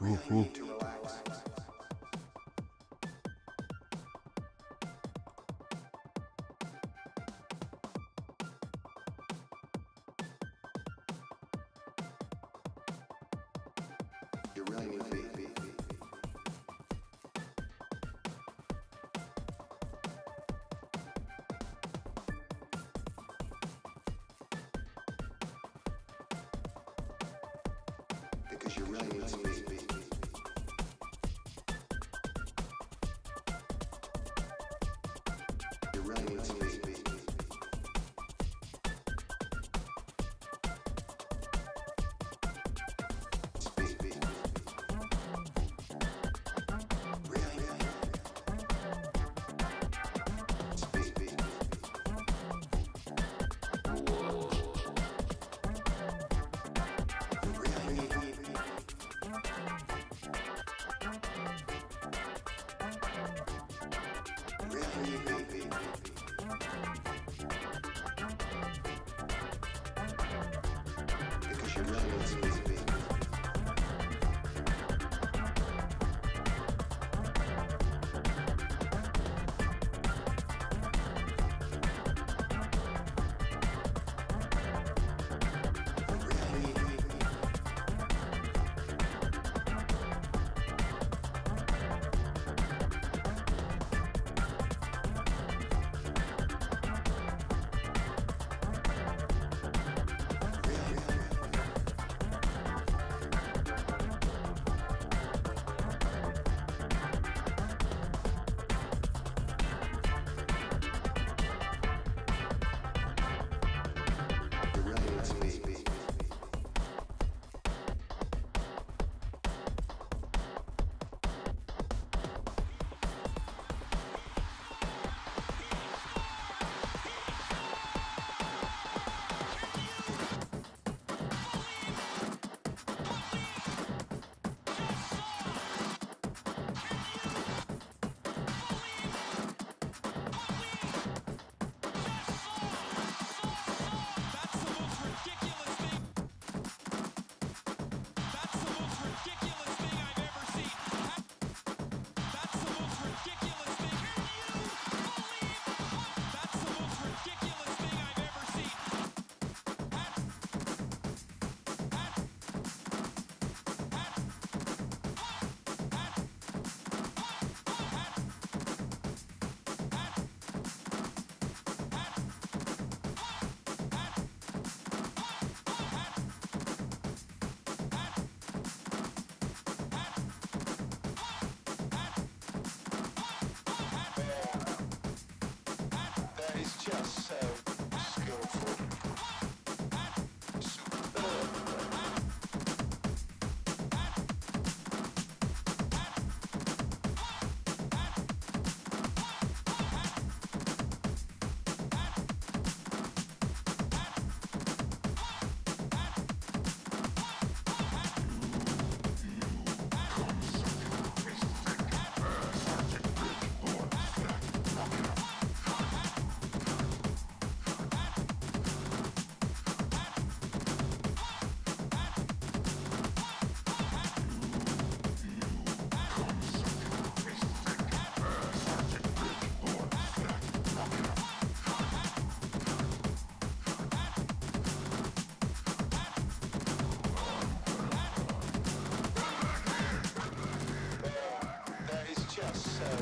We need to relax.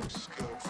Scope.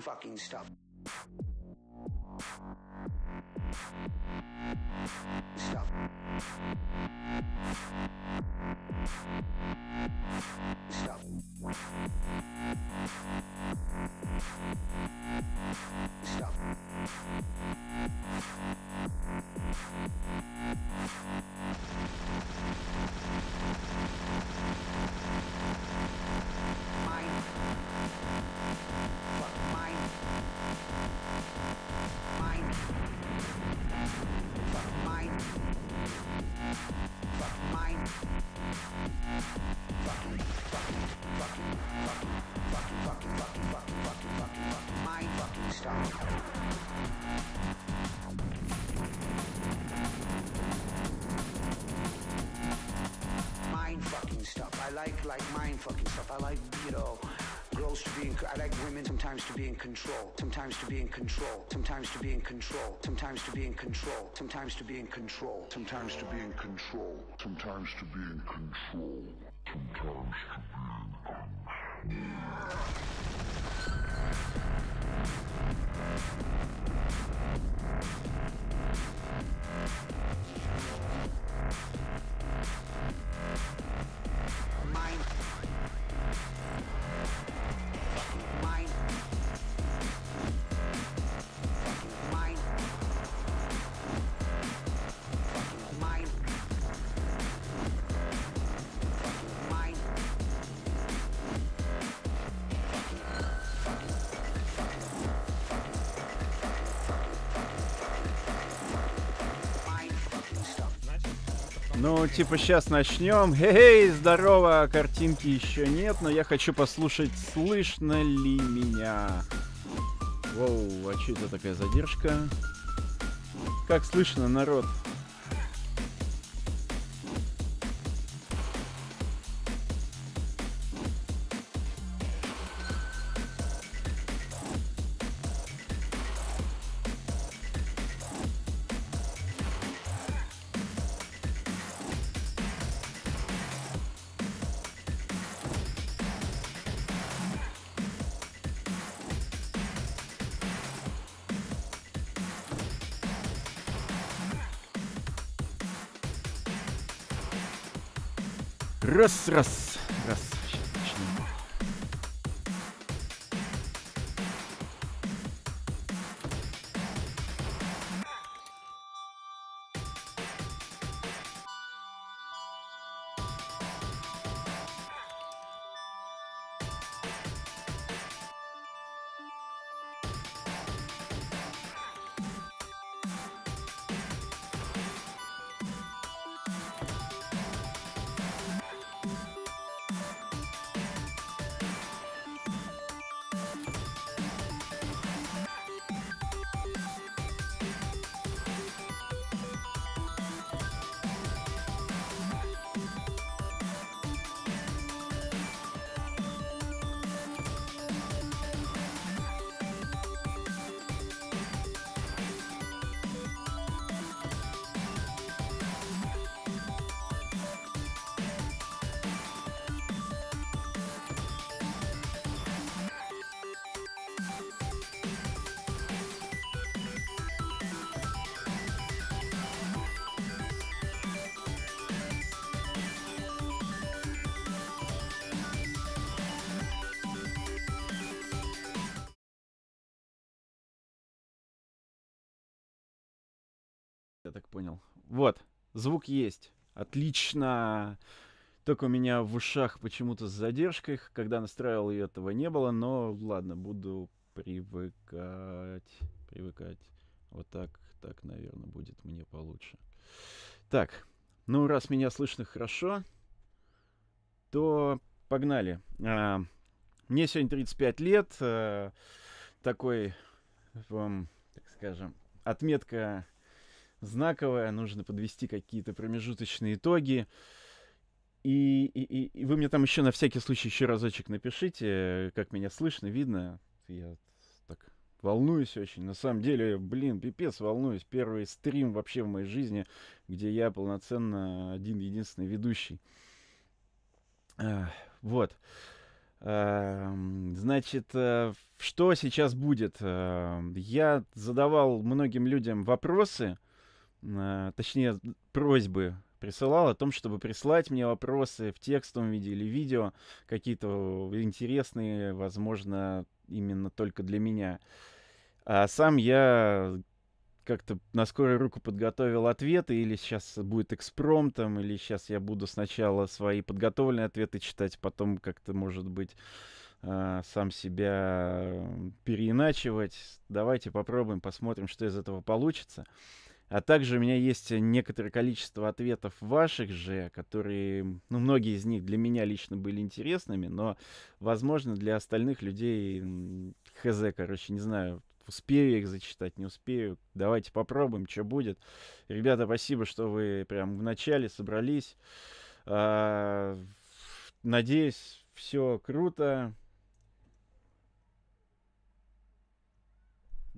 fucking stuff. be in control, sometimes to be in control, sometimes to be in control, sometimes to be in control, sometimes to be in control, sometimes to be in control, sometimes to be in control, sometimes to be in control. Ну, типа, сейчас начнем. Эй, здорово, картинки еще нет, но я хочу послушать, слышно ли меня. Воу, а что это такая задержка? Как слышно, народ? Rus, rus. Звук есть. Отлично. Только у меня в ушах почему-то с задержкой, когда настраивал ее, этого не было, но ладно, буду привыкать, привыкать. Вот так, так, наверное, будет мне получше. Так, ну, раз меня слышно хорошо, то погнали. А, мне сегодня 35 лет, а, такой, вам, эм, так скажем, отметка знаковое, нужно подвести какие-то промежуточные итоги. И, и, и вы мне там еще на всякий случай еще разочек напишите, как меня слышно, видно. Я так волнуюсь очень. На самом деле, блин, пипец, волнуюсь. Первый стрим вообще в моей жизни, где я полноценно один-единственный ведущий. вот. Эм, значит, э, что сейчас будет? Эм, я задавал многим людям вопросы Э, точнее, просьбы присылал о том, чтобы прислать мне вопросы в текстовом виде или видео, какие-то интересные, возможно, именно только для меня. А сам я как-то на скорую руку подготовил ответы, или сейчас будет экспромтом, или сейчас я буду сначала свои подготовленные ответы читать, потом как-то, может быть, э, сам себя э, переиначивать. Давайте попробуем, посмотрим, что из этого получится. А также у меня есть некоторое количество ответов ваших же, которые, ну, многие из них для меня лично были интересными, но, возможно, для остальных людей хз, короче, не знаю, успею их зачитать, не успею. Давайте попробуем, что будет. Ребята, спасибо, что вы прям в начале собрались. А, надеюсь, все круто.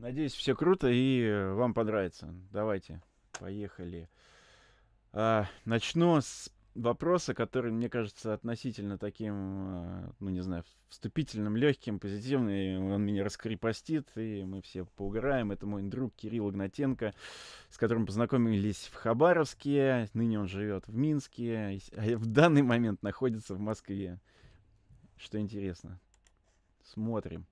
Надеюсь, все круто и э, вам понравится. Давайте, поехали. А, начну с вопроса, который, мне кажется, относительно таким, э, ну не знаю, вступительным, легким, позитивным. он меня раскрепостит, и мы все поугараем. Это мой друг Кирилл Игнатенко, с которым познакомились в Хабаровске. Ныне он живет в Минске, а в данный момент находится в Москве. Что интересно. Смотрим.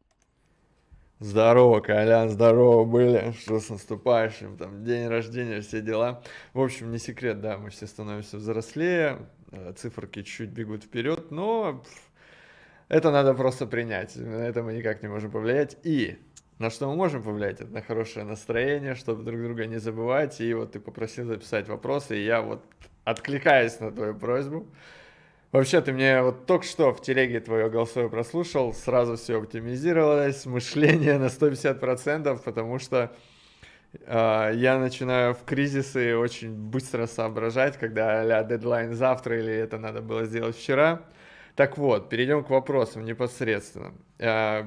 Здорово, Колян, здорово были, что с наступающим, там, день рождения, все дела. В общем, не секрет, да, мы все становимся взрослее, э, циферки чуть бегут вперед, но это надо просто принять, на это мы никак не можем повлиять. И на что мы можем повлиять, это на хорошее настроение, чтобы друг друга не забывать. И вот ты попросил записать вопросы, и я вот откликаюсь на твою просьбу. Вообще, ты мне вот только что в телеге твое голосовое прослушал, сразу все оптимизировалось, мышление на 150%, потому что э, я начинаю в кризисы очень быстро соображать, когда а дедлайн завтра или это надо было сделать вчера. Так вот, перейдем к вопросам непосредственно. Э,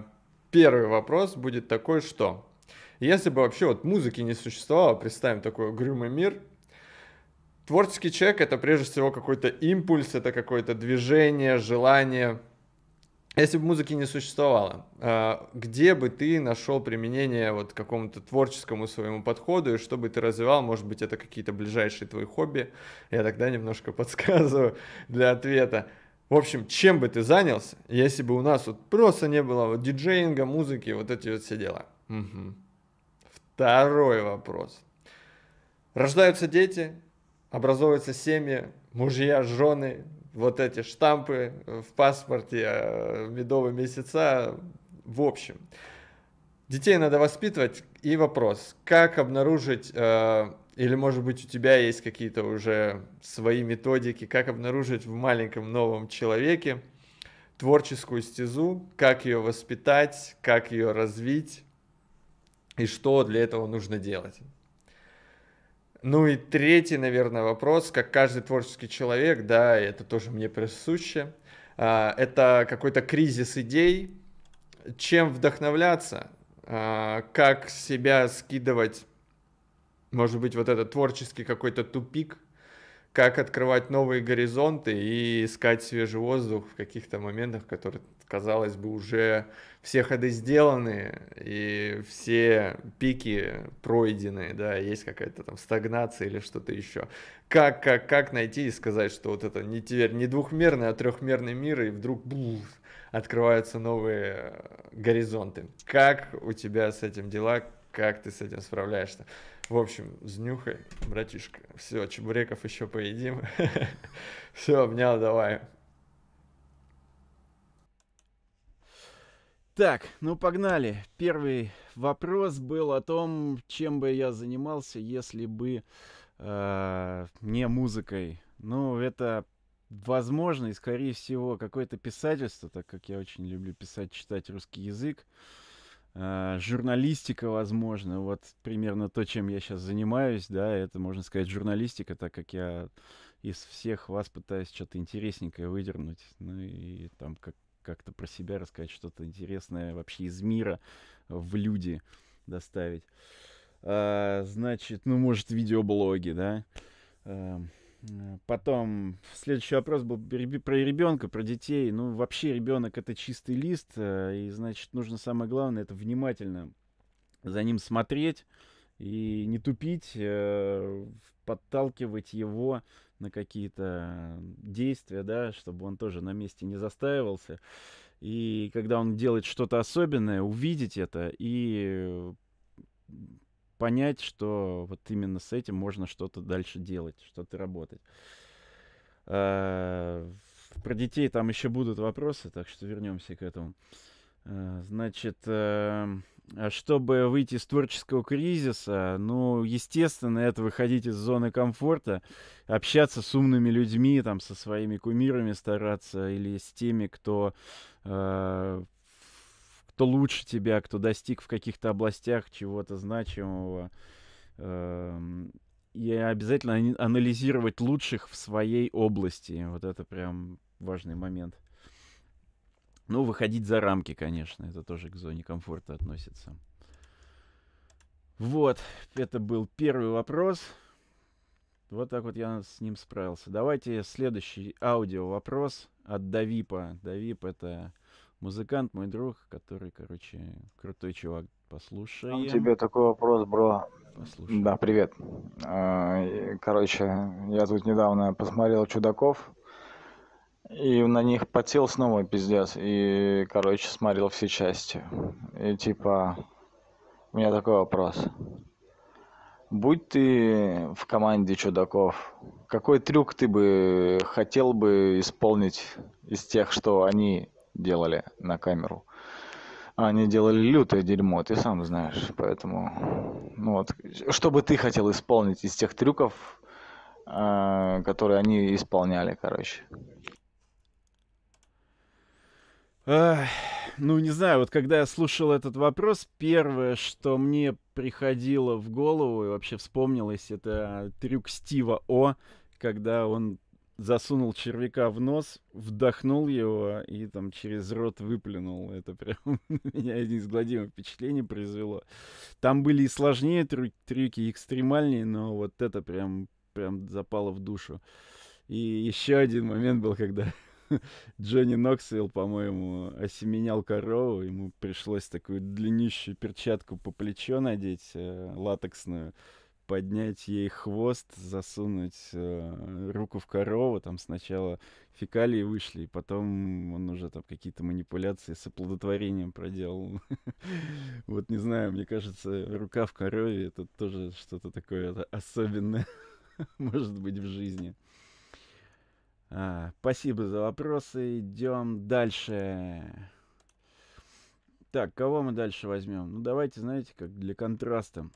первый вопрос будет такой, что если бы вообще вот музыки не существовало, представим такой угрюмый мир – творческий человек — это прежде всего какой-то импульс, это какое-то движение, желание. Если бы музыки не существовало, э, где бы ты нашел применение вот какому-то творческому своему подходу, и что бы ты развивал, может быть, это какие-то ближайшие твои хобби, я тогда немножко подсказываю для ответа. В общем, чем бы ты занялся, если бы у нас вот просто не было вот диджеинга, музыки, вот эти вот все дела? Угу. Второй вопрос. Рождаются дети, образовываются семьи, мужья, жены, вот эти штампы в паспорте, э, медовые месяца, в общем. Детей надо воспитывать. И вопрос, как обнаружить, э, или может быть у тебя есть какие-то уже свои методики, как обнаружить в маленьком новом человеке творческую стезу, как ее воспитать, как ее развить и что для этого нужно делать. Ну и третий, наверное, вопрос, как каждый творческий человек, да, это тоже мне присуще, а, это какой-то кризис идей, чем вдохновляться, а, как себя скидывать, может быть, вот этот творческий какой-то тупик, как открывать новые горизонты и искать свежий воздух в каких-то моментах, которые, казалось бы, уже все ходы сделаны, и все пики пройдены, да, есть какая-то там стагнация или что-то еще. Как, как, как найти и сказать, что вот это не теперь не двухмерный, а трехмерный мир, и вдруг бух, открываются новые э, горизонты. Как у тебя с этим дела? Как ты с этим справляешься? В общем, знюхай, братишка. Все, чебуреков еще поедим. Все, обнял, давай. Так, ну погнали. Первый вопрос был о том, чем бы я занимался, если бы э, не музыкой. Ну, это возможно и, скорее всего, какое-то писательство, так как я очень люблю писать, читать русский язык. Э, журналистика, возможно, вот примерно то, чем я сейчас занимаюсь, да, это, можно сказать, журналистика, так как я из всех вас пытаюсь что-то интересненькое выдернуть, ну и там как как-то про себя рассказать, что-то интересное вообще из мира в люди доставить. А, значит, ну, может, видеоблоги, да. А, э, потом, следующий вопрос был про ребенка, про детей. Ну, вообще, ребенок это чистый лист, а, и, значит, нужно самое главное, это внимательно за ним смотреть и не тупить, а, подталкивать его на какие-то действия, да, чтобы он тоже на месте не застаивался. И когда он делает что-то особенное, увидеть это и понять, что вот именно с этим можно что-то дальше делать, что-то работать. А, про детей там еще будут вопросы, так что вернемся к этому. А, значит, э, Э, чтобы выйти из творческого кризиса, ну, естественно, это выходить из зоны комфорта, общаться с умными людьми, там, со своими кумирами стараться, или с теми, кто, э, кто лучше тебя, кто достиг в каких-то областях чего-то значимого. Э, и обязательно анализировать лучших в своей области. Вот это прям важный момент. Ну, выходить за рамки, конечно, это тоже к зоне комфорта относится. Вот, это был первый вопрос. Вот так вот я с ним справился. Давайте следующий аудио вопрос от Давипа. Давип это музыкант, мой друг, который, короче, крутой чувак. Послушай. У тебя такой вопрос, бро. Послушаем. Да, привет. А, короче, я тут недавно посмотрел Чудаков. И на них потел снова пиздец. И, короче, смотрел все части. И типа, у меня такой вопрос. Будь ты в команде чудаков, какой трюк ты бы хотел бы исполнить из тех, что они делали на камеру? А они делали лютое дерьмо, ты сам знаешь, поэтому... Ну вот, что бы ты хотел исполнить из тех трюков, а, которые они исполняли, короче? ну, не знаю, вот когда я слушал этот вопрос, первое, что мне приходило в голову и вообще вспомнилось, это трюк Стива О, когда он засунул червяка в нос, вдохнул его и там через рот выплюнул. Это прям меня неизгладимое впечатление произвело. Там были и сложнее трю- трюки, и экстремальнее, но вот это прям, прям запало в душу. И еще один момент был, когда Джонни Ноксвилл, по-моему, осеменял корову. Ему пришлось такую длиннющую перчатку по плечо надеть, э, латексную, поднять ей хвост, засунуть э, руку в корову, там сначала фекалии вышли, и потом он уже там какие-то манипуляции с оплодотворением проделал. Вот не знаю, мне кажется, рука в корове это тоже что-то такое особенное может быть в жизни. А, спасибо за вопросы. Идем дальше. Так, кого мы дальше возьмем? Ну, давайте, знаете, как для контраста.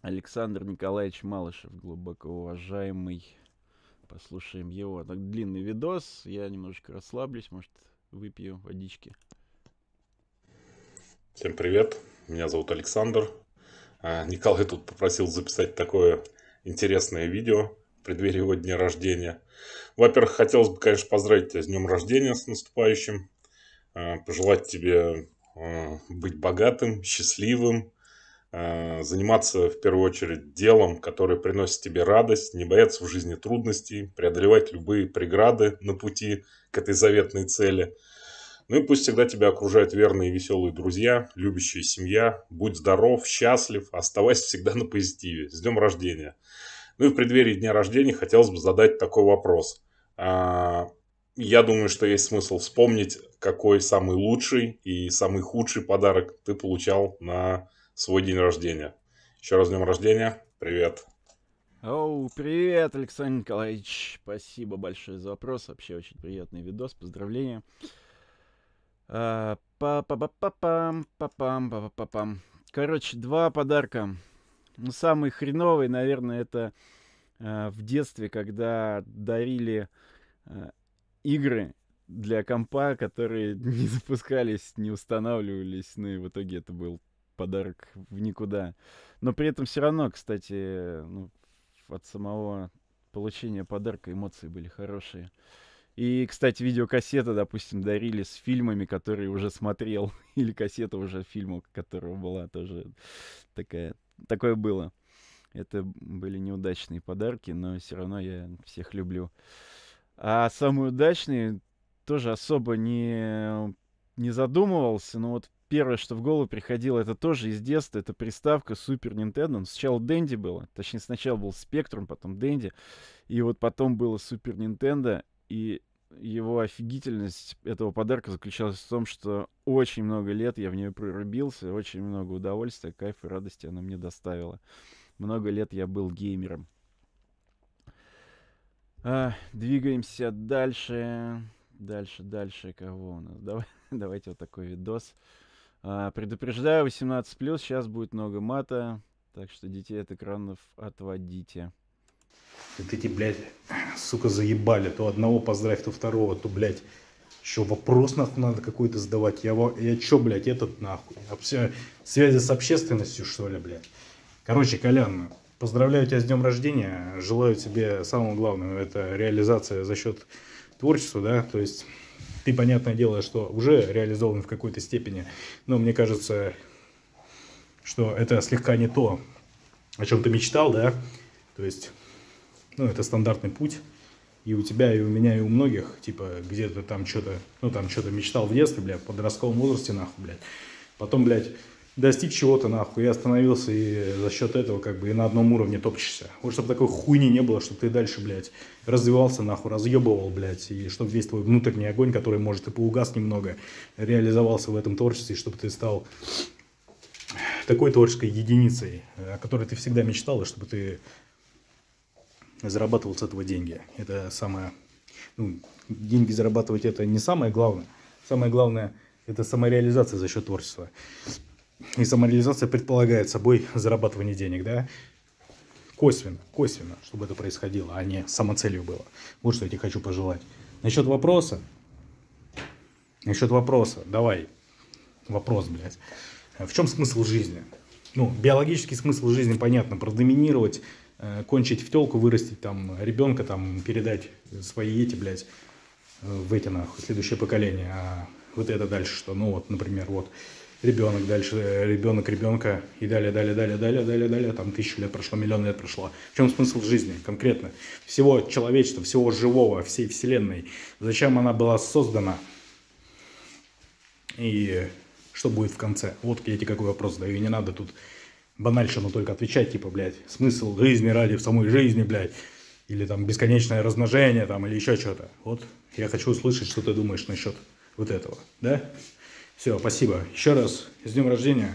Александр Николаевич Малышев, глубоко уважаемый. Послушаем его. Так, длинный видос. Я немножко расслаблюсь, может, выпью водички. Всем привет. Меня зовут Александр. А, Николай тут попросил записать такое интересное видео преддверии его дня рождения. Во-первых, хотелось бы, конечно, поздравить тебя с днем рождения, с наступающим. А, пожелать тебе а, быть богатым, счастливым, а, заниматься в первую очередь делом, которое приносит тебе радость, не бояться в жизни трудностей, преодолевать любые преграды на пути к этой заветной цели. Ну и пусть всегда тебя окружают верные и веселые друзья, любящая семья. Будь здоров, счастлив, оставайся всегда на позитиве. С днем рождения! Ну и в преддверии дня рождения хотелось бы задать такой вопрос. А, я думаю, что есть смысл вспомнить, какой самый лучший и самый худший подарок ты получал на свой день рождения. Еще раз днем рождения. Привет. Оу, привет, Александр Николаевич. Спасибо большое за вопрос. Вообще очень приятный видос. Поздравления. А, па-па-па-пам, па-пам, па-па-пам. Короче, два подарка. Ну, самый хреновый, наверное, это э, в детстве, когда дарили э, игры для компа, которые не запускались, не устанавливались, ну и в итоге это был подарок в никуда. Но при этом все равно, кстати, ну, от самого получения подарка эмоции были хорошие. И, кстати, видеокассета, допустим, дарили с фильмами, которые уже смотрел, или кассета уже фильма, которого была тоже такая такое было. Это были неудачные подарки, но все равно я всех люблю. А самые удачные тоже особо не, не задумывался, но вот первое, что в голову приходило, это тоже из детства, это приставка Супер Nintendo. Сначала Дэнди было, точнее сначала был Спектрум, потом Дэнди, и вот потом было Супер Nintendo, и его офигительность этого подарка заключалась в том, что очень много лет я в нее прорубился, очень много удовольствия, кайфа и радости она мне доставила. Много лет я был геймером. А, двигаемся дальше. Дальше, дальше. Кого у нас? Давай, давайте вот такой видос. А, предупреждаю, 18+, сейчас будет много мата, так что детей от экранов отводите. Как эти, блядь, сука, заебали. То одного поздравь, то второго, то, блядь, еще вопрос, нахуй, надо какой-то задавать. Я, я чё, блядь, этот, нахуй? Обсе... Связи с общественностью, что ли, блядь? Короче, Колян, поздравляю тебя с днем рождения. Желаю тебе самого главного, это реализация за счет творчества, да, то есть ты, понятное дело, что уже реализован в какой-то степени, но мне кажется, что это слегка не то, о чем ты мечтал, да, то есть ну, это стандартный путь. И у тебя, и у меня, и у многих, типа, где-то там что-то, ну, там что-то мечтал в детстве, блядь, в подростковом возрасте, нахуй, блядь. Потом, блядь, достиг чего-то, нахуй, и остановился, и за счет этого, как бы, и на одном уровне топчешься. Вот чтобы такой хуйни не было, чтобы ты дальше, блядь, развивался, нахуй, разъебывал, блядь, и чтобы весь твой внутренний огонь, который, может, и поугас немного, реализовался в этом творчестве, и чтобы ты стал такой творческой единицей, о которой ты всегда мечтал, и чтобы ты зарабатывал с этого деньги. Это самое... Ну, деньги зарабатывать это не самое главное. Самое главное это самореализация за счет творчества. И самореализация предполагает собой зарабатывание денег, да? Косвенно, косвенно, чтобы это происходило, а не самоцелью было. Вот что я тебе хочу пожелать. Насчет вопроса. Насчет вопроса. Давай. Вопрос, блядь. В чем смысл жизни? Ну, биологический смысл жизни, понятно, продоминировать Э, кончить в телку, вырастить там ребенка, там передать свои эти, блядь, э, в эти нахуй, следующее поколение. А вот это дальше что? Ну вот, например, вот ребенок, дальше э, ребенок ребенка и далее, далее, далее, далее, далее, далее, там тысячу лет прошло, миллион лет прошло. В чем смысл жизни конкретно? Всего человечества, всего живого, всей вселенной. Зачем она была создана? И что будет в конце? Вот я тебе какой вопрос задаю, и не надо тут банальщину только отвечать, типа, блядь, смысл жизни ради в самой жизни, блядь, или там бесконечное размножение, там, или еще что-то. Вот я хочу услышать, что ты думаешь насчет вот этого, да? Все, спасибо. Еще раз, с днем рождения.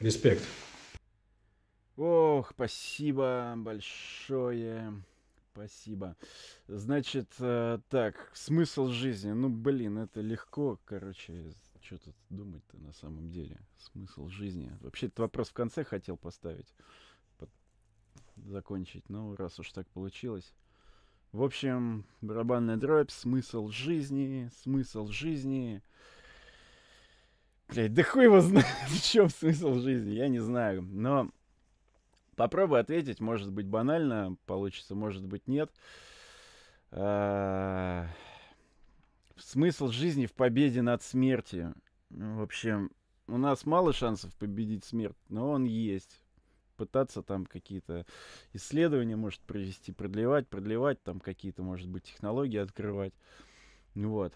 Респект. Ох, спасибо большое. Спасибо. Значит, э, так, смысл жизни. Ну, блин, это легко, короче, что тут думать-то на самом деле? Смысл жизни. Вообще этот вопрос в конце хотел поставить, под... закончить, но раз уж так получилось. В общем, барабанная дробь, смысл жизни, смысл жизни. Блять, да хуй его знает, в чем смысл жизни, я не знаю. Но попробую ответить, может быть банально получится, может быть нет. А, смысл жизни в победе над смертью. Ну, в общем, у нас мало шансов победить смерть, но он есть. Пытаться там какие-то исследования, может, провести, продлевать, продлевать, там какие-то, может быть, технологии открывать. Вот.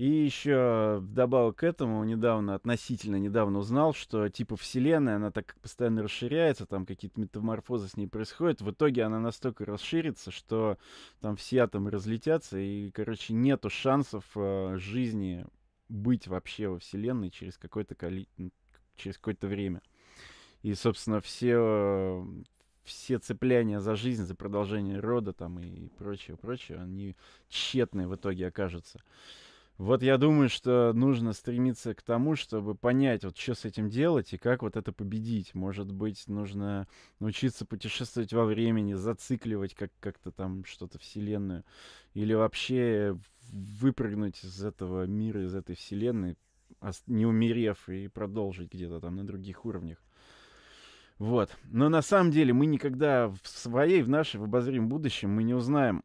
И еще вдобавок к этому недавно, относительно недавно узнал, что типа Вселенная, она так постоянно расширяется, там какие-то метаморфозы с ней происходят. В итоге она настолько расширится, что там все атомы разлетятся, и, короче, нету шансов э, жизни быть вообще во Вселенной через какое-то коли... через какое-то время. И, собственно, все, все цепляния за жизнь, за продолжение рода там и прочее, прочее, они тщетные в итоге окажутся. Вот я думаю, что нужно стремиться к тому, чтобы понять, вот что с этим делать и как вот это победить. Может быть, нужно научиться путешествовать во времени, зацикливать как- как-то там что-то вселенную. Или вообще выпрыгнуть из этого мира, из этой вселенной, не умерев, и продолжить где-то там на других уровнях. Вот. Но на самом деле мы никогда в своей, в нашей, в обозримом будущем мы не узнаем,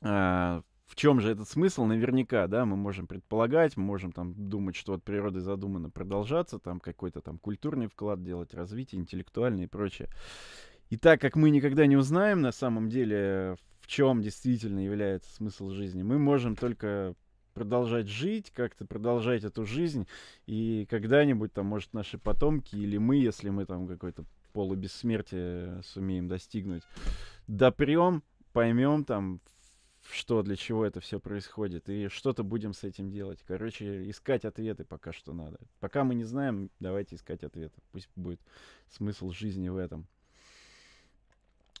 а, в чем же этот смысл, наверняка, да, мы можем предполагать, мы можем там думать, что от природы задумано продолжаться, там какой-то там культурный вклад делать, развитие интеллектуальное и прочее. И так как мы никогда не узнаем на самом деле, в чем действительно является смысл жизни, мы можем только продолжать жить, как-то продолжать эту жизнь, и когда-нибудь там, может, наши потомки или мы, если мы там какой-то полубессмертие сумеем достигнуть, допрем, поймем там, что, для чего это все происходит, и что-то будем с этим делать. Короче, искать ответы пока что надо. Пока мы не знаем, давайте искать ответы. Пусть будет смысл жизни в этом.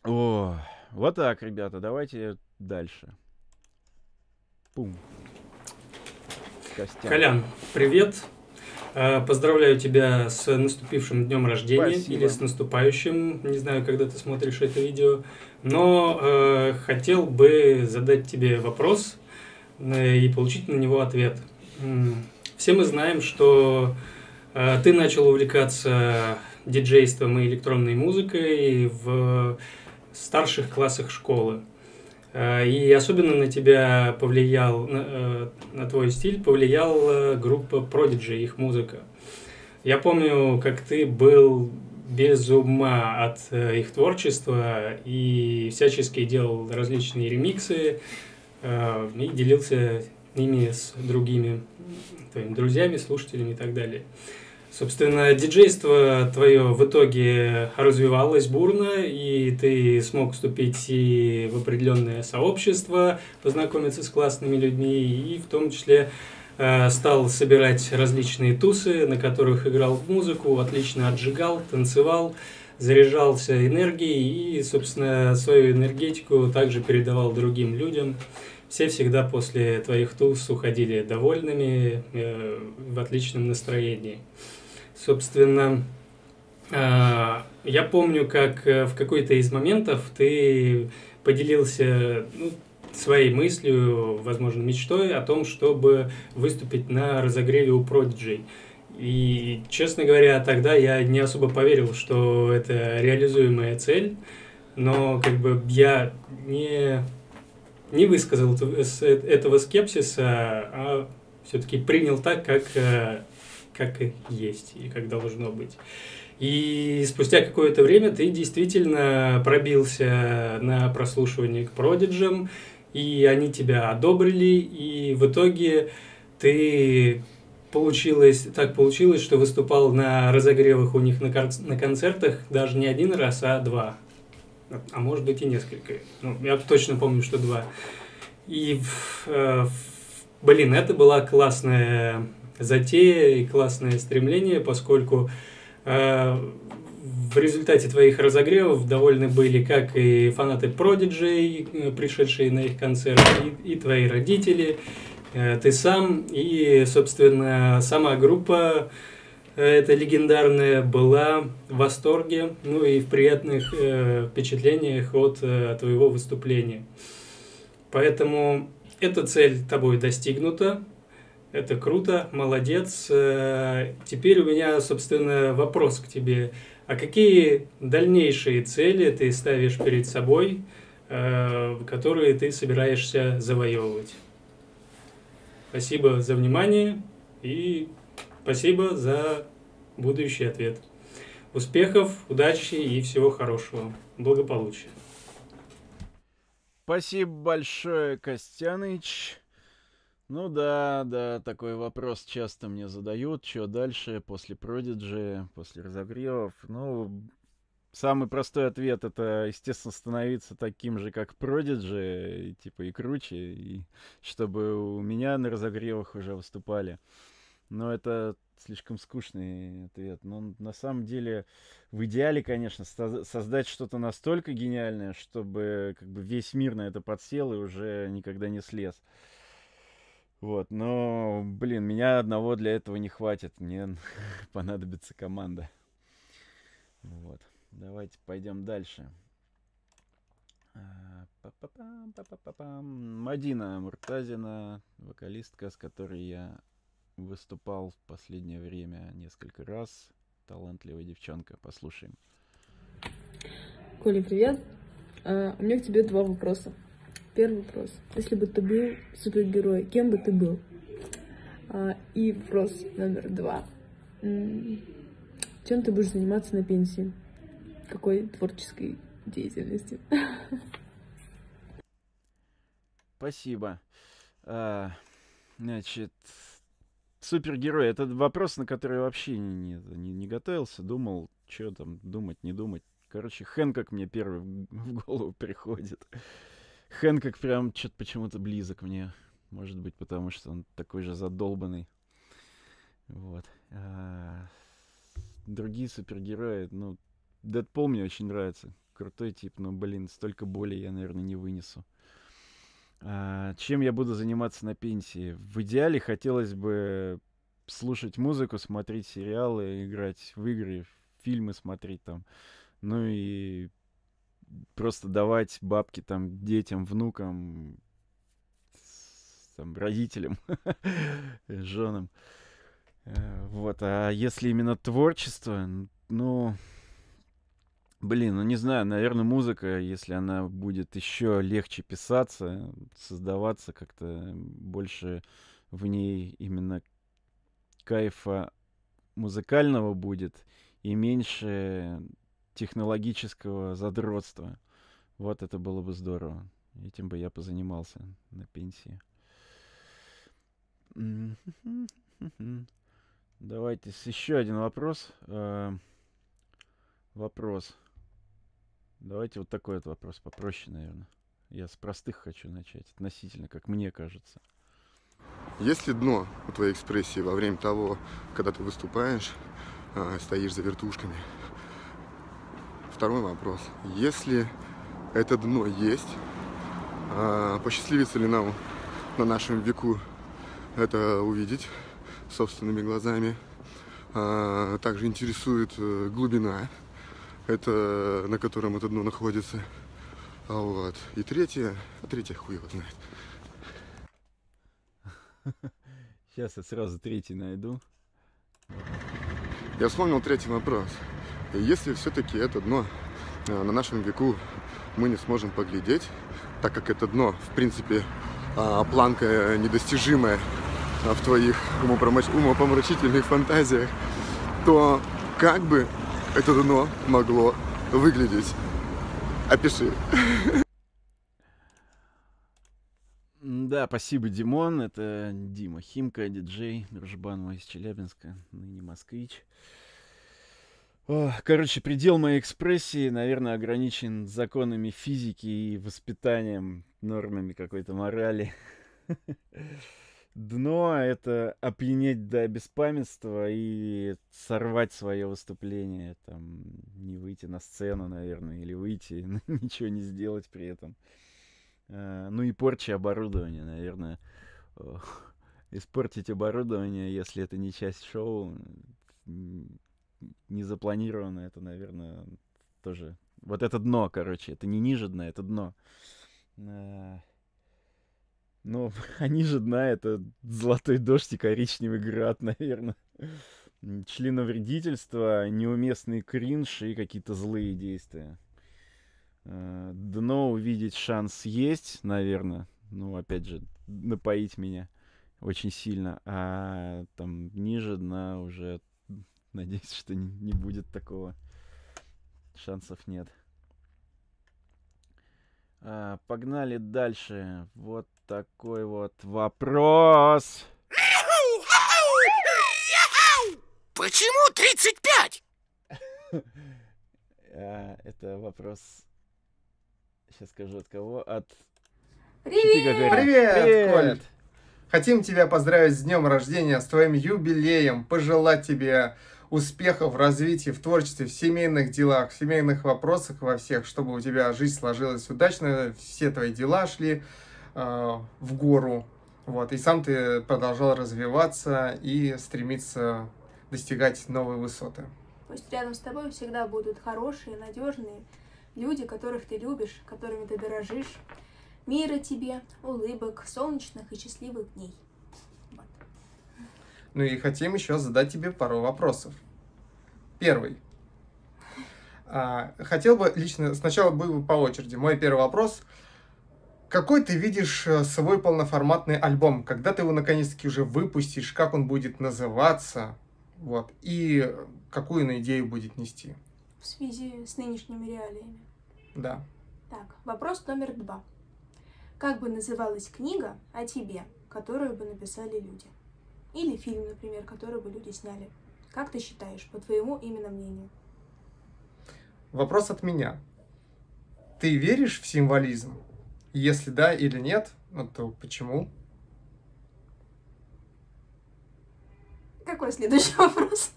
О, вот так, ребята, давайте дальше. Пум. Костян. Колян, привет. Э, поздравляю тебя с наступившим днем рождения Спасибо. или с наступающим. Не знаю, когда ты смотришь это видео но э, хотел бы задать тебе вопрос э, и получить на него ответ. Все мы знаем, что э, ты начал увлекаться диджейством и электронной музыкой в старших классах школы. Э, и особенно на тебя повлиял, на, э, на твой стиль повлияла группа Prodigy, их музыка. Я помню, как ты был без ума от э, их творчества и всячески делал различные ремиксы э, и делился ими с другими твоими друзьями, слушателями и так далее. Собственно, диджейство твое в итоге развивалось бурно, и ты смог вступить и в определенное сообщество, познакомиться с классными людьми, и в том числе Э, стал собирать различные тусы, на которых играл в музыку, отлично отжигал, танцевал, заряжался энергией и, собственно, свою энергетику также передавал другим людям. Все всегда после твоих туз уходили довольными, э, в отличном настроении. Собственно, э, я помню, как в какой-то из моментов ты поделился ну, своей мыслью, возможно, мечтой о том, чтобы выступить на разогреве у Prodigy. И, честно говоря, тогда я не особо поверил, что это реализуемая цель, но как бы я не, не высказал э, этого скепсиса, а все-таки принял так, как, э, как есть и как должно быть. И спустя какое-то время ты действительно пробился на прослушивание к продиджам, и они тебя одобрили, и в итоге ты получилось, так получилось, что выступал на разогревах у них на, кон- на концертах даже не один раз, а два. А может быть и несколько. Ну, я точно помню, что два. И, э, блин, это была классная затея и классное стремление, поскольку э, в результате твоих разогревов довольны были как и фанаты Prodigy, э, пришедшие на их концерт, и, и твои родители, э, ты сам, и, собственно, сама группа э, эта легендарная была в восторге, ну и в приятных впечатлениях от твоего выступления. Поэтому эта цель тобой достигнута, это круто, молодец. Теперь у меня, собственно, вопрос к тебе. А какие дальнейшие цели ты ставишь перед собой, э, которые ты собираешься завоевывать? Спасибо за внимание и спасибо за будущий ответ. Успехов, удачи и всего хорошего. Благополучия. Спасибо большое, Костяныч. Ну да, да, такой вопрос часто мне задают, что дальше после Продиджи, после разогревов. Ну, самый простой ответ это, естественно, становиться таким же, как Продиджи, типа и круче, и чтобы у меня на разогревах уже выступали. Но это слишком скучный ответ. Но ну, на самом деле в идеале, конечно, создать что-то настолько гениальное, чтобы как бы весь мир на это подсел и уже никогда не слез. Вот, но, блин, меня одного для этого не хватит. Мне понадобится команда. Вот. Давайте пойдем дальше. А, Мадина Муртазина, вокалистка, с которой я выступал в последнее время несколько раз. Талантливая девчонка, послушаем. Коля, привет. Uh, у меня к тебе два вопроса. Первый вопрос. Если бы ты был супергерой, кем бы ты был? А, и вопрос номер два. Чем ты будешь заниматься на пенсии? Какой творческой деятельности? Спасибо. А, значит, супергерой. Этот вопрос, на который я вообще не, не, не готовился. Думал, что там думать, не думать. Короче, Хэнкок мне первый в голову приходит. Хэнкок прям что-то почему-то близок мне. Может быть, потому что он такой же задолбанный. Вот. А, другие супергерои, ну, Дэдпол мне очень нравится. Крутой тип, но, блин, столько боли я, наверное, не вынесу. А, чем я буду заниматься на пенсии? В идеале хотелось бы слушать музыку, смотреть сериалы, играть в игры, фильмы смотреть там. Ну и просто давать бабки там детям, внукам, там, родителям, женам. Э, вот, а если именно творчество, ну, блин, ну не знаю, наверное, музыка, если она будет еще легче писаться, создаваться как-то больше в ней именно кайфа музыкального будет и меньше технологического задротства. Вот это было бы здорово. Этим бы я позанимался на пенсии. Давайте еще один вопрос. Э, вопрос. Давайте вот такой вот вопрос попроще, наверное. Я с простых хочу начать, относительно, как мне кажется. Есть ли дно у твоей экспрессии во время того, когда ты выступаешь, а, стоишь за вертушками? второй вопрос. Если это дно есть, а посчастливится ли нам на нашем веку это увидеть собственными глазами. А, также интересует э, глубина, это, на котором это дно находится. А Вот. И третье, а третье хуй его знает. Сейчас я сразу третий найду. Я вспомнил третий вопрос. Если все-таки это дно э, на нашем веку мы не сможем поглядеть, так как это дно, в принципе, а, планка э, недостижимая а, в твоих умопомрачительных фантазиях, то как бы это дно могло выглядеть? Опиши. Да, спасибо, Димон. Это Дима Химка, диджей, дружбан мой из Челябинска, ныне москвич короче, предел моей экспрессии, наверное, ограничен законами физики и воспитанием, нормами какой-то морали. Дно — это опьянеть до беспамятства и сорвать свое выступление, там, не выйти на сцену, наверное, или выйти, но ничего не сделать при этом. А, ну и порча оборудования, наверное. Испортить оборудование, если это не часть шоу, не запланировано, это, наверное, тоже... Вот это дно, короче, это не ниже дна, это дно. Э, ну, а ниже дна это золотой дождь и коричневый град, наверное. Членовредительство, неуместный кринж и какие-то злые действия. Э, дно увидеть шанс есть, наверное. Ну, опять же, напоить меня очень сильно. А там ниже дна уже Надеюсь, что не, не будет такого. Шансов нет. А, погнали дальше. Вот такой вот вопрос. Почему 35? А, это вопрос... Сейчас скажу от кого. От... Привет! Привет, Привет! Коль! Хотим тебя поздравить с днем рождения, с твоим юбилеем, пожелать тебе успехов в развитии, в творчестве, в семейных делах, в семейных вопросах во всех, чтобы у тебя жизнь сложилась удачно, все твои дела шли э, в гору. Вот, и сам ты продолжал развиваться и стремиться достигать новые высоты. Пусть рядом с тобой всегда будут хорошие, надежные люди, которых ты любишь, которыми ты дорожишь. Мира тебе, улыбок, солнечных и счастливых дней. Ну и хотим еще задать тебе пару вопросов. Первый. А, хотел бы лично, сначала бы по очереди. Мой первый вопрос. Какой ты видишь э, свой полноформатный альбом? Когда ты его наконец-таки уже выпустишь? Как он будет называться? Вот. И какую на идею будет нести? В связи с нынешними реалиями. Да. Так, вопрос номер два. Как бы называлась книга о тебе, которую бы написали люди? Или фильм, например, который бы люди сняли. Как ты считаешь, по твоему именно мнению? Вопрос от меня. Ты веришь в символизм? Если да или нет, ну то почему? Какой следующий вопрос?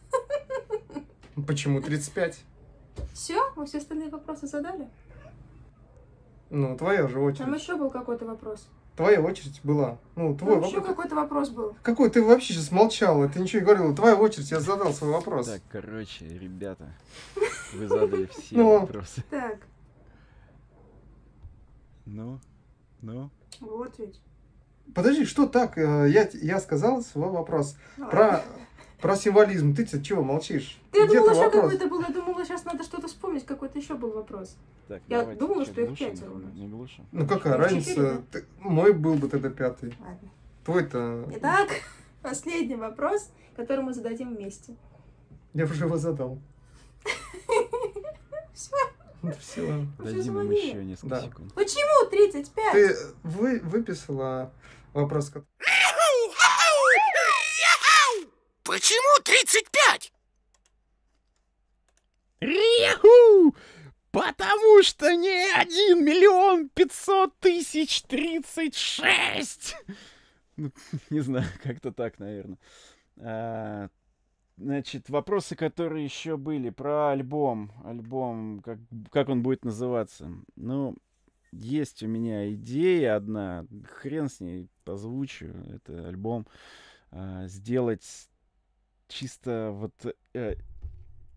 Почему 35? Все? Мы все остальные вопросы задали? Ну, твоя же очередь. Там еще был какой-то вопрос твоя очередь была. Ну, ну твой ну, вопрос. какой-то вопрос был. Какой? Ты вообще сейчас молчала, ты ничего не говорила. Твоя очередь, я задал свой вопрос. Так, короче, ребята, вы задали все ну. вопросы. Так. Ну, ну. Вот ведь. Подожди, что так? Э, я, я сказал свой вопрос. Ну про, про символизм. Ты чего молчишь? Ты я думала, что какой-то был. Я думала, сейчас надо что-то вспомнить. Какой-то еще был вопрос. Так, Я давайте, думала, что их глуше, пятеро у нас. Не глуше? Ну какая ну, разница? Ты- мой был бы тогда пятый. Ладно. Твой-то... Итак, последний вопрос, который мы зададим вместе. Я уже его задал. Всё. Все. Дадим им еще несколько Да. секунд. Почему 35? Ты вы, выписала вопрос, который... Почему 35? Реху! Потому что не один миллион пятьсот тысяч тридцать шесть! Ну, не знаю, как-то так, наверное. А, значит, вопросы, которые еще были про альбом. Альбом, как, как он будет называться. Ну, есть у меня идея одна. Хрен с ней, позвучу. Это альбом. А, сделать чисто вот... Э,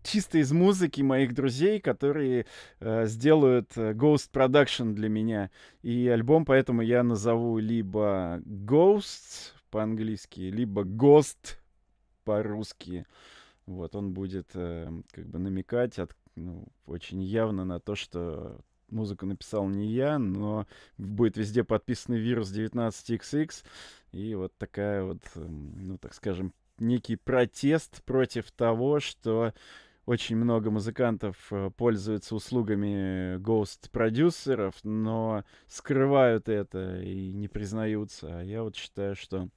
чисто из музыки моих друзей, которые э, сделают э, Ghost Production для меня. И альбом поэтому я назову либо Ghost по-английски, либо Ghost по-русски. Вот, он будет э, как бы намекать от, ну, очень явно на то, что музыку написал не я, но будет везде подписанный вирус 19XX. И вот такая вот, эм, ну, так скажем, некий протест против того, что очень много музыкантов э, пользуются услугами гост-продюсеров, но скрывают это и не признаются. А я вот считаю, что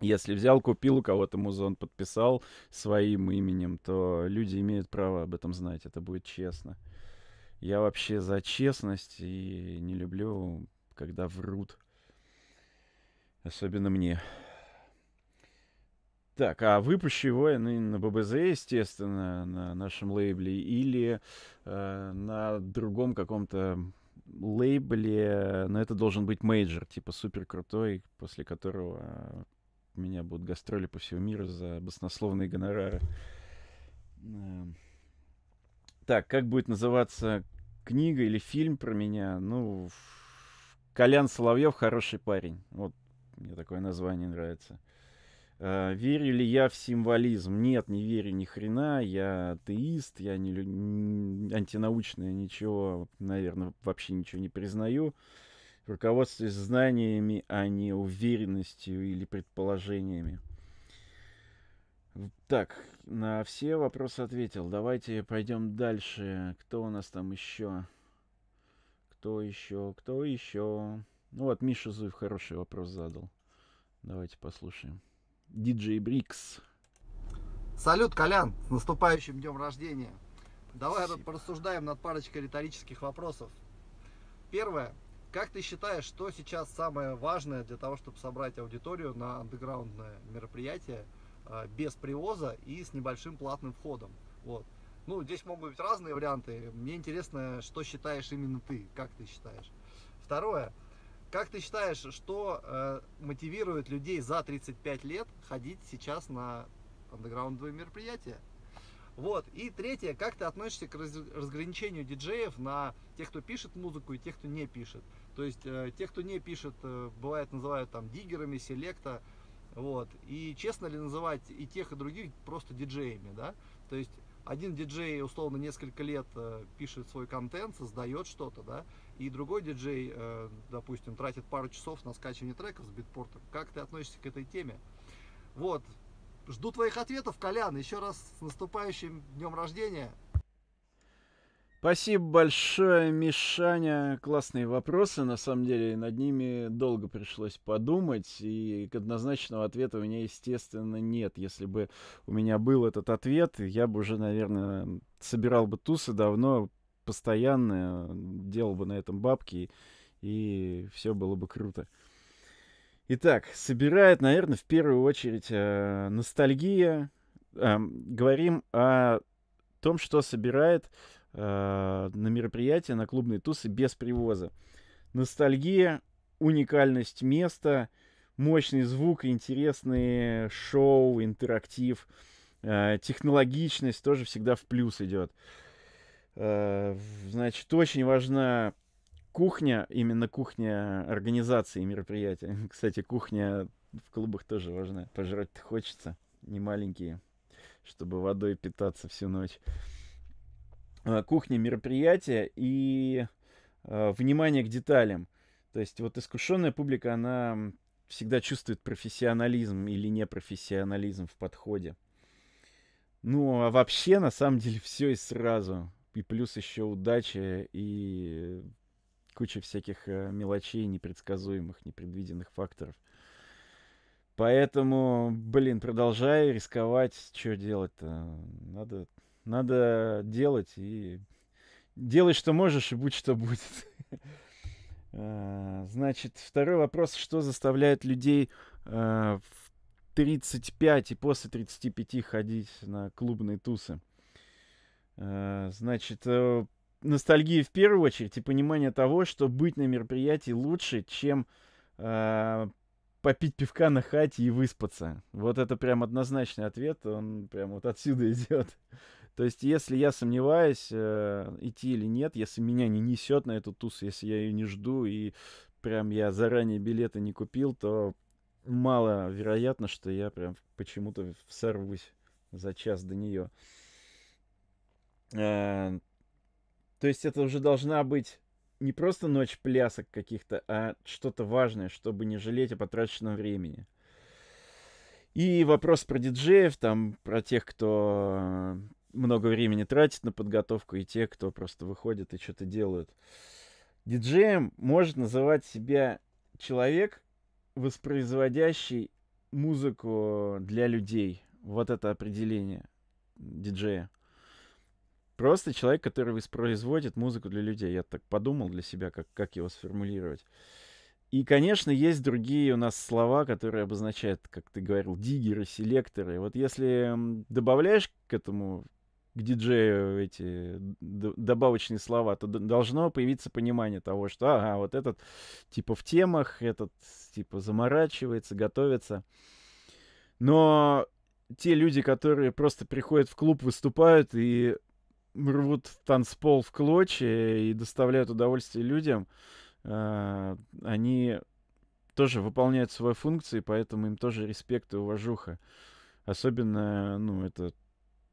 если взял, купил у кого-то музон, подписал своим именем, то люди имеют право об этом знать. Это будет честно. Я вообще за честность и не люблю, когда врут. Особенно мне. Так, а вы пощевоены на ББЗ, естественно, на нашем лейбле, или э, на другом каком-то лейбле, но это должен быть мейджор, типа супер крутой, после которого у меня будут гастроли по всему миру за баснословные гонорары. Эм, так, как будет называться книга или фильм про меня? Ну, Колян Соловьев хороший парень. Вот мне такое название нравится. Э, верю ли я в символизм? Нет, не верю ни хрена. Я атеист, я не, антинаучный, антинаучное ничего, наверное, вообще ничего не признаю. Руководствуюсь знаниями, а не уверенностью или предположениями. Так, на все вопросы ответил. Давайте пойдем дальше. Кто у нас там еще? Кто еще? Кто еще? Ну вот, Миша Зуев хороший вопрос задал. Давайте послушаем диджей Брикс. Салют, Колян, с наступающим днем рождения. Давай Спасибо. порассуждаем над парочкой риторических вопросов. Первое. Как ты считаешь, что сейчас самое важное для того, чтобы собрать аудиторию на андеграундное мероприятие а, без привоза и с небольшим платным входом? Вот. Ну, здесь могут быть разные варианты. Мне интересно, что считаешь именно ты, как ты считаешь. Второе. Как ты считаешь, что э, мотивирует людей за 35 лет ходить сейчас на андеграундовые мероприятия? Вот. И третье, как ты относишься к раз, разграничению диджеев на тех, кто пишет музыку и тех, кто не пишет? То есть э, те, кто не пишет, э, бывает называют там диггерами, селекта, вот. И честно ли называть и тех, и других просто диджеями, да? То есть один диджей, условно, несколько лет э, пишет свой контент, создает что-то, да? и другой диджей, э, допустим, тратит пару часов на скачивание треков с битпорта. Как ты относишься к этой теме? Вот. Жду твоих ответов, Колян. Еще раз с наступающим днем рождения. Спасибо большое, Мишаня. Классные вопросы, на самом деле. Над ними долго пришлось подумать, и однозначного ответа у меня, естественно, нет. Если бы у меня был этот ответ, я бы уже, наверное, собирал бы тусы давно, постоянное делал бы на этом бабки, и все было бы круто. Итак, собирает, наверное, в первую очередь э, ностальгия. Э, говорим о том, что собирает э, на мероприятия, на клубные тусы без привоза. Ностальгия, уникальность места, мощный звук, интересные шоу, интерактив, э, технологичность тоже всегда в плюс идет. Э, Э, значит, очень важна кухня, именно кухня организации мероприятия. Кстати, кухня в клубах тоже важна. Пожрать-то хочется, не маленькие, чтобы водой питаться всю ночь. Э, кухня мероприятия и э, внимание к деталям. То есть вот искушенная публика, она всегда чувствует профессионализм или непрофессионализм в подходе. Ну, а вообще, на самом деле, все и сразу. И плюс еще удача и куча всяких э, мелочей, непредсказуемых, непредвиденных факторов. Поэтому, блин, продолжай рисковать. Что делать-то? Надо, надо делать и... Делай, что можешь, и будь, что будет. А, значит, второй вопрос. Что заставляет людей э, в 35 и после 35 ходить на клубные тусы? Э, значит, э, ностальгия в первую очередь и понимание того, что быть на мероприятии лучше, чем э, попить пивка на хате и выспаться. Вот это прям однозначный ответ, он прям вот отсюда идет. То есть, если я сомневаюсь, э, идти или нет, если меня не несет на эту туз, если я ее не жду и прям я заранее билеты не купил, то мало вероятно, что я прям почему-то сорвусь за час до нее. Э, то есть это уже должна быть не просто ночь плясок каких-то, а что-то важное, чтобы не жалеть о потраченном времени. И вопрос про диджеев, там, про тех, кто э, много времени тратит на подготовку, и те, кто просто выходит и что-то делают. Диджеем может называть себя человек, воспроизводящий музыку для людей. Вот это определение диджея. Просто человек, который воспроизводит музыку для людей. Я так подумал для себя, как, как его сформулировать. И, конечно, есть другие у нас слова, которые обозначают, как ты говорил, диггеры, селекторы. Вот если добавляешь к этому, к диджею эти добавочные слова, то должно появиться понимание того, что, ага, вот этот типа в темах, этот типа заморачивается, готовится. Но те люди, которые просто приходят в клуб, выступают и рвут танцпол в клочья и доставляют удовольствие людям, а, они тоже выполняют свои функции, поэтому им тоже респект и уважуха. Особенно, ну, это,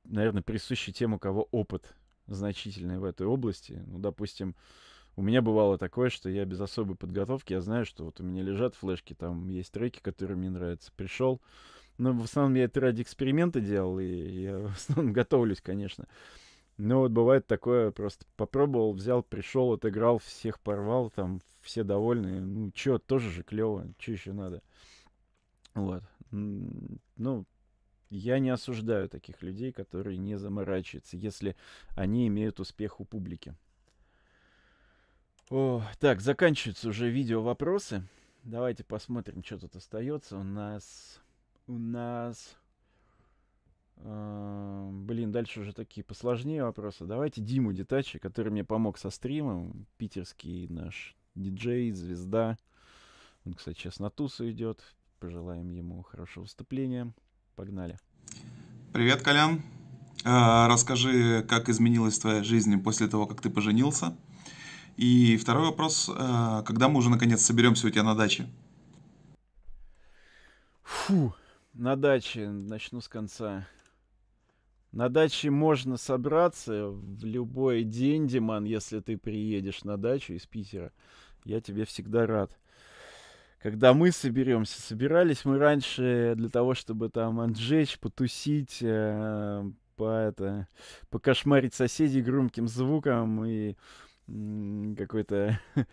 наверное, присуще тем, у кого опыт значительный в этой области. Ну, допустим, у меня бывало такое, что я без особой подготовки, я знаю, что вот у меня лежат флешки, там есть треки, которые мне нравятся. Пришел, но ну, в основном я это ради эксперимента делал, и я в основном готовлюсь, конечно. Ну вот бывает такое, просто попробовал, взял, пришел, отыграл, всех порвал, там все довольны. Ну чё, тоже же клево, чё еще надо? Вот. Ну, я не осуждаю таких людей, которые не заморачиваются, если они имеют успех у публики. О, так, заканчиваются уже видео вопросы. Давайте посмотрим, что тут остается. У нас... У нас... А, блин, дальше уже такие посложнее вопросы. Давайте Диму Детачи, который мне помог со стримом. Питерский наш диджей, звезда. Он, кстати, сейчас на тусу идет. Пожелаем ему хорошего выступления. Погнали. Привет, Колян. А, расскажи, как изменилась твоя жизнь после того, как ты поженился? И второй вопрос. А, когда мы уже, наконец, соберемся у тебя на даче? Фу, на даче. Начну с конца. На даче можно собраться в любой день, Диман, если ты приедешь на дачу из Питера. Я тебе всегда рад. Когда мы соберемся, собирались мы раньше для того, чтобы там отжечь, потусить, э, по это, покошмарить соседей громким звуком и какой-то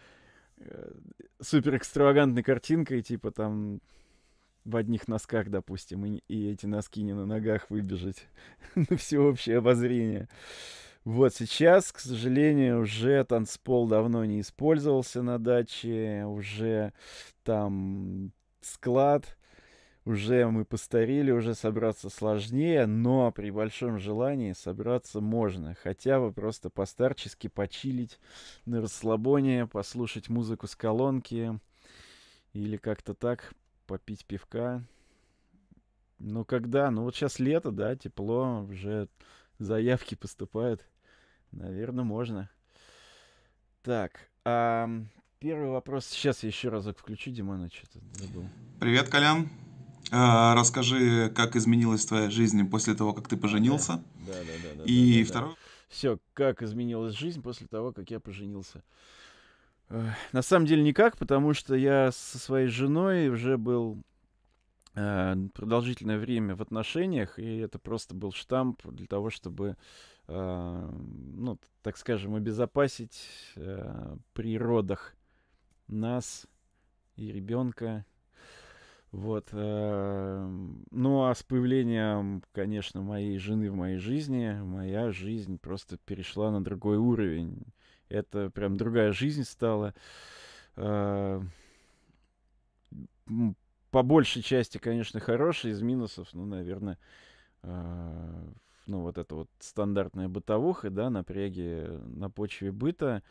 э, супер экстравагантной картинкой, типа там в одних носках, допустим, и, и эти носки не на ногах выбежать на всеобщее обозрение. Вот сейчас, к сожалению, уже танцпол давно не использовался на даче, уже там склад, уже мы постарели, уже собраться сложнее, но при большом желании собраться можно, хотя бы просто постарчески почилить на расслабоне, послушать музыку с колонки или как-то так попить пивка. Ну, когда? Ну, вот сейчас лето, да, тепло, уже заявки поступают. Наверное, можно. Так, а, первый вопрос. Сейчас я еще разок включу, Димона, что-то забыл. Привет, Колян. А, расскажи, как изменилась твоя жизнь после того, как ты поженился. Да, да, да. да И да, да, второй... Все, как изменилась жизнь после того, как я поженился. На самом деле никак, потому что я со своей женой уже был э, продолжительное время в отношениях, и это просто был штамп для того, чтобы, э, ну, так скажем, обезопасить э, при родах нас и ребенка. Вот. Э, ну а с появлением, конечно, моей жены в моей жизни, моя жизнь просто перешла на другой уровень. Это прям другая жизнь стала. А, по большей части, конечно, хорошая. Из минусов, ну, наверное, а, ну, вот это вот стандартная бытовуха, да, напряги на почве быта.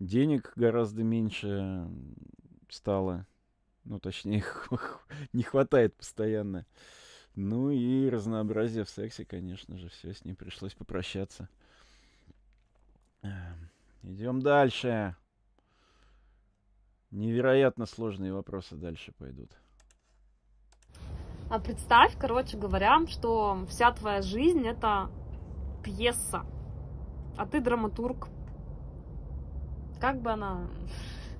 Денег гораздо меньше стало. Ну, точнее, не хватает постоянно. Ну и разнообразие в сексе, конечно же, все с ним пришлось попрощаться. Идем дальше. Невероятно сложные вопросы дальше пойдут. А представь, короче говоря, что вся твоя жизнь это пьеса, а ты драматург. Как бы она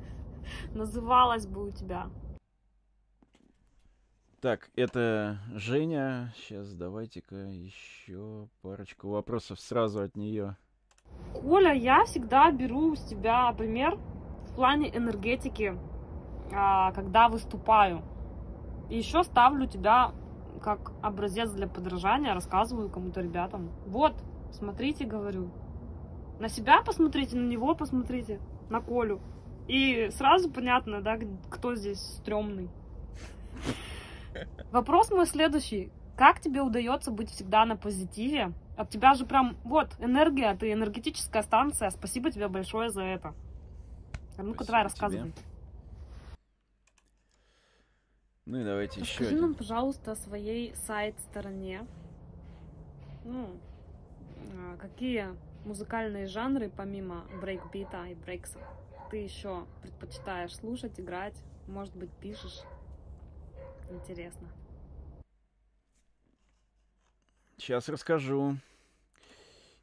называлась бы у тебя? Так, это Женя. Сейчас давайте-ка еще парочку вопросов сразу от нее. Коля, я всегда беру с тебя пример в плане энергетики, а, когда выступаю. И еще ставлю тебя как образец для подражания, рассказываю кому-то ребятам. Вот, смотрите, говорю. На себя посмотрите, на него посмотрите, на Колю. И сразу понятно, да, кто здесь стрёмный. Вопрос мой следующий. Как тебе удается быть всегда на позитиве от тебя же прям, вот, энергия, ты энергетическая станция. Спасибо тебе большое за это. А ну-ка, давай рассказывай. Тебе. Ну и давайте Расскажи еще. Расскажи нам, пожалуйста, о своей сайт-стороне. Ну, а, какие музыкальные жанры, помимо брейкбита и брейкса, ты еще предпочитаешь слушать, играть, может быть, пишешь? Интересно. Сейчас расскажу.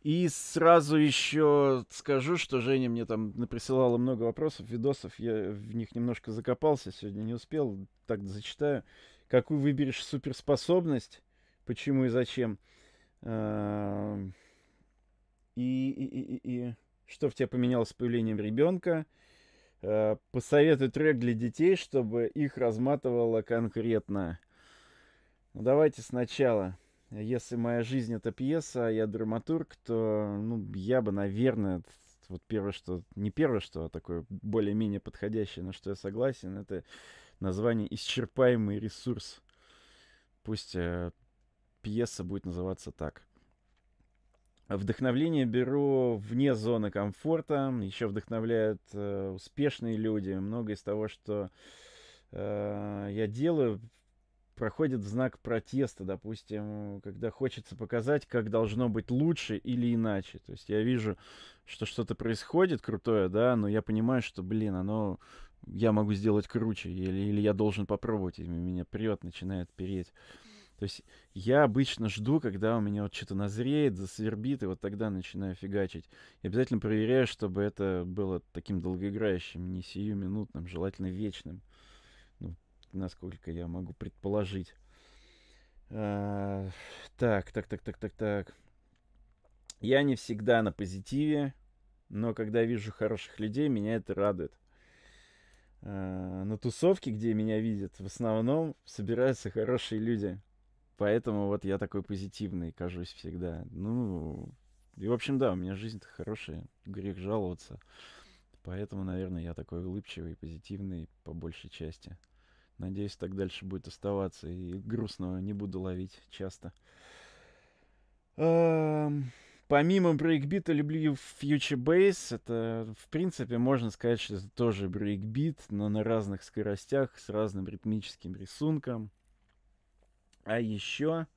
И сразу еще скажу, что Женя мне там присылала много вопросов, видосов. Я в них немножко закопался, сегодня не успел. Так зачитаю. Какую выберешь суперспособность? Почему и зачем? И, и, и, и, и что в тебя поменялось с появлением ребенка? Посоветую трек для детей, чтобы их разматывало конкретно. давайте сначала если моя жизнь это пьеса, а я драматург, то ну, я бы, наверное, вот первое, что... Не первое, что, а такое более-менее подходящее, на что я согласен, это название «Исчерпаемый ресурс». Пусть э, пьеса будет называться так. Вдохновление беру вне зоны комфорта. Еще вдохновляют э, успешные люди. Многое из того, что э, я делаю, проходит в знак протеста, допустим, когда хочется показать, как должно быть лучше или иначе. То есть я вижу, что что-то происходит крутое, да, но я понимаю, что, блин, оно я могу сделать круче, или, или я должен попробовать, и меня прет, начинает переть. То есть я обычно жду, когда у меня вот что-то назреет, засвербит, и вот тогда начинаю фигачить. И обязательно проверяю, чтобы это было таким долгоиграющим, не сиюминутным, желательно вечным насколько я могу предположить. А, так, так, так, так, так, так. Я не всегда на позитиве, но когда вижу хороших людей, меня это радует. А, на тусовке, где меня видят, в основном собираются хорошие люди. Поэтому вот я такой позитивный, кажусь всегда. Ну, и в общем, да, у меня жизнь-то хорошая, грех жаловаться. Поэтому, наверное, я такой улыбчивый и позитивный по большей части. Надеюсь, так дальше будет оставаться. И грустного не буду ловить часто. Эм, помимо брейкбита люблю Future Bass. Это, в принципе, можно сказать, что это тоже брейкбит, но на разных скоростях, с разным ритмическим рисунком. А еще,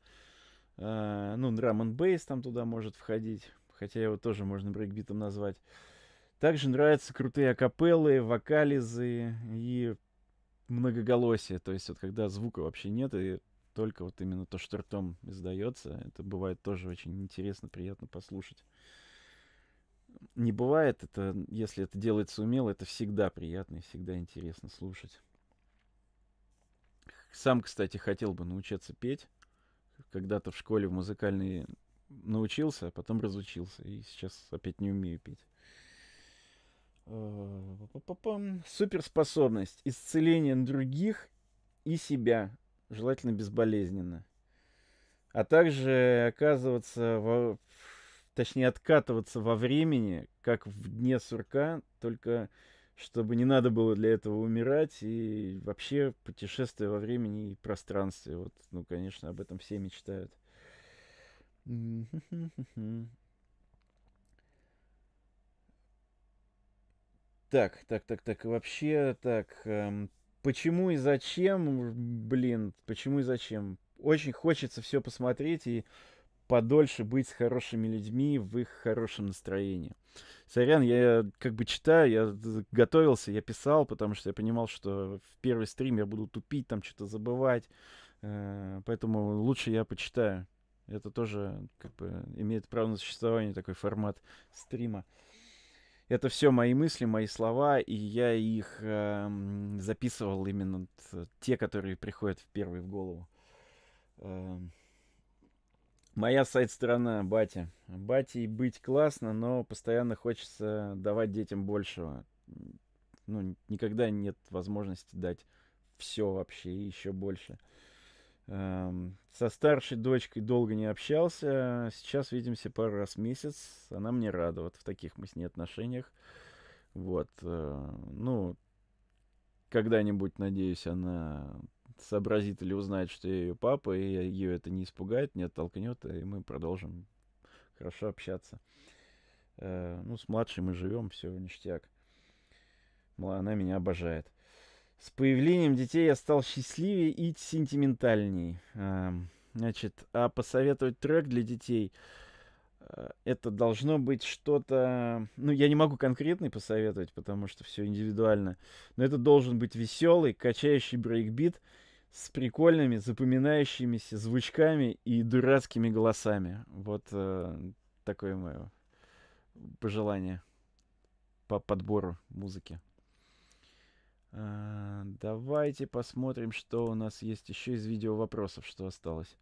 э, ну, Drum and там туда может входить, хотя его тоже можно брейкбитом назвать. Также нравятся крутые акапеллы, вокализы и многоголосие, то есть вот когда звука вообще нет, и только вот именно то, что ртом издается, это бывает тоже очень интересно, приятно послушать. Не бывает это, если это делается умело, это всегда приятно и всегда интересно слушать. Сам, кстати, хотел бы научиться петь. Когда-то в школе в музыкальной научился, а потом разучился. И сейчас опять не умею петь. Э, Суперспособность. Исцеление других и себя. Желательно безболезненно. А также оказываться, во... точнее откатываться во времени, как в дне сурка, только чтобы не надо было для этого умирать. И вообще путешествие во времени и пространстве. Вот, ну, конечно, об этом все мечтают. Так, так, так, так, вообще, так, эм, почему и зачем, блин, почему и зачем? Очень хочется все посмотреть и подольше быть с хорошими людьми в их хорошем настроении. Сорян, я как бы читаю, я готовился, я писал, потому что я понимал, что в первый стрим я буду тупить, там что-то забывать, э, поэтому лучше я почитаю. Это тоже как бы имеет право на существование такой формат стрима это все мои мысли, мои слова, и я их э, записывал именно те, которые приходят в первый в голову. Э, моя сайт-сторона батя. Батя и быть классно, но постоянно хочется давать детям большего. Ну, никогда нет возможности дать все вообще и еще больше. Э, Эм, со старшей дочкой долго не общался. Сейчас видимся пару раз в месяц. Она мне рада. Вот в таких мы с ней отношениях. Вот. Э, ну, когда-нибудь, надеюсь, она сообразит или узнает, что я ее папа, и ее это не испугает, не оттолкнет, и мы продолжим хорошо общаться. Э, ну, с младшей мы живем, все ништяк. Она меня обожает. С появлением детей я стал счастливее и сентиментальней. Эм, значит, а посоветовать трек для детей э, это должно быть что-то... Ну, я не могу конкретный посоветовать, потому что все индивидуально. Но это должен быть веселый, качающий брейкбит с прикольными, запоминающимися звучками и дурацкими голосами. Вот э, такое мое пожелание по подбору музыки. А, давайте посмотрим, что у нас есть еще из видео вопросов, что осталось.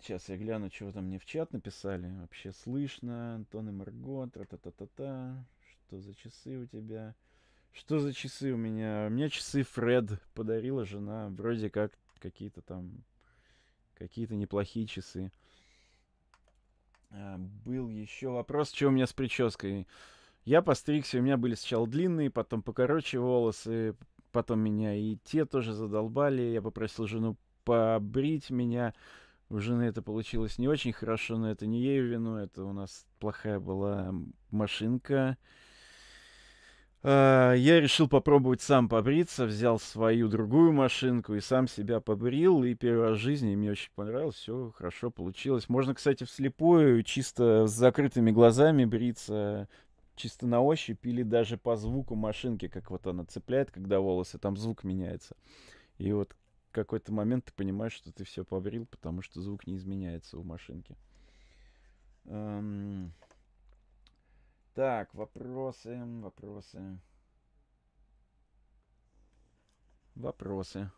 Сейчас я гляну, чего там мне в чат написали. Вообще слышно. Антон и Марго. Тра-та-та-та-та. Что за часы у тебя? Что за часы у меня? У меня часы Фред подарила жена. Вроде как какие-то там... Какие-то неплохие часы. А, был еще вопрос, что у меня с прической. Я постригся, у меня были сначала длинные, потом покороче волосы, потом меня и те тоже задолбали. Я попросил жену побрить меня. У жены это получилось не очень хорошо, но это не ей вину, это у нас плохая была машинка. А, я решил попробовать сам побриться, взял свою другую машинку и сам себя побрил, и первый раз в жизни мне очень понравилось, все хорошо получилось. Можно, кстати, вслепую, чисто с закрытыми глазами бриться, чисто на ощупь или даже по звуку машинки, как вот она цепляет, когда волосы, там звук меняется. И вот какой-то момент ты понимаешь, что ты все побрил, потому что звук не изменяется у машинки. Эм... Так, вопросы, вопросы. Вопросы.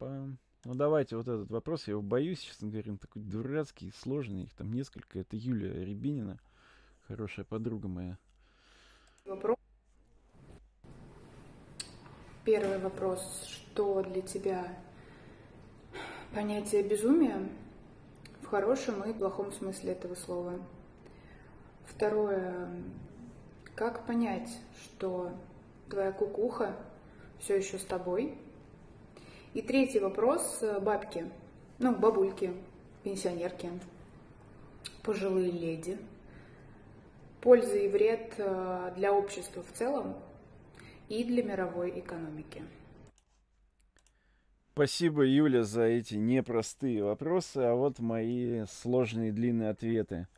Э, ну, давайте вот этот вопрос. Я его боюсь, честно говоря, он такой дурацкий, сложный. Их там несколько. Это Юлия Рябинина, хорошая подруга моя. Вопрос. Первый вопрос. Что для тебя понятие безумия в хорошем и плохом смысле этого слова? Второе. Как понять, что твоя кукуха все еще с тобой. И третий вопрос э, – бабки, ну, бабульки, пенсионерки, пожилые леди. Польза и вред э, для общества в целом и для мировой экономики. Спасибо, Юля, за эти непростые вопросы, а вот мои сложные длинные ответы.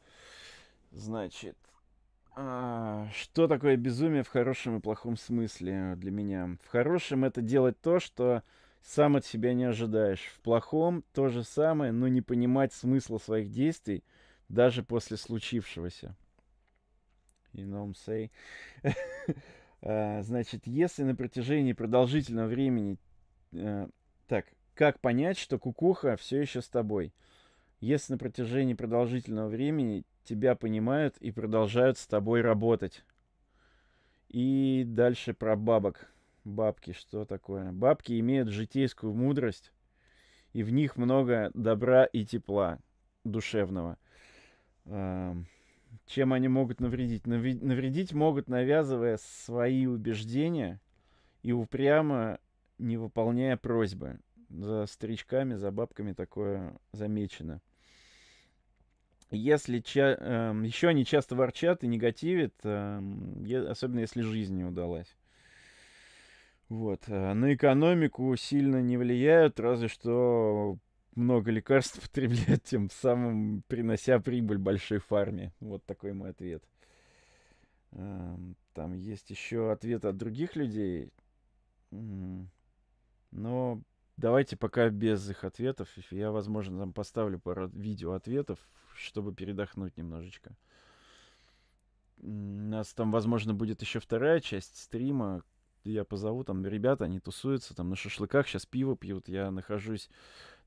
Значит, а, что такое безумие в хорошем и плохом смысле для меня? В хорошем это делать то, что сам от себя не ожидаешь. В плохом то же самое, но не понимать смысла своих действий даже после случившегося. You know what I'm saying? А, значит, если на протяжении продолжительного времени... Э, так, как понять, что кукуха все еще с тобой? Если на протяжении продолжительного времени тебя понимают и продолжают с тобой работать. И дальше про бабок. Бабки, что такое? Бабки имеют житейскую мудрость, и в них много добра и тепла душевного. Чем они могут навредить? Навредить могут, навязывая свои убеждения и упрямо не выполняя просьбы. За старичками, за бабками такое замечено если че, э, эм, еще они часто ворчат и негативят, э, особенно если жизнь не удалась. Вот. Э, на экономику сильно не влияют, разве что много лекарств потребляют, тем самым принося прибыль большой фарме. Вот такой мой ответ. Эм, там есть еще ответ от других людей. Но давайте пока без их ответов. Я, возможно, там поставлю пару видео ответов чтобы передохнуть немножечко. У нас там, возможно, будет еще вторая часть стрима. Я позову там ребята, они тусуются там на шашлыках, сейчас пиво пьют. Я нахожусь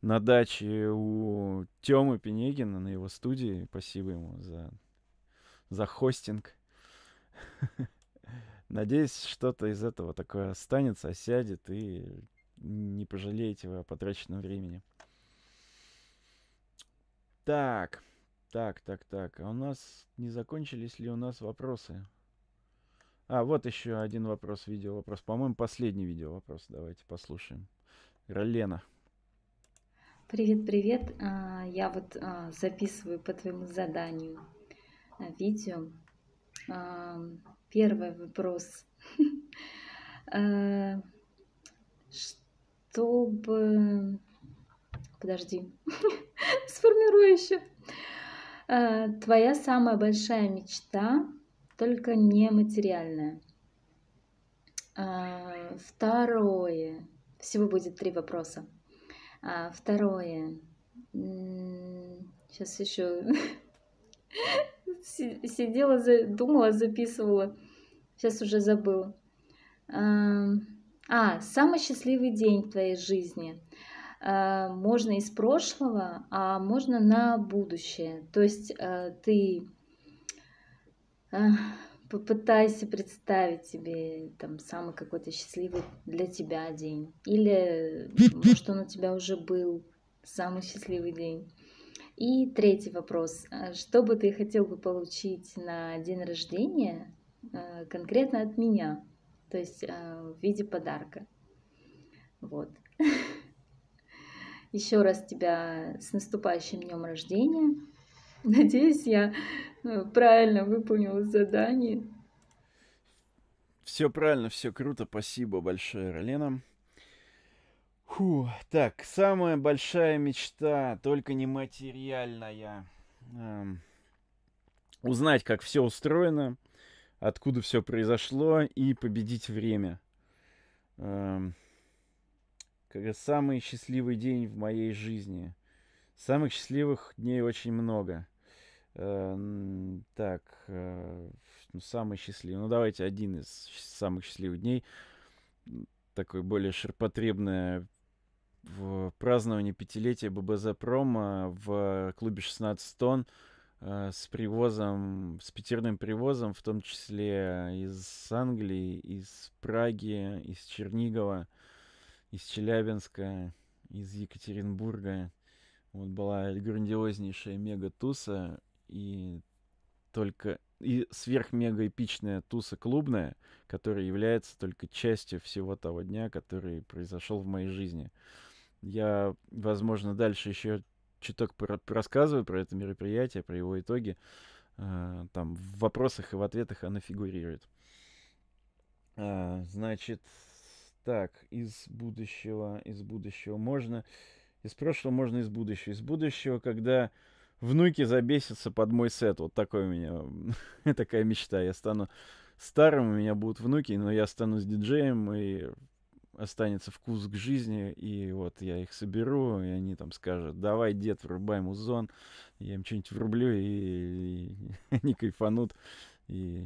на даче у Тёмы Пенегина на его студии. Спасибо ему за, за хостинг. Надеюсь, что-то из этого такое останется, осядет, и не пожалеете вы о потраченном времени. Так. Так, так, так. А у нас не закончились ли у нас вопросы? А, вот еще один вопрос, видео вопрос. По-моему, последний видео вопрос. Давайте послушаем. Ролена. Привет, привет. А, я вот а, записываю по твоему заданию а, видео. Первый вопрос. Чтобы... Подожди. Сформирую еще. Э, твоя самая большая мечта, только не материальная. Э, второе. Всего будет три вопроса. Э, второе. Сейчас еще сидела, думала, записывала. Сейчас уже забыла. Эм, а, самый счастливый день в твоей жизни. Э, можно из прошлого, а можно на будущее. То есть э, ты э, попытайся представить себе там самый какой-то счастливый для тебя день. Или, может, он у тебя уже был самый счастливый день. И третий вопрос. Что бы ты хотел бы получить на день рождения конкретно от меня? То есть в виде подарка. Вот. еще раз тебя с наступающим днем рождения. Надеюсь, я э, правильно выполнила задание. Все правильно, все круто. Спасибо большое, Ролена. Фу, так, самая большая мечта, только не материальная. Эм, узнать, как все устроено, откуда все произошло и победить время. Эм, как самый счастливый день в моей жизни. Самых счастливых дней очень много. Э, так, э, ну, самый счастливый. Ну, давайте один из самых счастливых дней. Такое более ширпотребное в праздновании пятилетия ББЗ Прома в клубе 16 тонн э, с привозом, с пятерным привозом, в том числе из Англии, из Праги, из Чернигова из Челябинска, из Екатеринбурга. Вот была грандиознейшая мега-туса, и только и сверхмега-эпичная туса клубная, которая является только частью всего того дня, который произошел в моей жизни. Я, возможно, дальше еще чуток рассказываю про это мероприятие, про его итоги. А, там в вопросах и в ответах она фигурирует. А, значит, так, из будущего, из будущего можно... Из прошлого можно из будущего. Из будущего, когда внуки забесятся под мой сет. Вот такой у меня... такая мечта. Я стану старым, у меня будут внуки, но я останусь диджеем, и останется вкус к жизни, и вот я их соберу, и они там скажут, давай, дед, врубай музон, я им что-нибудь врублю, и, и они кайфанут, и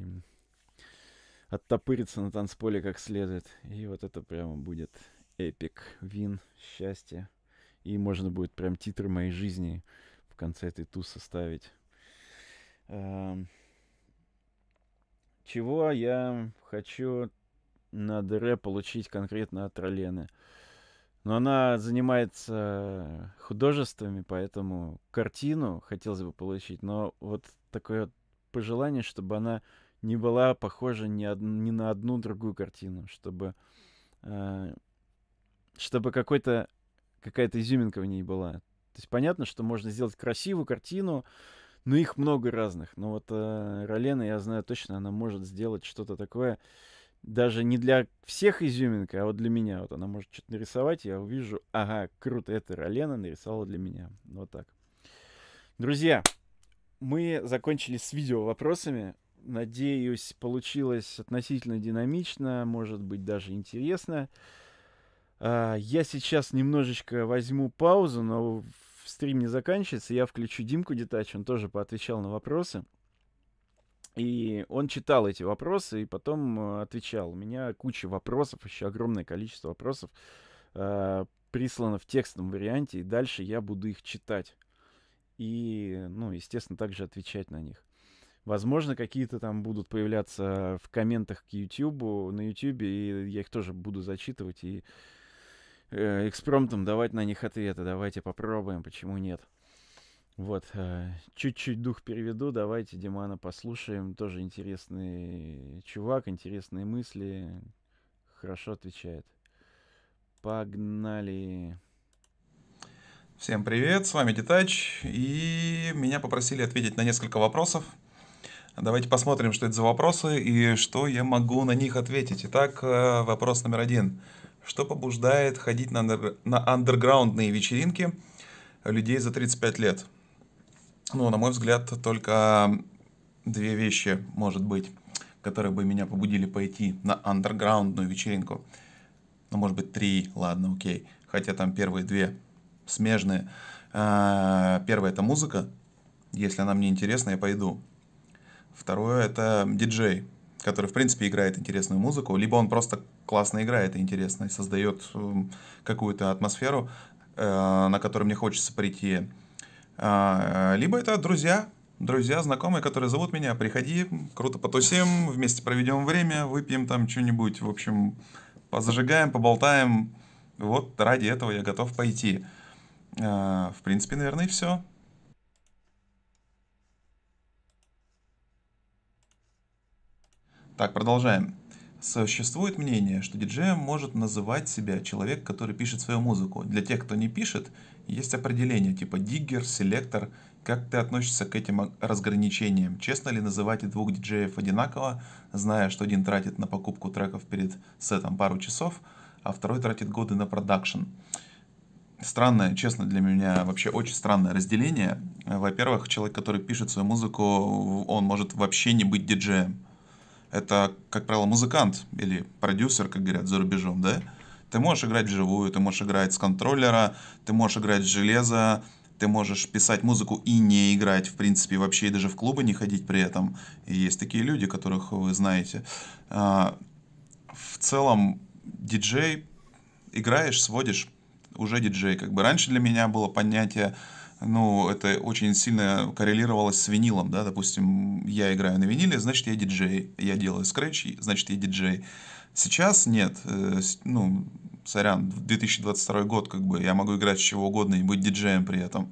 оттопыриться на танцполе как следует. И вот это прямо будет эпик, вин, счастье. И можно будет прям титры моей жизни в конце этой тусы ставить. Эм, чего я хочу на дыре получить конкретно от Ролены? Но она занимается художествами, поэтому картину хотелось бы получить. Но вот такое пожелание, чтобы она не была похожа ни, од... ни на одну другую картину, чтобы, э, чтобы какой-то, какая-то изюминка в ней была. То есть понятно, что можно сделать красивую картину, но их много разных. Но вот э, Ролена, я знаю точно, она может сделать что-то такое, даже не для всех изюминка, а вот для меня. Вот она может что-то нарисовать, я увижу, ага, круто, это Ролена нарисовала для меня. Вот так. Друзья, мы закончили с видео вопросами. Надеюсь, получилось относительно динамично, может быть, даже интересно. А, я сейчас немножечко возьму паузу, но стрим не заканчивается. Я включу Димку Детач, он тоже поотвечал на вопросы. И он читал эти вопросы и потом э, отвечал. У меня куча вопросов, еще огромное количество вопросов а, прислано в текстовом варианте, и дальше я буду их читать. И, ну, естественно, также отвечать на них. Возможно, какие-то там будут появляться в комментах к YouTube, на YouTube, и я их тоже буду зачитывать и э, экспромтом давать на них ответы. Давайте попробуем, почему нет. Вот, э, чуть-чуть дух переведу, давайте Димана послушаем. Тоже интересный чувак, интересные мысли, хорошо отвечает. Погнали. Всем привет, с вами Детач, и меня попросили ответить на несколько вопросов. Давайте посмотрим, что это за вопросы и что я могу на них ответить. Итак, э, вопрос номер один. Что побуждает ходить на, андер... на андерграундные вечеринки людей за 35 лет? Ну, на мой взгляд, только две вещи, может быть, которые бы меня побудили пойти на андерграундную вечеринку. Ну, может быть, три, ладно, окей. Хотя там первые две смежные. Э, первая — это музыка. Если она мне интересна, я пойду. Второе – это диджей, который, в принципе, играет интересную музыку, либо он просто классно играет и интересно, и создает эм, какую-то атмосферу, э, на которую мне хочется прийти. А, э, либо это друзья, друзья, знакомые, которые зовут меня, приходи, круто потусим, вместе проведем время, выпьем там что-нибудь, в общем, позажигаем, поболтаем. Вот ради этого я готов пойти. Э, в принципе, наверное, и все. Так, продолжаем. Существует мнение, что диджеем может называть себя человек, который пишет свою музыку. Для тех, кто не пишет, есть определение типа диггер, селектор. Как ты относишься к этим разграничениям? Честно ли называть двух диджеев одинаково, зная, что один тратит на покупку треков перед сетом пару часов, а второй тратит годы на продакшн? Странное, честно, для меня вообще очень странное разделение. Во-первых, человек, который пишет свою музыку, он может вообще не быть диджеем это, как правило, музыкант или продюсер, как говорят за рубежом, да? Ты можешь играть вживую, ты можешь играть с контроллера, ты можешь играть с железа, ты можешь писать музыку и не играть, в принципе, вообще и даже в клубы не ходить при этом. И есть такие люди, которых вы знаете. А, в целом, диджей, играешь, сводишь, уже диджей. Как бы раньше для меня было понятие ну, это очень сильно коррелировалось с винилом, да, допустим, я играю на виниле, значит, я диджей, я делаю скретч, значит, я диджей. Сейчас нет, э, ну, сорян, 2022 год, как бы, я могу играть с чего угодно и быть диджеем при этом.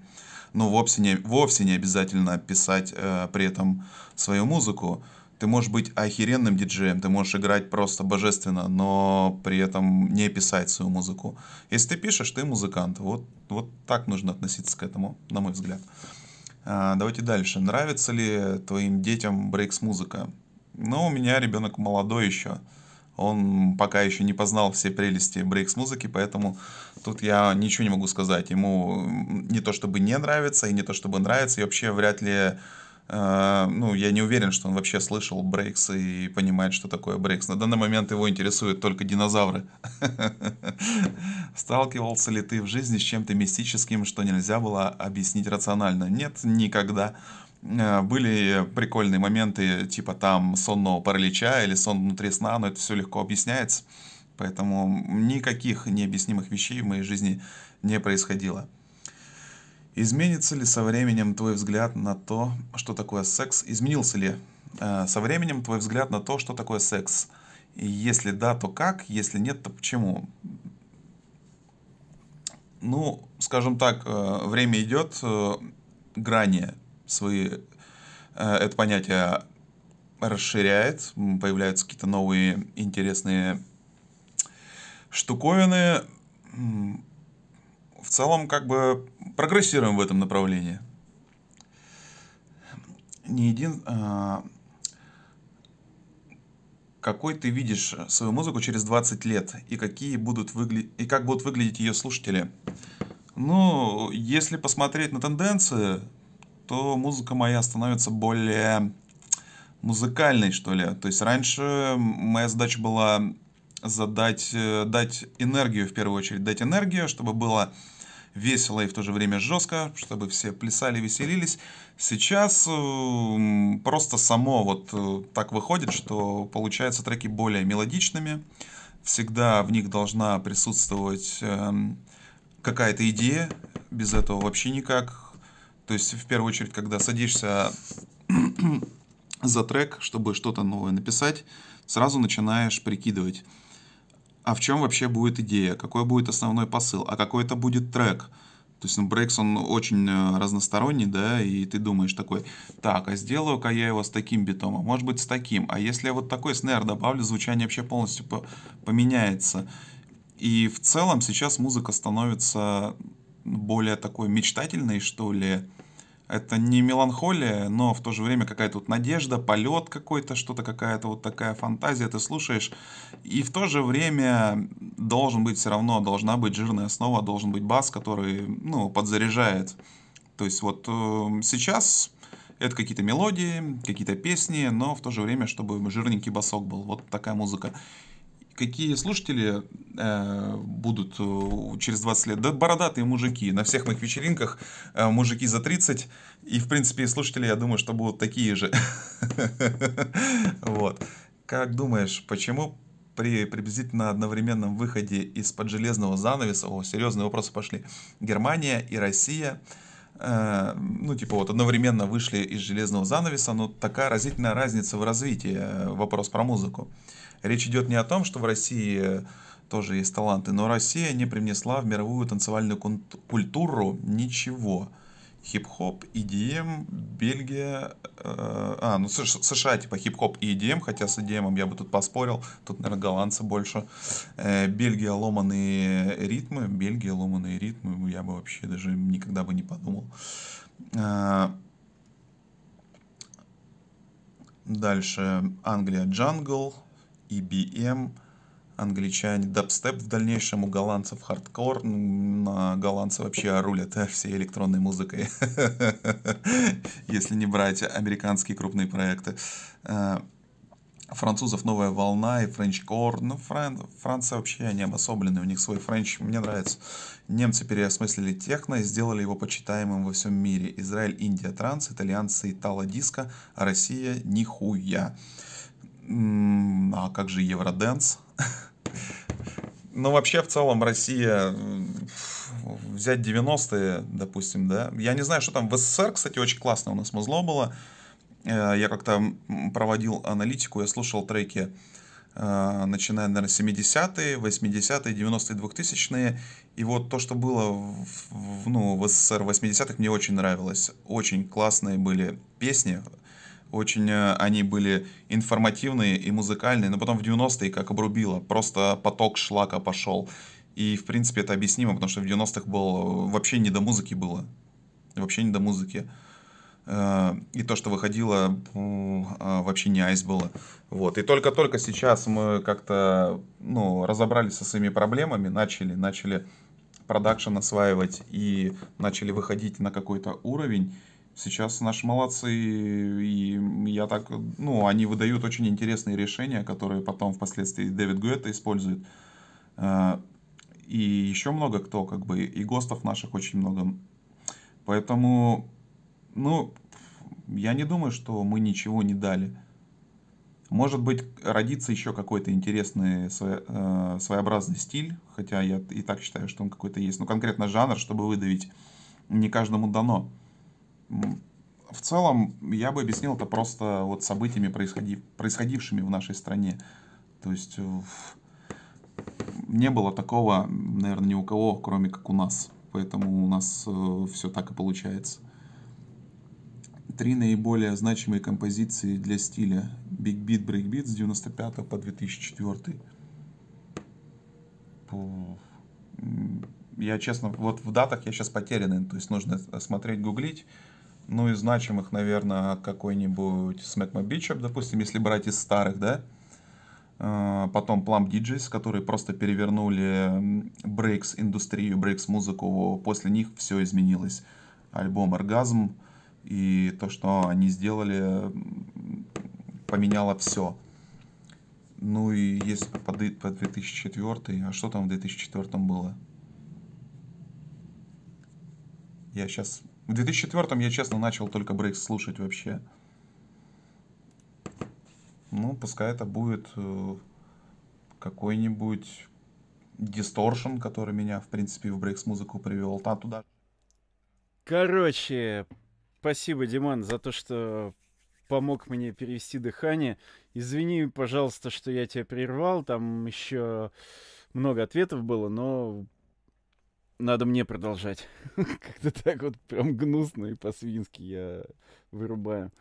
Но вовсе не, вовсе не обязательно писать э, при этом свою музыку. Ты можешь быть охеренным диджеем, ты можешь играть просто божественно, но при этом не писать свою музыку. Если ты пишешь, ты музыкант. Вот, вот так нужно относиться к этому, на мой взгляд. А, давайте дальше. Нравится ли твоим детям брейкс-музыка? Ну, у меня ребенок молодой еще. Он пока еще не познал все прелести брейкс-музыки, поэтому тут я ничего не могу сказать. Ему не то чтобы не нравится, и не то чтобы нравится, и вообще вряд ли Э, ну, я не уверен, что он вообще слышал брейкс и понимает, что такое брейкс. На данный момент его интересуют только динозавры. Сталкивался ли ты в жизни с чем-то мистическим, что нельзя было объяснить рационально? Нет, никогда. Э, были прикольные моменты, типа там сонного паралича или сон внутри сна, но это все легко объясняется. Поэтому никаких необъяснимых вещей в моей жизни не происходило. Изменится ли со временем твой взгляд на то, что такое секс? Изменился ли э, со временем твой взгляд на то, что такое секс? И если да, то как? Если нет, то почему? Ну, скажем так, э, время идет, э, грани свои, э, это понятие расширяет, появляются какие-то новые интересные штуковины целом как бы прогрессируем в этом направлении. Не един... А... Какой ты видишь свою музыку через 20 лет и какие будут выгля... и как будут выглядеть ее слушатели? Ну, если посмотреть на тенденции, то музыка моя становится более музыкальной, что ли. То есть раньше моя задача была задать, э, дать энергию в первую очередь, дать энергию, чтобы было весело и в то же время жестко, чтобы все плясали, веселились. Сейчас э, просто само вот э, так выходит, что получаются треки более мелодичными. Всегда в них должна присутствовать эм, какая-то идея, без этого вообще никак. То есть, в первую очередь, когда садишься за трек, чтобы что-то новое написать, сразу начинаешь прикидывать, а в чем вообще будет идея, какой будет основной посыл, а какой это будет трек. То есть, ну, Брейкс, он очень э, разносторонний, да, и ты думаешь такой, так, а сделаю-ка я его с таким битом, а может быть с таким, а если я вот такой снэр добавлю, звучание вообще полностью по поменяется. И в целом сейчас музыка становится более такой мечтательной, что ли, это не меланхолия, но в то же время какая-то вот надежда, полет какой-то, что-то какая-то вот такая фантазия, ты слушаешь. И в то же время должен быть все равно, должна быть жирная основа, должен быть бас, который, ну, подзаряжает. То есть вот э, сейчас это какие-то мелодии, какие-то песни, но в то же время, чтобы жирненький басок был. Вот такая музыка какие слушатели э, будут э, через 20 лет? Да бородатые мужики. На всех моих вечеринках э, мужики за 30. И, в принципе, слушатели, я думаю, что будут такие же. Вот. Как думаешь, почему при приблизительно одновременном выходе из-под железного занавеса, о, серьезные вопросы пошли, Германия и Россия, э, ну, типа вот одновременно вышли из железного занавеса, но такая разительная разница в развитии, э, вопрос про музыку. Речь идет не о том, что в России э, тоже есть таланты, но Россия не принесла в мировую танцевальную культуру ничего. Хип-хоп, EDM, эм, Бельгия, э, а, ну США типа хип-хоп и EDM, эм, хотя с EDM я бы тут поспорил, тут, наверное, голландцы больше. Э, Бельгия ломаные ритмы, Бельгия ломаные ритмы, ну, я бы вообще даже никогда бы не подумал. Э, дальше Англия джангл, EBM, англичане дабстеп в дальнейшем, у голландцев хардкор, на голландцы вообще рулят всей электронной музыкой, если не брать американские крупные проекты. Э, французов новая волна и френчкор. Ну, Фран... Франция вообще не обособленная у них свой френч, мне нравится. Немцы переосмыслили техно и сделали его почитаемым во всем мире. Израиль, Индия, транс, итальянцы, итало-диско, а Россия нихуя. А как же Евроденс? Ну, вообще, в целом, Россия, взять 90-е, допустим, да. Я не знаю, что там в СССР, кстати, очень классно у нас музло было. Э, я как-то проводил аналитику, я слушал треки, э, начиная, наверное, 70-е, 80-е, 90-е, 2000-е. И вот то, что было в, ну, в СССР в 80-х, мне очень нравилось. Очень классные были песни. Очень э, они были информативные и музыкальные, но потом в 90-е как обрубило, просто поток шлака пошел. И, в принципе, это объяснимо, потому что в 90-х был, э, вообще не до музыки было. Вообще не до музыки. Э, и то, что выходило, а, вообще не айс было. Вот. И только-только сейчас мы как-то ну, разобрались со своими проблемами, начали, начали продакшн осваивать и начали выходить на какой-то уровень. Сейчас наши молодцы, и, я так, ну, они выдают очень интересные решения, которые потом впоследствии Дэвид Гуэта использует. Э, и еще много кто, как бы, и ГОСТов наших очень много. Поэтому, ну, я не думаю, что мы ничего не дали. Может быть, родится еще какой-то интересный э, своеобразный стиль, хотя я и так считаю, что он какой-то есть. Но конкретно жанр, чтобы выдавить, не каждому дано в целом я бы объяснил это просто вот событиями, происходив, происходившими в нашей стране. То есть не было такого, наверное, ни у кого, кроме как у нас. Поэтому у нас э, все так и получается. Три наиболее значимые композиции для стиля. Big Beat, Break Beat с 95 по 2004. Я честно, вот в датах я сейчас потерянный то есть нужно смотреть, гуглить. Ну, и значимых, наверное, какой-нибудь Smack My Bitchup, допустим, если брать из старых, да. А, потом Plum DJs, которые просто перевернули брейкс индустрию, брейкс музыку. После них все изменилось. Альбом Оргазм и то, что они сделали, поменяло все. Ну и есть по 2004, а что там в 2004 было? Я сейчас в 2004 я, честно, начал только брейк слушать вообще. Ну, пускай это будет э, какой-нибудь дисторшн, который меня, в принципе, в брейкс-музыку привел. Та туда. Короче, спасибо, Диман, за то, что помог мне перевести дыхание. Извини, пожалуйста, что я тебя прервал. Там еще много ответов было, но надо мне продолжать. Как-то так вот прям гнусно и по-свински я вырубаю.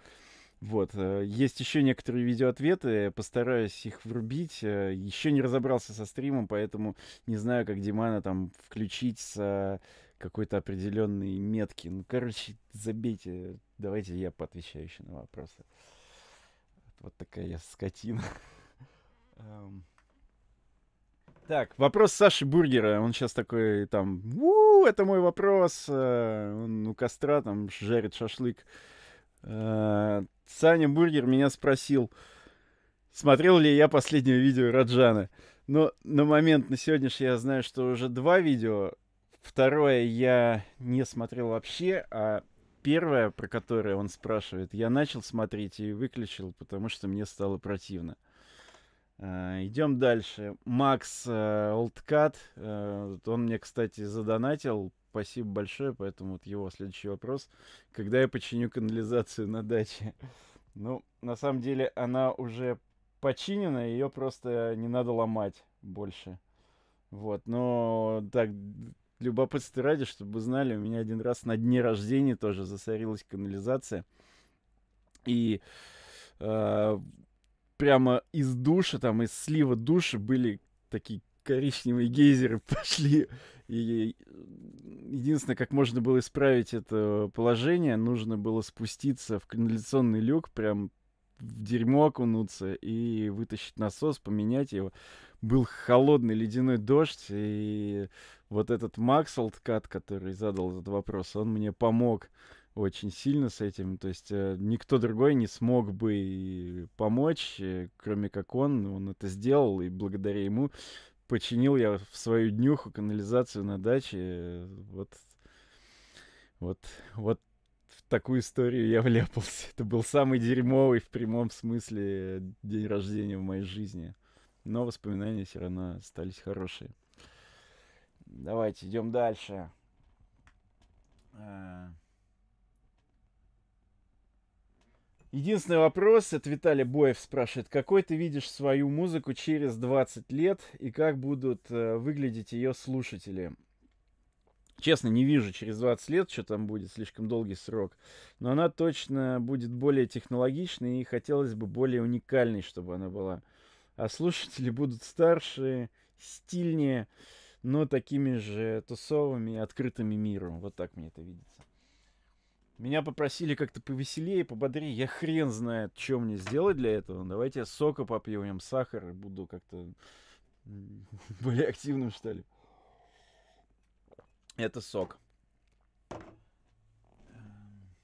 Вот. Э, есть еще некоторые видеоответы, постараюсь их врубить. Э, еще не разобрался со стримом, поэтому не знаю, как Димана там включить с э, какой-то определенной метки. Ну, короче, забейте. Давайте я поотвечаю еще на вопросы. Вот такая я скотина. Um... Так, вопрос Саши Бургера. Он сейчас такой там, у это мой вопрос. Э, он у костра там жарит шашлык. Э, Саня Бургер меня спросил, смотрел ли я последнее видео Раджана. Но на момент, на сегодняшний я знаю, что уже два видео. Второе я не смотрел вообще, а первое, про которое он спрашивает, я начал смотреть и выключил, потому что мне стало противно. Э, идем дальше. Макс э, Олдкат, э, он мне, кстати, задонатил. Спасибо большое, поэтому вот его следующий вопрос. Когда я починю канализацию на даче? Ну, на самом деле, она уже починена, ее просто не надо ломать больше. Вот, но так, любопытство ради, чтобы вы знали, у меня один раз на дне рождения тоже засорилась канализация. И прямо из душа, там, из слива души были такие коричневые гейзеры пошли. И единственное, как можно было исправить это положение, нужно было спуститься в канализационный люк, прям в дерьмо окунуться и вытащить насос, поменять его. Был холодный ледяной дождь, и вот этот Максвелл Ткат, который задал этот вопрос, он мне помог очень сильно с этим. То есть э, никто другой не смог бы помочь, э, кроме как он. Он это сделал, и благодаря ему починил я в свою днюху канализацию на даче. Вот, вот, вот в такую историю я вляпался. Это был самый дерьмовый в прямом смысле день рождения в моей жизни. Но воспоминания все равно остались хорошие. Давайте идем дальше. Uh... Единственный вопрос, это Виталий Боев спрашивает, какой ты видишь свою музыку через 20 лет и как будут э, выглядеть ее слушатели? Честно, не вижу через 20 лет, что там будет, слишком долгий срок. Но она точно будет более технологичной и хотелось бы более уникальной, чтобы она была. А слушатели будут старше, стильнее, но такими же тусовыми, и открытыми миром. Вот так мне это видится. Меня попросили как-то повеселее, пободрее. Я хрен знает, что мне сделать для этого. Давайте я сока попью, в сахар, и буду как-то более активным, что ли. Это сок. Эм.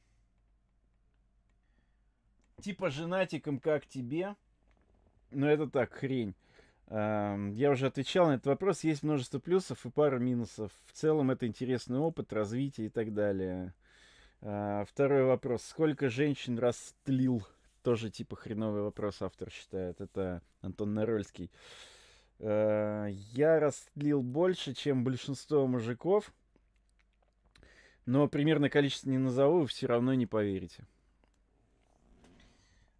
Типа женатиком, как тебе. Но ну, это так, хрень. Эм, я уже отвечал на этот вопрос. Есть множество плюсов и пара минусов. В целом это интересный опыт, развитие и так далее. А, второй вопрос. Сколько женщин растлил? Тоже типа хреновый вопрос автор считает. Это Антон Нарольский. А, я растлил больше, чем большинство мужиков. Но примерно количество не назову, все равно не поверите.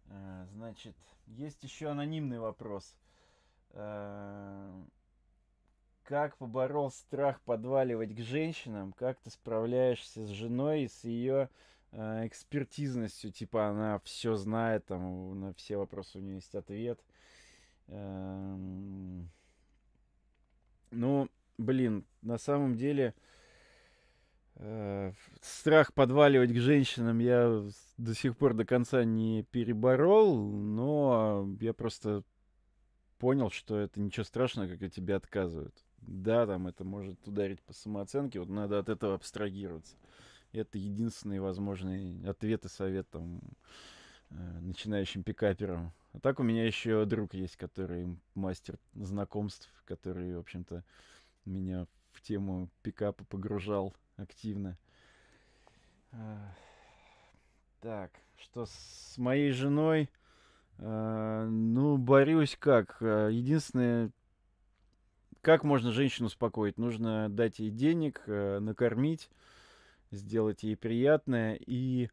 А, значит, есть еще анонимный вопрос как поборол страх подваливать к женщинам, как ты справляешься с женой и с ее э, экспертизностью, типа она все знает, там на все вопросы у нее есть ответ. Эм... Ну, блин, на самом деле э, страх подваливать к женщинам я до сих пор до конца не переборол, но я просто понял, что это ничего страшного, когда тебе отказывают да, там это может ударить по самооценке, вот надо от этого абстрагироваться. Это единственный возможный ответ и совет там э, начинающим пикаперам. А так у меня еще друг есть, который мастер знакомств, который, в общем-то, меня в тему пикапа погружал активно. Так, что с моей женой? А, ну, борюсь как. А, единственное, как можно женщину успокоить? Нужно дать ей денег, э, накормить, сделать ей приятное. И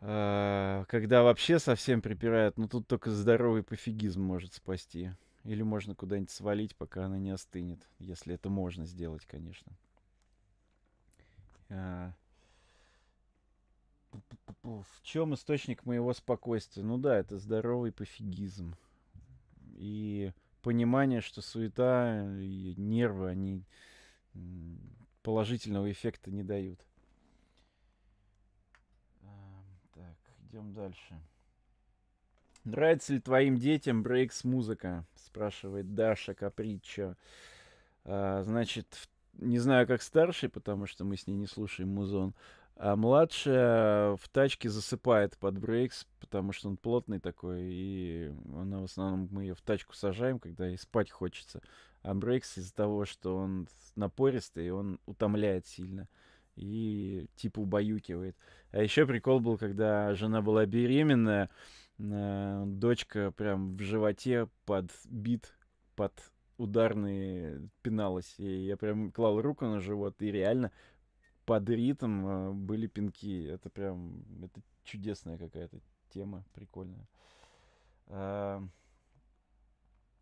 э, когда вообще совсем припирают, ну тут только здоровый пофигизм может спасти. Или можно куда-нибудь свалить, пока она не остынет. Если это можно сделать, конечно. Э, в чем источник моего спокойствия? Ну да, это здоровый пофигизм. И понимание, что суета и нервы, они положительного эффекта не дают. Эм, так, идем дальше. Нравится ли твоим детям брейкс-музыка? Спрашивает Даша Капричо. А, значит, не знаю, как старший, потому что мы с ней не слушаем музон. А младшая в тачке засыпает под брейкс, потому что он плотный такой, и она в основном, мы ее в тачку сажаем, когда ей спать хочется. А брейкс из-за того, что он напористый, он утомляет сильно и типа убаюкивает. А еще прикол был, когда жена была беременная, а, дочка прям в животе под бит, под ударные пиналась. И я прям клал руку на живот, и реально под ритм а, были пинки. Это прям, это чудесная какая-то тема, прикольная. А,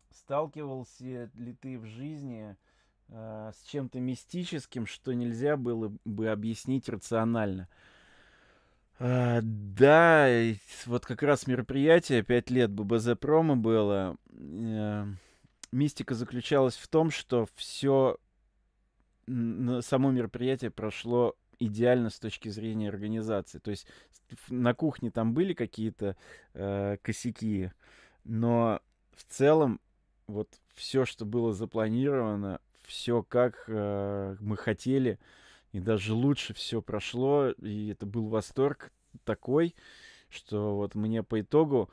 сталкивался ли ты в жизни а, с чем-то мистическим, что нельзя было бы объяснить рационально? А, да, вот как раз мероприятие, пять лет ББЗ промо было. А, мистика заключалась в том, что все само мероприятие прошло идеально с точки зрения организации. То есть на кухне там были какие-то э, косяки, но в целом вот все, что было запланировано, все как э, мы хотели, и даже лучше все прошло, и это был восторг такой, что вот мне по итогу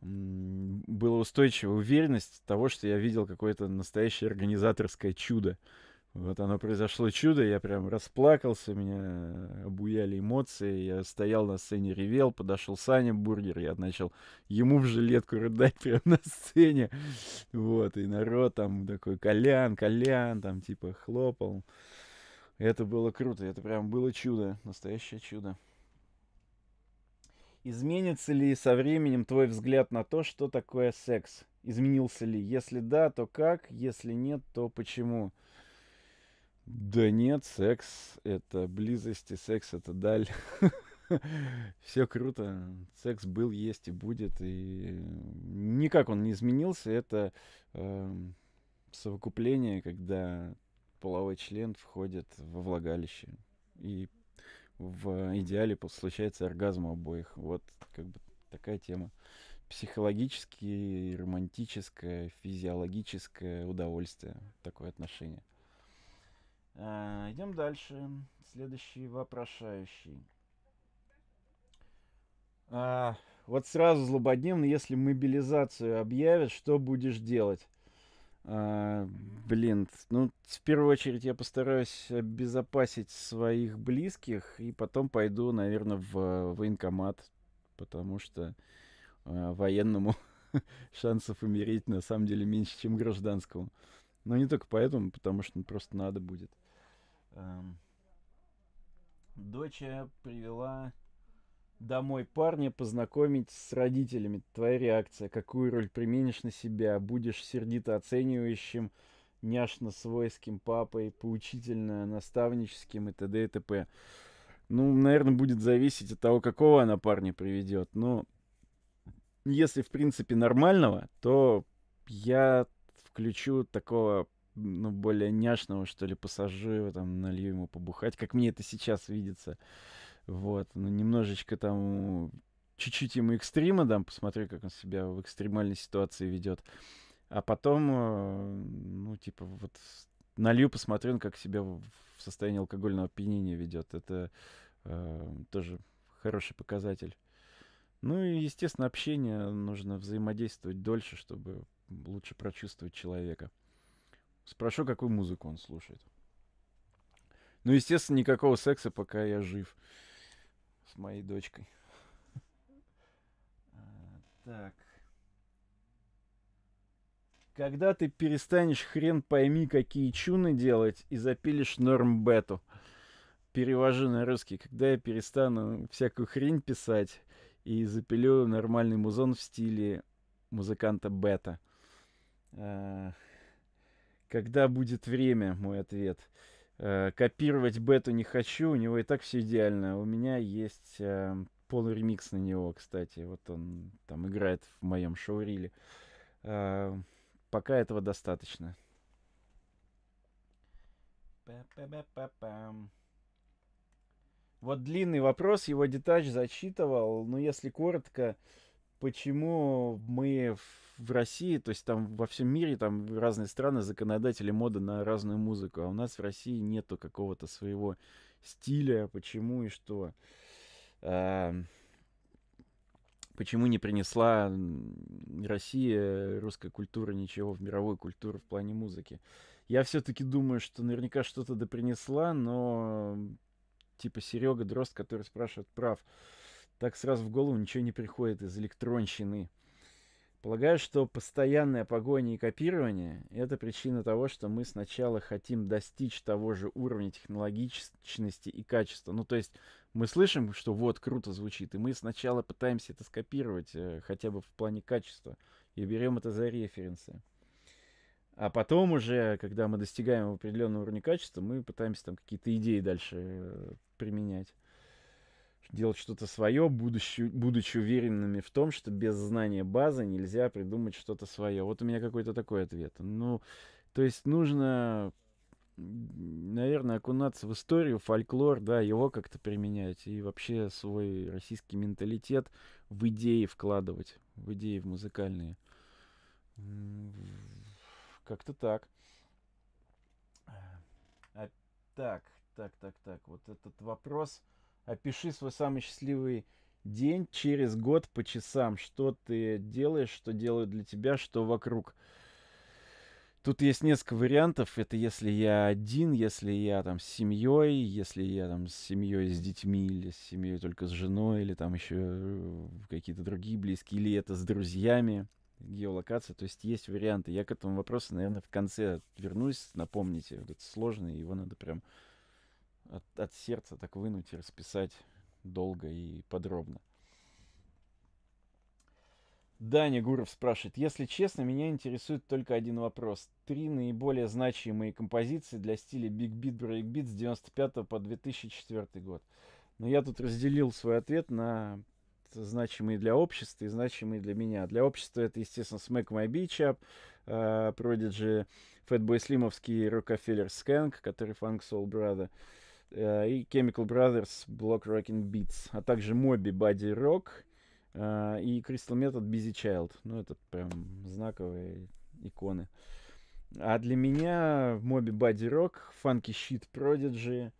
была устойчивая уверенность того, что я видел какое-то настоящее организаторское чудо. Вот оно произошло чудо, я прям расплакался, меня обуяли эмоции, я стоял на сцене, ревел, подошел Саня Бургер, я начал ему в жилетку рыдать прямо на сцене, вот, и народ там такой, Колян, Колян, там типа хлопал, это было круто, это прям было чудо, настоящее чудо. Изменится ли со временем твой взгляд на то, что такое секс? Изменился ли? Если да, то как? Если нет, то почему? Почему? Да нет, секс — это близость, и секс — это даль. Все круто. Секс был, есть и будет. И никак он не изменился. Это э, совокупление, когда половой член входит во влагалище. И в идеале случается оргазм обоих. Вот как бы такая тема. Психологически, романтическое, физиологическое удовольствие. Такое отношение. Э, идем дальше. Следующий вопрошающий. А, вот сразу злободневно, если мобилизацию объявят, что будешь делать? А, блин, ну, в первую очередь я постараюсь обезопасить своих близких, и потом пойду, наверное, в военкомат, потому что а, военному шансов умереть на самом деле меньше, чем гражданскому. Но не только поэтому, потому что ну, просто надо будет. Эм, Доча привела домой парня познакомить с родителями. Твоя реакция, какую роль применишь на себя, будешь сердито оценивающим, няшно свойским папой, поучительно наставническим и т.д. и т.п. Ну, наверное, будет зависеть от того, какого она парня приведет. Но если, в принципе, нормального, то я включу такого ну, более няшного, что ли, пассажира, там, налью ему побухать, как мне это сейчас видится. Вот, ну, немножечко там, чуть-чуть ему экстрима дам, посмотрю, как он себя в экстремальной ситуации ведет. А потом, э, ну, типа, вот налью, посмотрю, как себя в состоянии алкогольного опьянения ведет. Это э, тоже хороший показатель. Ну и, естественно, общение нужно взаимодействовать дольше, чтобы лучше прочувствовать человека. Спрошу, какую музыку он слушает. Ну, естественно, никакого секса, пока я жив. С моей дочкой. А, так. Когда ты перестанешь хрен пойми, какие чуны делать, и запилишь норм бету. Перевожу на русский. Когда я перестану всякую хрень писать и запилю нормальный музон в стиле музыканта бета. А, когда будет время, мой ответ. «Э, копировать бету не хочу, у него и так все идеально. У меня есть эм, полуремикс на него, кстати. Вот он там играет в моем шоуриле. Э, пока этого достаточно. Вот длинный вопрос, его детач зачитывал. Но если коротко, почему мы в России, то есть там во всем мире, там разные страны, законодатели моды на разную музыку, а у нас в России нету какого-то своего стиля, почему и что. А, почему не принесла Россия, русская культура ничего в мировой культуре в плане музыки. Я все-таки думаю, что наверняка что-то допринесла, но типа Серега Дрозд, который спрашивает, прав так сразу в голову ничего не приходит из электронщины. Полагаю, что постоянная погоня и копирование – это причина того, что мы сначала хотим достичь того же уровня технологичности и качества. Ну, то есть мы слышим, что вот, круто звучит, и мы сначала пытаемся это скопировать, э, хотя бы в плане качества, и берем это за референсы. А потом уже, когда мы достигаем определенного уровня качества, мы пытаемся там какие-то идеи дальше э, применять делать что-то свое, будучи, будучи уверенными в том, что без знания базы нельзя придумать что-то свое. Вот у меня какой-то такой ответ. Ну, то есть нужно, наверное, окунаться в историю, фольклор, да, его как-то применять и вообще свой российский менталитет в идеи вкладывать, в идеи в музыкальные. Как-то так. А, а, так, так, так, так. Вот этот вопрос Опиши свой самый счастливый день через год по часам. Что ты делаешь, что делают для тебя, что вокруг. Тут есть несколько вариантов. Это если я один, если я там с семьей, если я там с семьей с детьми, или с семьей только с женой, или там еще э, какие-то другие близкие, или это с друзьями, геолокация. То есть есть варианты. Я к этому вопросу, наверное, в конце вернусь. Напомните, это сложно, его надо прям от, от сердца так вынуть и расписать долго и подробно. Даня Гуров спрашивает, если честно, меня интересует только один вопрос. Три наиболее значимые композиции для стиля Big Beat Break Beat с 95 по 2004 год. Но я тут разделил свой ответ на значимые для общества и значимые для меня. Для общества это, естественно, Smack My Beach Up, э, Prodigy, Fatboy Slimовский Rockefeller Skank, который Funk Soul Brother и Chemical Brothers Block Rockin' Beats, а также Моби Body Rock и Crystal Method Busy Child. Ну, это прям знаковые иконы. А для меня Моби Body Rock, Funky Shit Prodigy,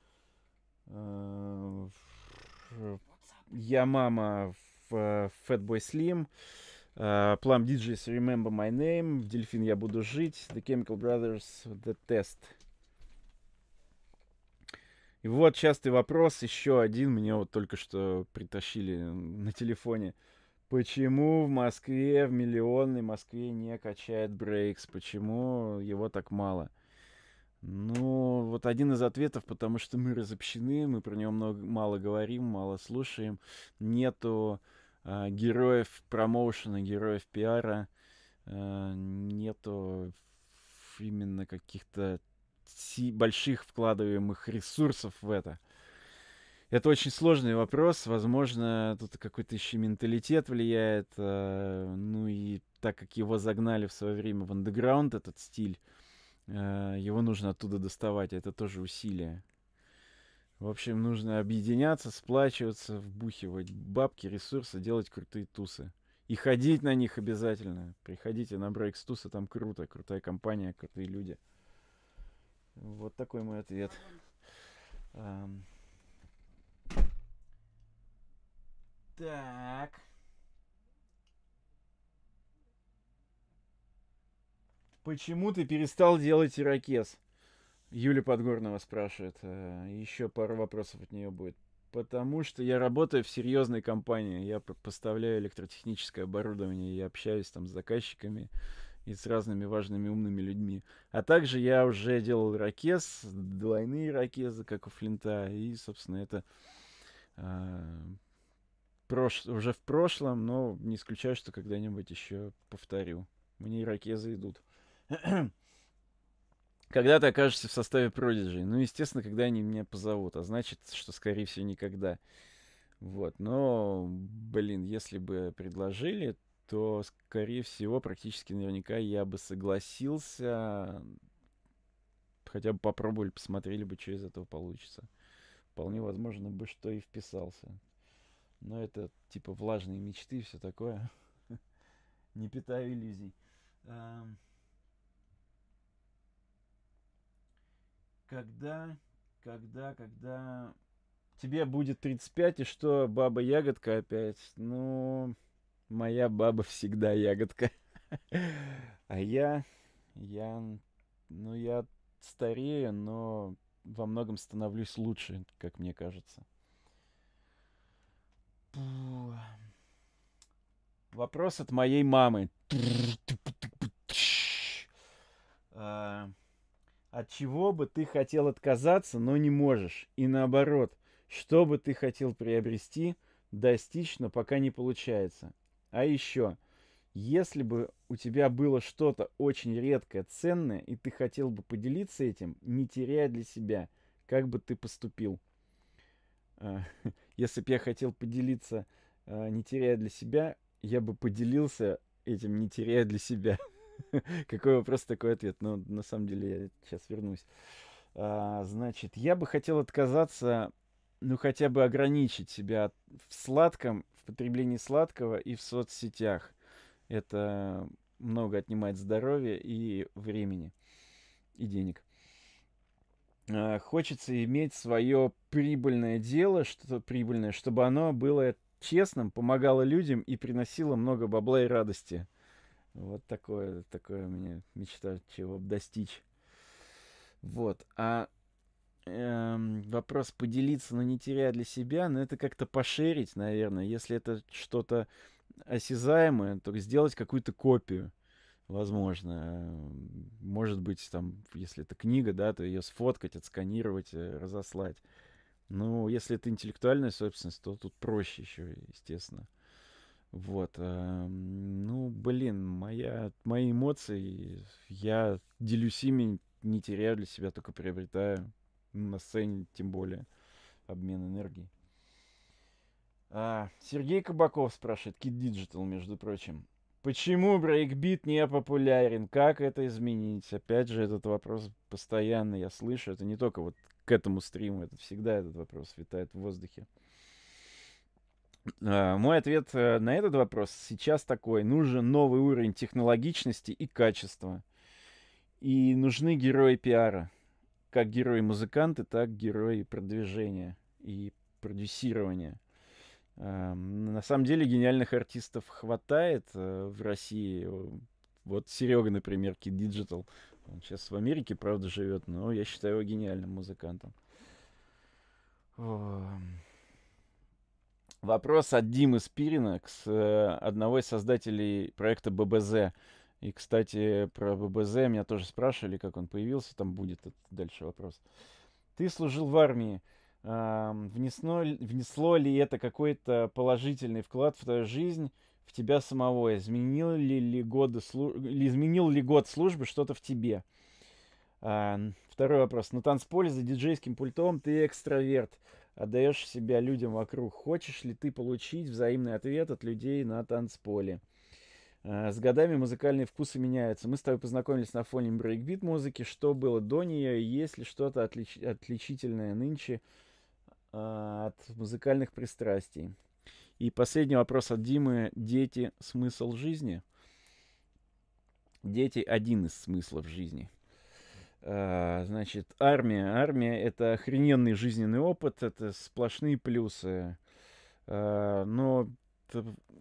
Я Мама Fatboy Slim, Plum DJs Remember My Name, Дельфин Я Буду Жить, The Chemical Brothers, The Test. И вот частый вопрос, еще один, мне вот только что притащили на телефоне. Почему в Москве, в миллионной Москве не качает брейкс? Почему его так мало? Ну, вот один из ответов, потому что мы разобщены, мы про него много, мало говорим, мало слушаем. Нету э, героев промоушена, героев пиара, э, нету именно каких-то больших вкладываемых ресурсов в это? Это очень сложный вопрос. Возможно, тут какой-то еще менталитет влияет. Э, ну и так как его загнали в свое время в андеграунд, этот стиль, э, его нужно оттуда доставать. А это тоже усилие. В общем, нужно объединяться, сплачиваться, вбухивать бабки, ресурсы, делать крутые тусы. И ходить на них обязательно. Приходите на Breaks Туса, там круто. Крутая компания, крутые люди. Вот такой мой ответ. Так. Почему ты перестал делать ирокез? Юля Подгорного спрашивает. Э, Еще пару вопросов от нее будет. Потому что я работаю в серьезной компании. Я поставляю электротехническое оборудование, я общаюсь там с заказчиками и с разными важными умными людьми. А также я уже делал ракез, двойные ракезы, как у Флинта, и, собственно, это э, прош... уже в прошлом, но не исключаю, что когда-нибудь еще повторю. Мне и ракезы идут. когда ты окажешься в составе Prodigy? Ну, естественно, когда они меня позовут, а значит, что, скорее всего, никогда. Вот, но, блин, если бы предложили, то, скорее всего, практически наверняка я бы согласился. Хотя бы попробовали, посмотрели бы, что из этого получится. Вполне возможно бы, что и вписался. Но это типа влажные мечты и все такое. Не питаю иллюзий. Когда, когда, когда тебе будет 35, и что, баба ягодка опять? Ну, Но... Моя баба всегда ягодка. А я... Я... Ну, я старею, но во многом становлюсь лучше, как мне кажется. Вопрос от моей мамы. А, от чего бы ты хотел отказаться, но не можешь? И наоборот, что бы ты хотел приобрести, достичь, но пока не получается? А еще, если бы у тебя было что-то очень редкое, ценное, и ты хотел бы поделиться этим, не теряя для себя, как бы ты поступил? Э, если бы я хотел поделиться, э, не теряя для себя, я бы поделился этим, не теряя для себя. Какой вопрос, такой ответ. Но на самом деле я сейчас вернусь. А, значит, я бы хотел отказаться, ну хотя бы ограничить себя в сладком в потреблении сладкого и в соцсетях. Это много отнимает здоровья и времени, и денег. А, хочется иметь свое прибыльное дело, что прибыльное, чтобы оно было честным, помогало людям и приносило много бабла и радости. Вот такое, такое у меня мечта, чего достичь. Вот. А Эм, вопрос поделиться, но не теряя для себя, но это как-то пошерить, наверное. Если это что-то осязаемое, то сделать какую-то копию, возможно. Может быть, там, если это книга, да, то ее сфоткать, отсканировать, э, разослать. Ну, если это интеллектуальная собственность, то тут проще еще, естественно. Вот. Эм, ну, блин, моя, мои эмоции, я делюсь ими, не теряю для себя, только приобретаю на сцене тем более обмен энергии. А, Сергей Кабаков спрашивает, Kid Digital, между прочим. Почему брейкбит не популярен? Как это изменить? Опять же, этот вопрос постоянно я слышу. Это не только вот к этому стриму, это всегда этот вопрос витает в воздухе. А, мой ответ э, на этот вопрос сейчас такой. Нужен новый уровень технологичности и качества. И нужны герои пиара как герои-музыканты, так герои продвижения и продюсирования. Эм, на самом деле гениальных артистов хватает э, в России. Вот Серега, например, Kid Digital. Он сейчас в Америке, правда, живет, но я считаю его гениальным музыкантом. Эм, вопрос от Димы Спирина, с э, одного из создателей проекта ББЗ. И, кстати, про ББЗ меня тоже спрашивали, как он появился, там будет дальше вопрос. Ты служил в армии. Внесло, внесло ли это какой-то положительный вклад в твою жизнь, в тебя самого? Изменил ли, ли, годы, изменил ли год службы что-то в тебе? Второй вопрос. На танцполе за диджейским пультом ты экстраверт. Отдаешь себя людям вокруг. Хочешь ли ты получить взаимный ответ от людей на танцполе? Э, с годами музыкальные вкусы меняются. Мы с тобой познакомились на фоне брейкбит музыки. Что было до нее? Есть ли что-то отлич... отличительное нынче а, от музыкальных пристрастий? И последний вопрос от Димы. Дети – смысл жизни? Дети – один из смыслов жизни. А, значит, армия. Армия – это охрененный жизненный опыт, это сплошные плюсы. А, но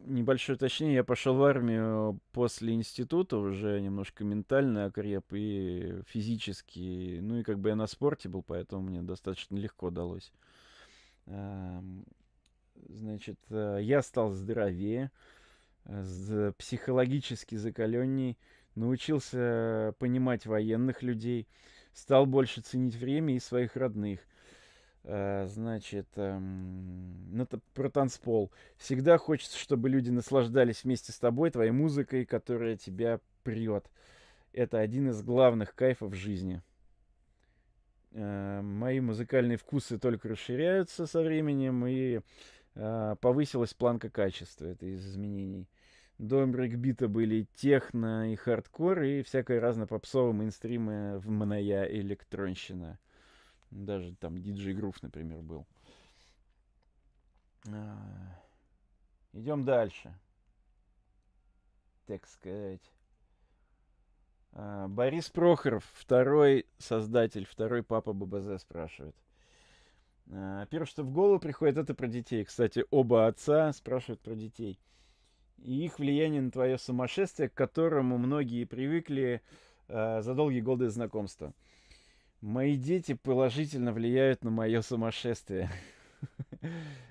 небольшое уточнение. Я пошел в армию после института, уже немножко ментально окреп и физически. Ну и как бы я на спорте был, поэтому мне достаточно легко удалось. Значит, э, я стал здоровее, э, психологически закаленней, научился понимать военных людей, стал больше ценить время и своих родных. Э, значит, эм, ну, это про танцпол. Всегда хочется, чтобы люди наслаждались вместе с тобой, твоей музыкой, которая тебя прет. Это один из главных кайфов жизни. Э, мои музыкальные вкусы только расширяются со временем, и э, повысилась планка качества. Это из изменений. До брейкбита были техно и хардкор, и всякое разнопопсовое мейнстримы в моноя электронщина. Даже там диджей Грув, например, был. А, идем дальше. Так сказать. А, Борис Прохоров, второй создатель, второй папа ББЗ спрашивает. А, Первое, что в голову приходит, это про детей. Кстати, оба отца спрашивают про детей. И их влияние на твое сумасшествие, к которому многие привыкли за долгие годы знакомства. Мои дети положительно влияют на мое сумасшествие.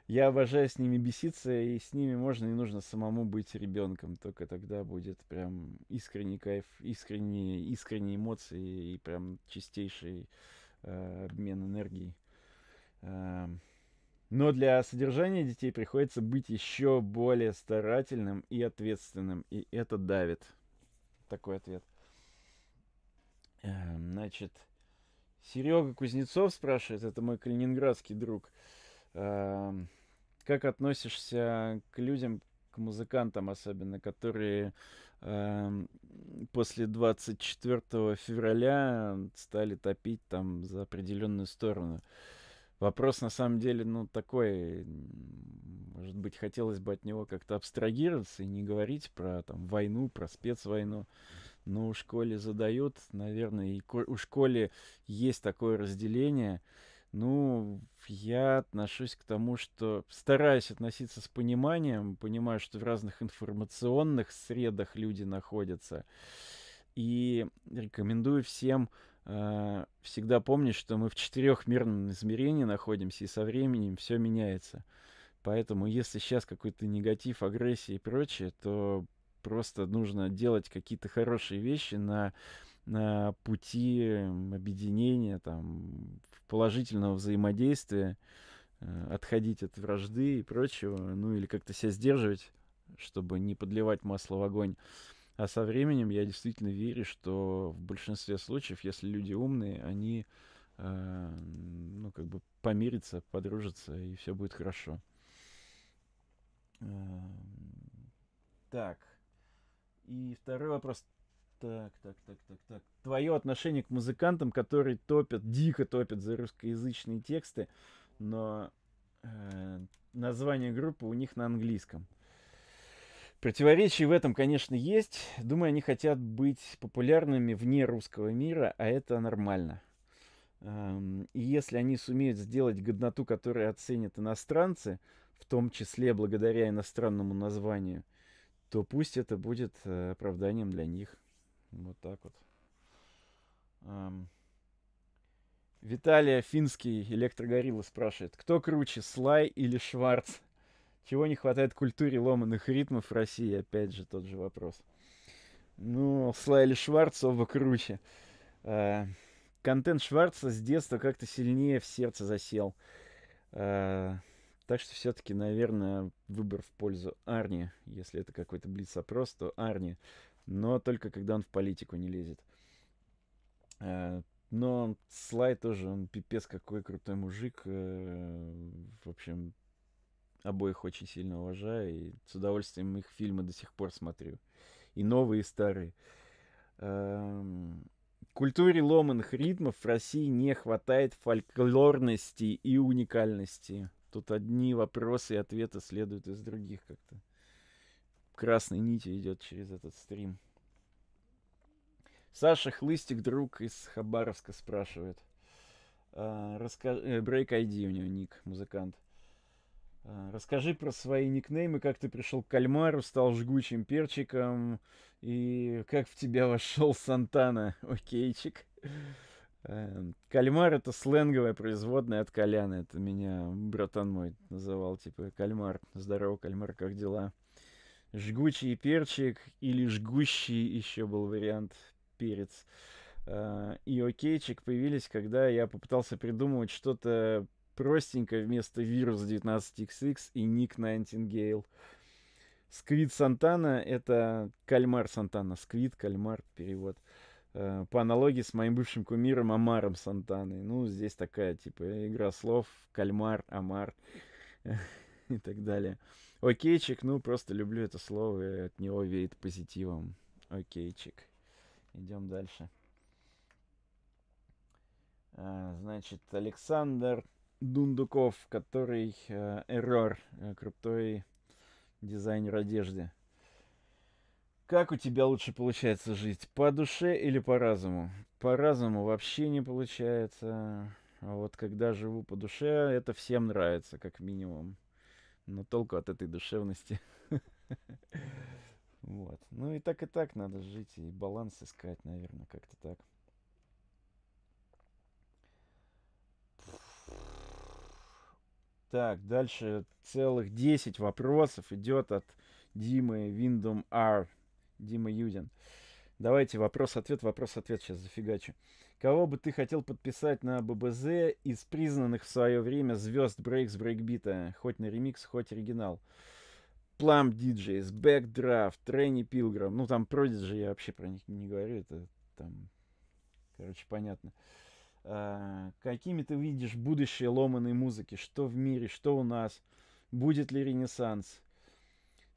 Я обожаю с ними беситься, и с ними можно и нужно самому быть ребенком. Только тогда будет прям искренний кайф, искренние, искренние эмоции и прям чистейший э, обмен энергией. Э, но для содержания детей приходится быть еще более старательным и ответственным. И это давит. Такой ответ. Э, значит, Серега Кузнецов спрашивает, это мой калининградский друг. Эм, как относишься к людям, к музыкантам особенно, которые э, после 24 февраля стали топить там за определенную сторону. Вопрос на самом деле, ну, такой, может быть, хотелось бы от него как-то абстрагироваться и не говорить про там войну, про спецвойну. Mm но у школе задают, наверное, и у школе есть такое разделение. Ну, я отношусь к тому, что стараюсь относиться с пониманием, понимаю, что в разных информационных средах люди находятся. И рекомендую всем э, всегда помнить, что мы в четырехмерном измерении находимся, и со временем все меняется. Поэтому, если сейчас какой-то негатив, агрессия и прочее, то Просто нужно делать какие-то хорошие вещи на, на пути объединения, там, положительного взаимодействия, э, отходить от вражды и прочего, ну или как-то себя сдерживать, чтобы не подливать масло в огонь. А со временем я действительно верю, что в большинстве случаев, если люди умные, они э, ну, как бы помирятся, подружатся, и все будет хорошо. Э, так. И второй вопрос. Так, так, так, так, так. Твое отношение к музыкантам, которые топят, дико топят за русскоязычные тексты, но э, название группы у них на английском. Противоречий в этом, конечно, есть. Думаю, они хотят быть популярными вне русского мира, а это нормально. Эм, и если они сумеют сделать годноту, которую оценят иностранцы, в том числе благодаря иностранному названию, то пусть это будет э, оправданием для них. Вот так вот. Um. Виталия Финский, Электрогорилла, спрашивает, кто круче, Слай или Шварц? Чего не хватает культуре ломаных ритмов в России? Опять же тот же вопрос. Ну, Слай или Шварц оба круче. А, контент Шварца с детства как-то сильнее в сердце засел. А, так что все-таки, наверное, выбор в пользу Арни. Если это какой-то блиц-опрос, то Арни. Но только когда он в политику не лезет. Э, но Слай тоже, он пипец какой крутой мужик. Э, в общем, обоих очень сильно уважаю. И с удовольствием их фильмы до сих пор смотрю. И новые, и старые. Эм, культуре ломанных ритмов в России не хватает фольклорности и уникальности. Тут одни вопросы и ответы следуют из других как-то. Красной нитью идет через этот стрим. Саша Хлыстик, друг из Хабаровска, спрашивает. А, э, ID у него ник, музыкант. А, расскажи про свои никнеймы, как ты пришел к кальмару, стал жгучим перчиком, и как в тебя вошел Сантана, окейчик. Okay, Эм, кальмар это сленговая производная от Коляна. Это меня братан мой называл, типа, кальмар. Здорово, кальмар, как дела? Жгучий перчик или жгущий еще был вариант перец. Э, и окейчик появились, когда я попытался придумывать что-то простенькое вместо вирус 19xx и ник Nightingale. Сквид Сантана — это кальмар Сантана. Сквид, кальмар, перевод — Э, по аналогии с моим бывшим кумиром Амаром Сантаной. Ну, здесь такая, типа, игра слов, кальмар, Амар и так далее. Окейчик, ну, просто люблю это слово, и от него веет позитивом. Окейчик. Идем дальше. А, значит, Александр Дундуков, который э, эррор, э, крутой дизайнер одежды. Как у тебя лучше получается жить? По душе или по разуму? По разуму вообще не получается. А вот когда живу по душе, это всем нравится, как минимум. Но толку от этой душевности. Вот. Ну и так и так надо жить, и баланс искать, наверное, как-то так. Так, дальше целых 10 вопросов идет от Димы Windom R. Дима Юдин. Давайте вопрос-ответ, вопрос-ответ сейчас зафигачу. Кого бы ты хотел подписать на ББЗ из признанных в свое время звезд брейк с брейкбита? Хоть на ремикс, хоть оригинал. Plum DJs, Backdraft, Тренни Пилграм. Ну, там Prodigy я вообще про них не говорю. Это там, короче, понятно. А, какими ты видишь будущее ломаной музыки? Что в мире, что у нас? Будет ли ренессанс?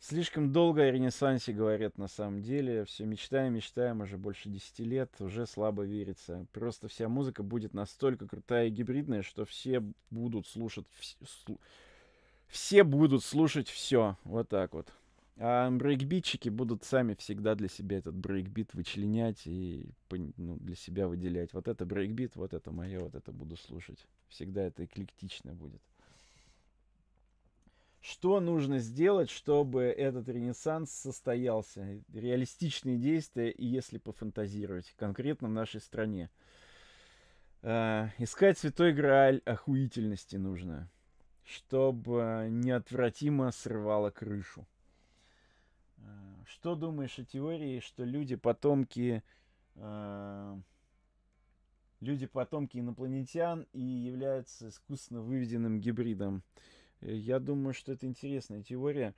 Слишком долго о Ренессансе говорят на самом деле. Все мечтаем, мечтаем уже больше 10 лет. Уже слабо верится. Просто вся музыка будет настолько крутая и гибридная, что все будут слушать... Вс... Все будут слушать все. Вот так вот. А брейкбитчики будут сами всегда для себя этот брейкбит вычленять и ну, для себя выделять. Вот это брейкбит, вот это мое, вот это буду слушать. Всегда это эклектично будет что нужно сделать, чтобы этот ренессанс состоялся? Реалистичные действия, и если пофантазировать, конкретно в нашей стране. Э, искать святой грааль охуительности нужно, чтобы неотвратимо срывало крышу. Э, что думаешь о теории, что люди потомки... Э, люди потомки инопланетян и являются искусственно выведенным гибридом. Э, Э, я думаю, что это интересная теория.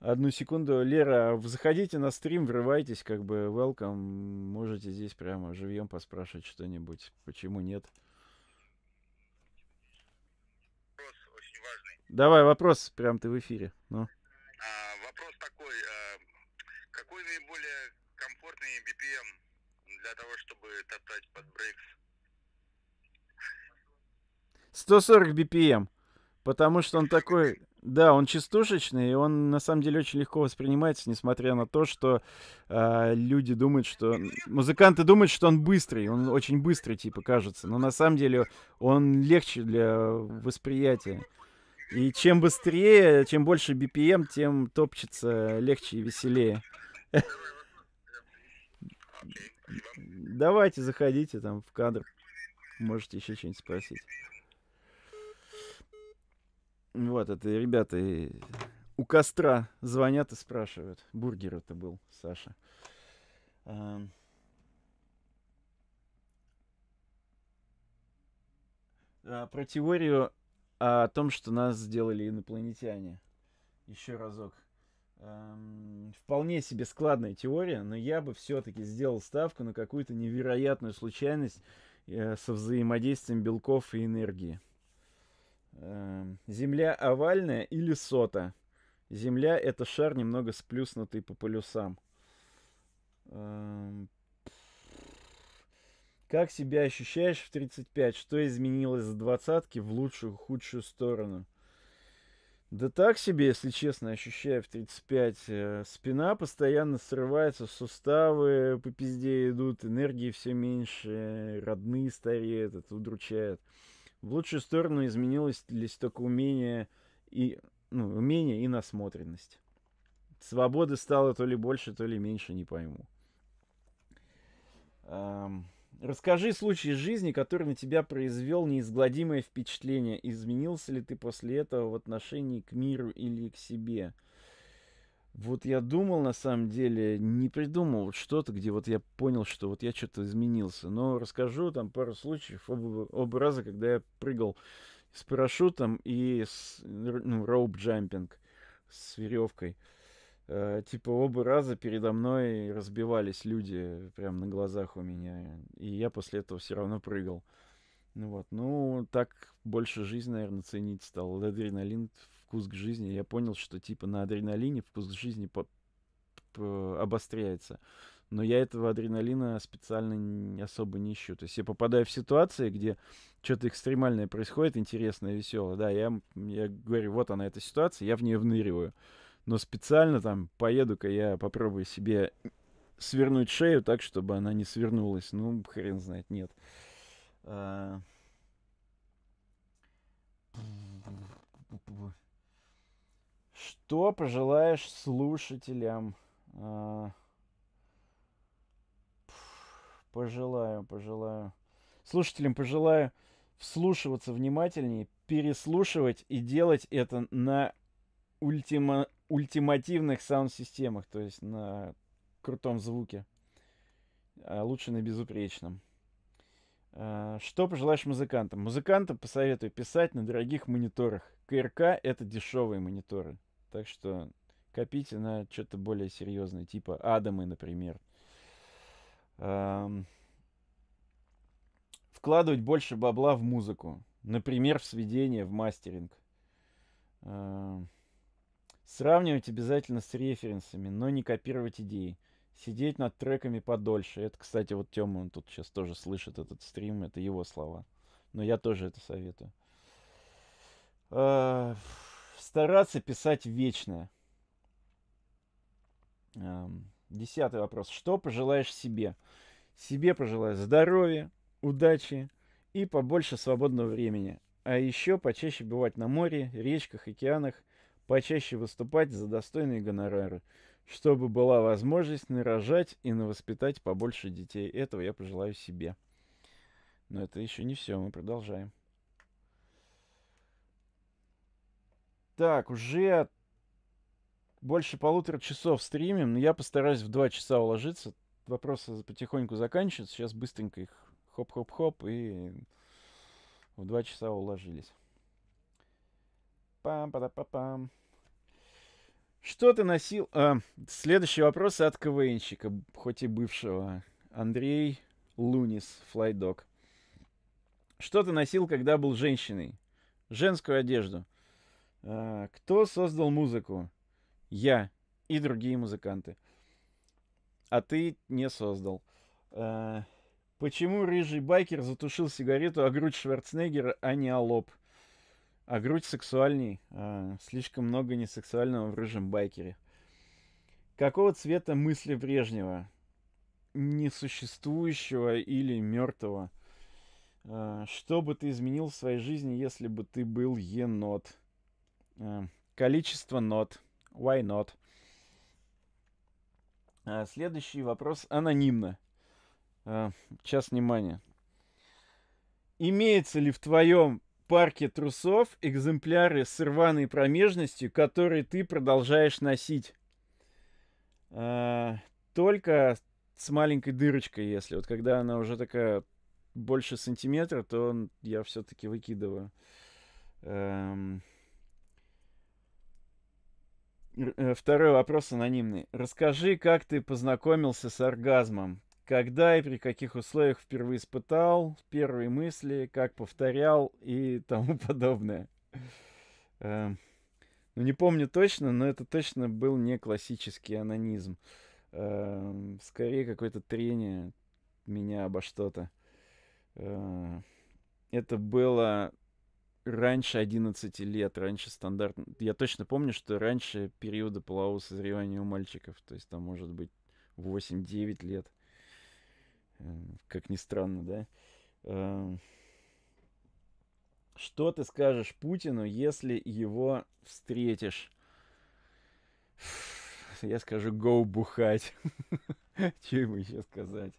Одну секунду, Лера, заходите на стрим, врывайтесь, как бы, welcome. Можете здесь прямо живьем поспрашивать что-нибудь. Почему нет? Вопрос очень важный. Давай вопрос, прям ты в эфире. Ну. А, вопрос такой. А, какой наиболее комфортный BPM для того, чтобы топтать под брейкс? 140 BPM. Потому что он такой, да, он частушечный, и он на самом деле очень легко воспринимается, несмотря на то, что э, люди думают, что... Музыканты думают, что он быстрый, он очень быстрый, типа, кажется. Но на самом деле он легче для восприятия. И чем быстрее, чем больше BPM, тем топчется легче и веселее. Давайте, заходите там в кадр. Можете еще что-нибудь спросить. Вот это, ребята, у костра звонят и спрашивают. Бургер это был, Саша. А... про теорию о том, что нас сделали инопланетяне. Еще разок. вполне себе складная теория, но я бы все-таки сделал ставку на какую-то невероятную случайность э, со взаимодействием белков и энергии. Эм, земля овальная или сота? Земля — это шар, немного сплюснутый по полюсам. Эм, как себя ощущаешь в 35? Что изменилось за двадцатки в лучшую, худшую сторону? Да так себе, если честно, ощущаю в 35. Э, спина постоянно срывается, суставы по пизде идут, энергии все меньше, родные стареют, это удручает. В лучшую сторону изменилось лишь только умение и, ну, умение и насмотренность. Свободы стало то ли больше, то ли меньше, не пойму. Эм, расскажи случай жизни, который на тебя произвел неизгладимое впечатление. Изменился ли ты после этого в отношении к миру или к себе? вот я думал, на самом деле, не придумал вот что-то, где вот я понял, что вот я что-то изменился. Но расскажу там пару случаев, оба, оба раза, когда я прыгал с парашютом и с ну, роуп-джампинг с веревкой. Э, типа оба раза передо мной разбивались люди прямо на глазах у меня. И я после этого все равно прыгал. Ну вот, ну так больше жизнь, наверное, ценить стал. Адреналин вкус к жизни. Я понял, что типа на адреналине вкус к жизни по обостряется. Но я этого адреналина специально особо не ищу. То есть я попадаю в ситуации, где что-то экстремальное происходит, интересное, веселое. Да, я, я говорю, вот она эта ситуация, я в нее вныриваю. Но специально там поеду-ка я попробую себе свернуть шею так, чтобы она не свернулась. Ну, хрен знает, нет. А... Что пожелаешь слушателям? А, пожелаю, пожелаю. Слушателям пожелаю вслушиваться внимательнее, переслушивать и делать это на ультима, ультимативных саунд-системах, то есть на крутом звуке, а лучше на безупречном. А, что пожелаешь музыкантам? Музыкантам посоветую писать на дорогих мониторах. КРК — это дешевые мониторы. Так что копите на что-то более серьезное, типа Адамы, например. Эм... Вкладывать больше бабла в музыку. Например, в сведение, в мастеринг. Эм... Сравнивать обязательно с референсами, но не копировать идеи. Сидеть над треками подольше. Это, кстати, вот Тёма, он тут сейчас тоже слышит этот стрим, это его слова. Но я тоже это советую. Эм стараться писать вечное. Эм, десятый вопрос. Что пожелаешь себе? Себе пожелаю здоровья, удачи и побольше свободного времени. А еще почаще бывать на море, речках, океанах, почаще выступать за достойные гонорары, чтобы была возможность нарожать и навоспитать побольше детей. Этого я пожелаю себе. Но это еще не все, мы продолжаем. Так, уже больше полутора часов стримим, но я постараюсь в два часа уложиться. Вопросы потихоньку заканчиваются. Сейчас быстренько их хоп-хоп-хоп и в два часа уложились. пам па па пам Что ты носил? А, следующий вопрос от КВНщика, хоть и бывшего. Андрей Лунис, флайдог. Что ты носил, когда был женщиной? Женскую одежду. А, кто создал музыку? Я и другие музыканты. А ты не создал. А, почему рыжий байкер затушил сигарету а грудь Шварценеггера, а не о лоб? А грудь сексуальней. А, слишком много несексуального в рыжем байкере. Какого цвета мысли Брежнева? Несуществующего или мертвого? Что бы ты изменил в своей жизни, если бы ты был енот? Эм, количество нот. Why not? А, следующий вопрос анонимно. Сейчас э, внимание. Имеется ли в твоем парке трусов экземпляры с рваной промежностью, которые ты продолжаешь носить? Э, только с маленькой дырочкой, если вот когда она уже такая больше сантиметра, то я все-таки выкидываю. Эм, Э, второй вопрос анонимный. Расскажи, как ты познакомился с оргазмом? Когда и при каких условиях впервые испытал первые мысли, как повторял и тому подобное? Эм, ну, не помню точно, но это точно был не классический анонизм. Эм, скорее, какое-то трение меня обо что-то. Э, это было раньше 11 лет, раньше стандарт Я точно помню, что раньше периода полового созревания у мальчиков, то есть там может быть 8-9 лет. Эм, как ни странно, да? Эм, что ты скажешь Путину, если его встретишь? Я скажу, гоу бухать. Че ему еще сказать?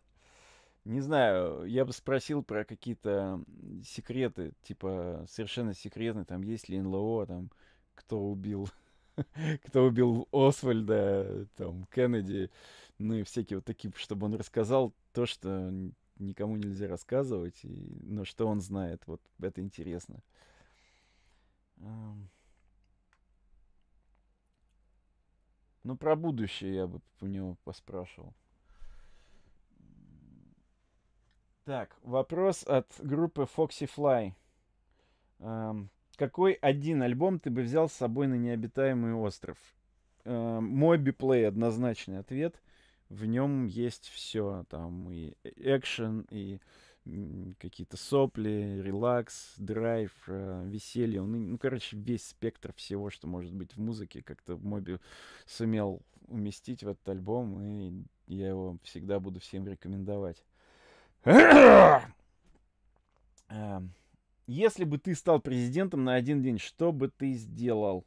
Не знаю, я бы спросил про какие-то секреты, типа совершенно секретные, там есть ли НЛО, там кто убил, кто убил Освальда, там Кеннеди, ну и всякие вот такие, чтобы он рассказал то, что никому нельзя рассказывать, и, но что он знает, вот это интересно. Ну, про будущее я бы у него поспрашивал. Так, вопрос от группы Foxy Fly. Эм, какой один альбом ты бы взял с собой на необитаемый остров? Эм, мой однозначный ответ. В нем есть все. Там и экшен, и какие-то сопли, релакс, драйв, э, веселье. Он, ну, короче, весь спектр всего, что может быть в музыке, как-то Моби сумел уместить в этот альбом, и я его всегда буду всем рекомендовать. Эм, если бы ты стал президентом на один день, что бы ты сделал?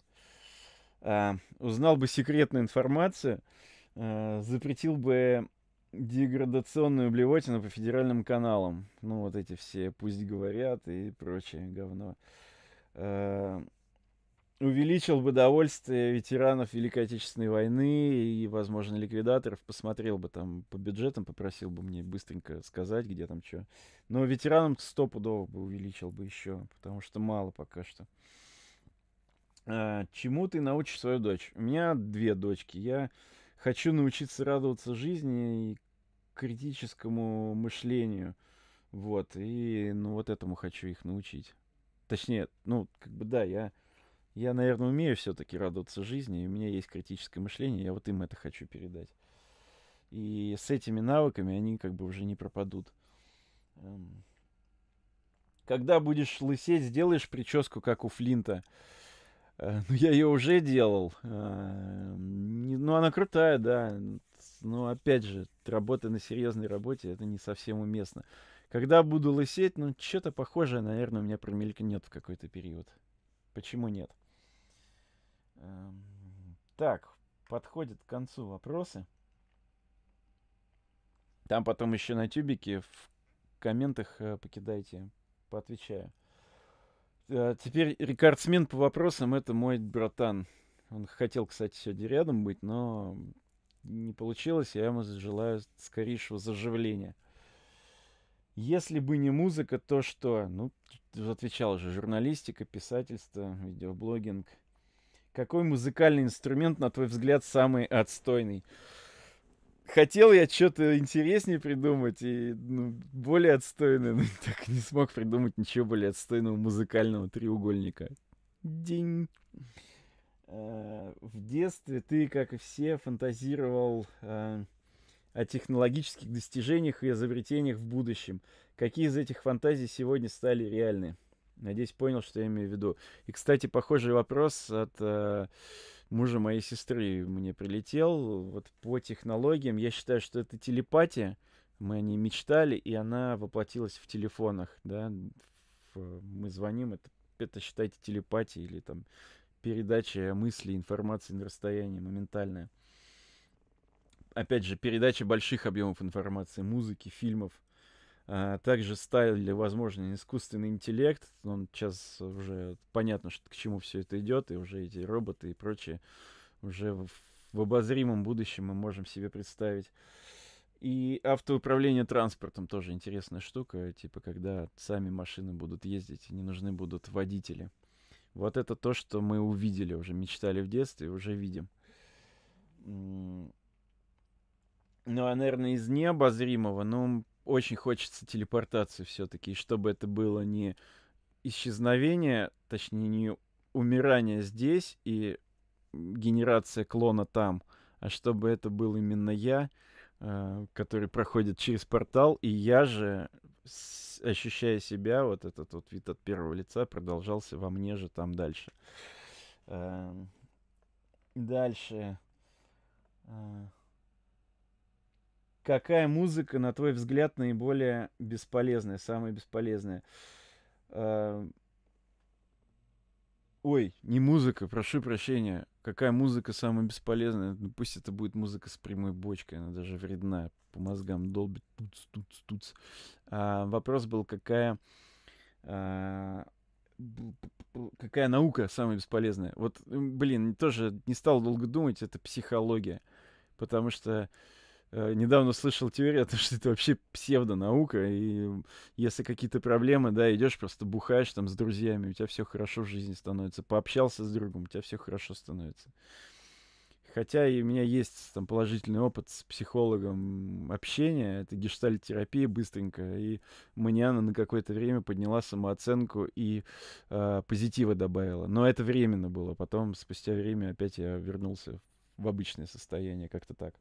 Эм, узнал бы секретную информацию, э, запретил бы деградационную блевотину по федеральным каналам. Ну, вот эти все «Пусть говорят» и прочее говно. Эм, увеличил бы довольствие ветеранов Великой Отечественной войны и, возможно, ликвидаторов, посмотрел бы там по бюджетам, попросил бы мне быстренько сказать, где там что. Но ветеранам стопудово бы увеличил бы еще, потому что мало пока что. А, чему ты научишь свою дочь? У меня две дочки. Я хочу научиться радоваться жизни и критическому мышлению. Вот, и ну вот этому хочу их научить. Точнее, ну, как бы да, я я, наверное, умею все-таки радоваться жизни, и у меня есть критическое мышление, я вот им это хочу передать. И с этими навыками они как бы уже не пропадут. Эм. Когда будешь лысеть, сделаешь прическу, как у Флинта. Э, ну, я ее уже делал. Э, ну, она крутая, да. Но, опять же, работа на серьезной работе, это не совсем уместно. Когда буду лысеть, ну, что-то похожее, наверное, у меня промелькнет в какой-то период. Почему нет? Эм, так, подходят к концу вопросы. Там потом еще на тюбике в комментах э, покидайте, поотвечаю. Э, теперь рекордсмен по вопросам это мой братан. Он хотел, кстати, сегодня рядом быть, но не получилось. Я ему желаю скорейшего заживления. Если бы не музыка, то что? Ну, отвечал же, журналистика, писательство, видеоблогинг – какой музыкальный инструмент, на твой взгляд, самый отстойный? Хотел я что-то интереснее придумать и ну, более отстойное, но так и не смог придумать ничего более отстойного музыкального треугольника. День. Э, в детстве ты, как и все, фантазировал э, о технологических достижениях и изобретениях в будущем. Какие из этих фантазий сегодня стали реальны? Надеюсь, понял, что я имею в виду. И, кстати, похожий вопрос от э, мужа моей сестры мне прилетел. Вот по технологиям, я считаю, что это телепатия. Мы о ней мечтали, и она воплотилась в телефонах, да. Мы звоним, это, это считайте телепатия или там передача мыслей, информации на расстоянии моментальная. Опять же, передача больших объемов информации, музыки, фильмов – а, также ставили, возможно, искусственный интеллект. Он сейчас уже понятно, что, к чему все это идет, и уже эти роботы и прочее уже в, в обозримом будущем мы можем себе представить. И автоуправление транспортом тоже интересная штука, типа когда сами машины будут ездить, не нужны будут водители. Вот это то, что мы увидели, уже мечтали в детстве, уже видим. Ну, а, наверное, из необозримого, ну, очень хочется телепортации все-таки, чтобы это было не исчезновение, точнее, не умирание здесь и генерация клона там, а чтобы это был именно я, э, который проходит через портал, и я же, ощущая себя, вот этот вот вид от первого лица продолжался во мне же там дальше. Эм, дальше. Э, Какая музыка, на твой взгляд, наиболее бесполезная, самая бесполезная? А, ой, не музыка, прошу прощения. Какая музыка самая бесполезная? Ну, пусть это будет музыка с прямой бочкой, она даже вредна. По мозгам долбит, туц, туц, туц. А, вопрос был, какая... А, какая наука самая бесполезная? Вот, блин, тоже не стал долго думать, это психология. Потому что Э, недавно слышал теорию о том, что это вообще псевдонаука, и если какие-то проблемы, да, идешь просто бухаешь там с друзьями, у тебя все хорошо в жизни становится, пообщался с другом, у тебя все хорошо становится. Хотя и у меня есть там положительный опыт с психологом общения, это гештальт-терапия, быстренько, и мне она на какое-то время подняла самооценку и э, позитива добавила. Но это временно было, потом спустя время опять я вернулся в обычное состояние, как-то так.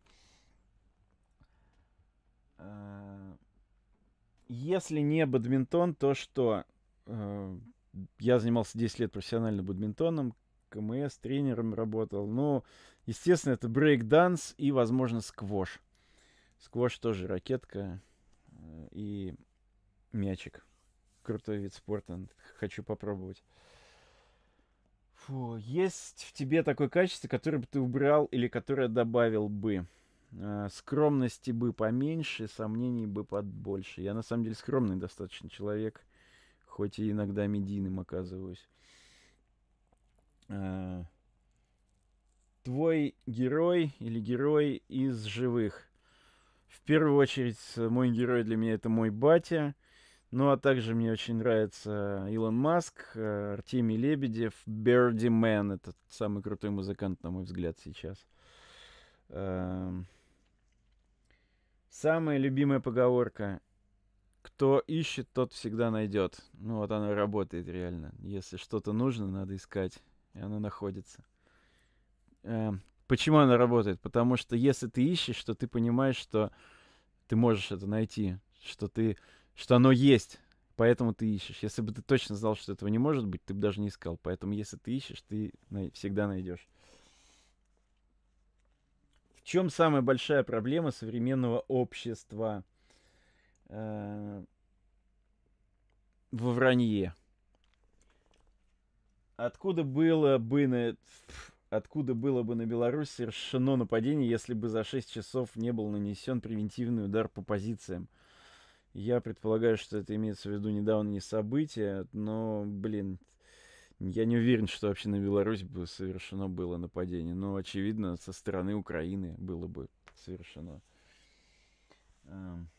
Если не бадминтон, то что? Э, я занимался 10 лет профессионально бадминтоном, КМС, тренером работал. Ну, естественно, это брейк-данс и, возможно, сквош. Сквош тоже ракетка э, и мячик. Крутой вид спорта, хочу попробовать. Фу, есть в тебе такое качество, которое бы ты убрал или которое добавил бы? Э, скромности бы поменьше, сомнений бы подбольше. Я на самом деле скромный достаточно человек, хоть и иногда медийным оказываюсь. Э, твой герой или герой из живых. В первую очередь, мой герой для меня это мой батя. Ну а также мне очень нравится Илон Маск, э, Артемий Лебедев, Берди Мэн. Это самый крутой музыкант, на мой взгляд, сейчас. Uh, Самая любимая поговорка кто ищет, тот всегда найдет. Ну вот она работает реально. Если что-то нужно, надо искать, и она находится. Э, почему она работает? Потому что если ты ищешь, то ты понимаешь, что ты можешь это найти, что ты, что оно есть, поэтому ты ищешь. Если бы ты точно знал, что этого не может быть, ты бы даже не искал. Поэтому если ты ищешь, ты всегда найдешь чем самая большая проблема современного общества э, во вранье? Откуда было бы на откуда было бы на Беларусь совершено нападение, если бы за 6 часов не был нанесен превентивный удар по позициям? Я предполагаю, что это имеется в виду недавние события, но, блин, я не уверен, что вообще на Беларусь бы совершено было нападение, но, очевидно, со стороны Украины было бы совершено. Эм,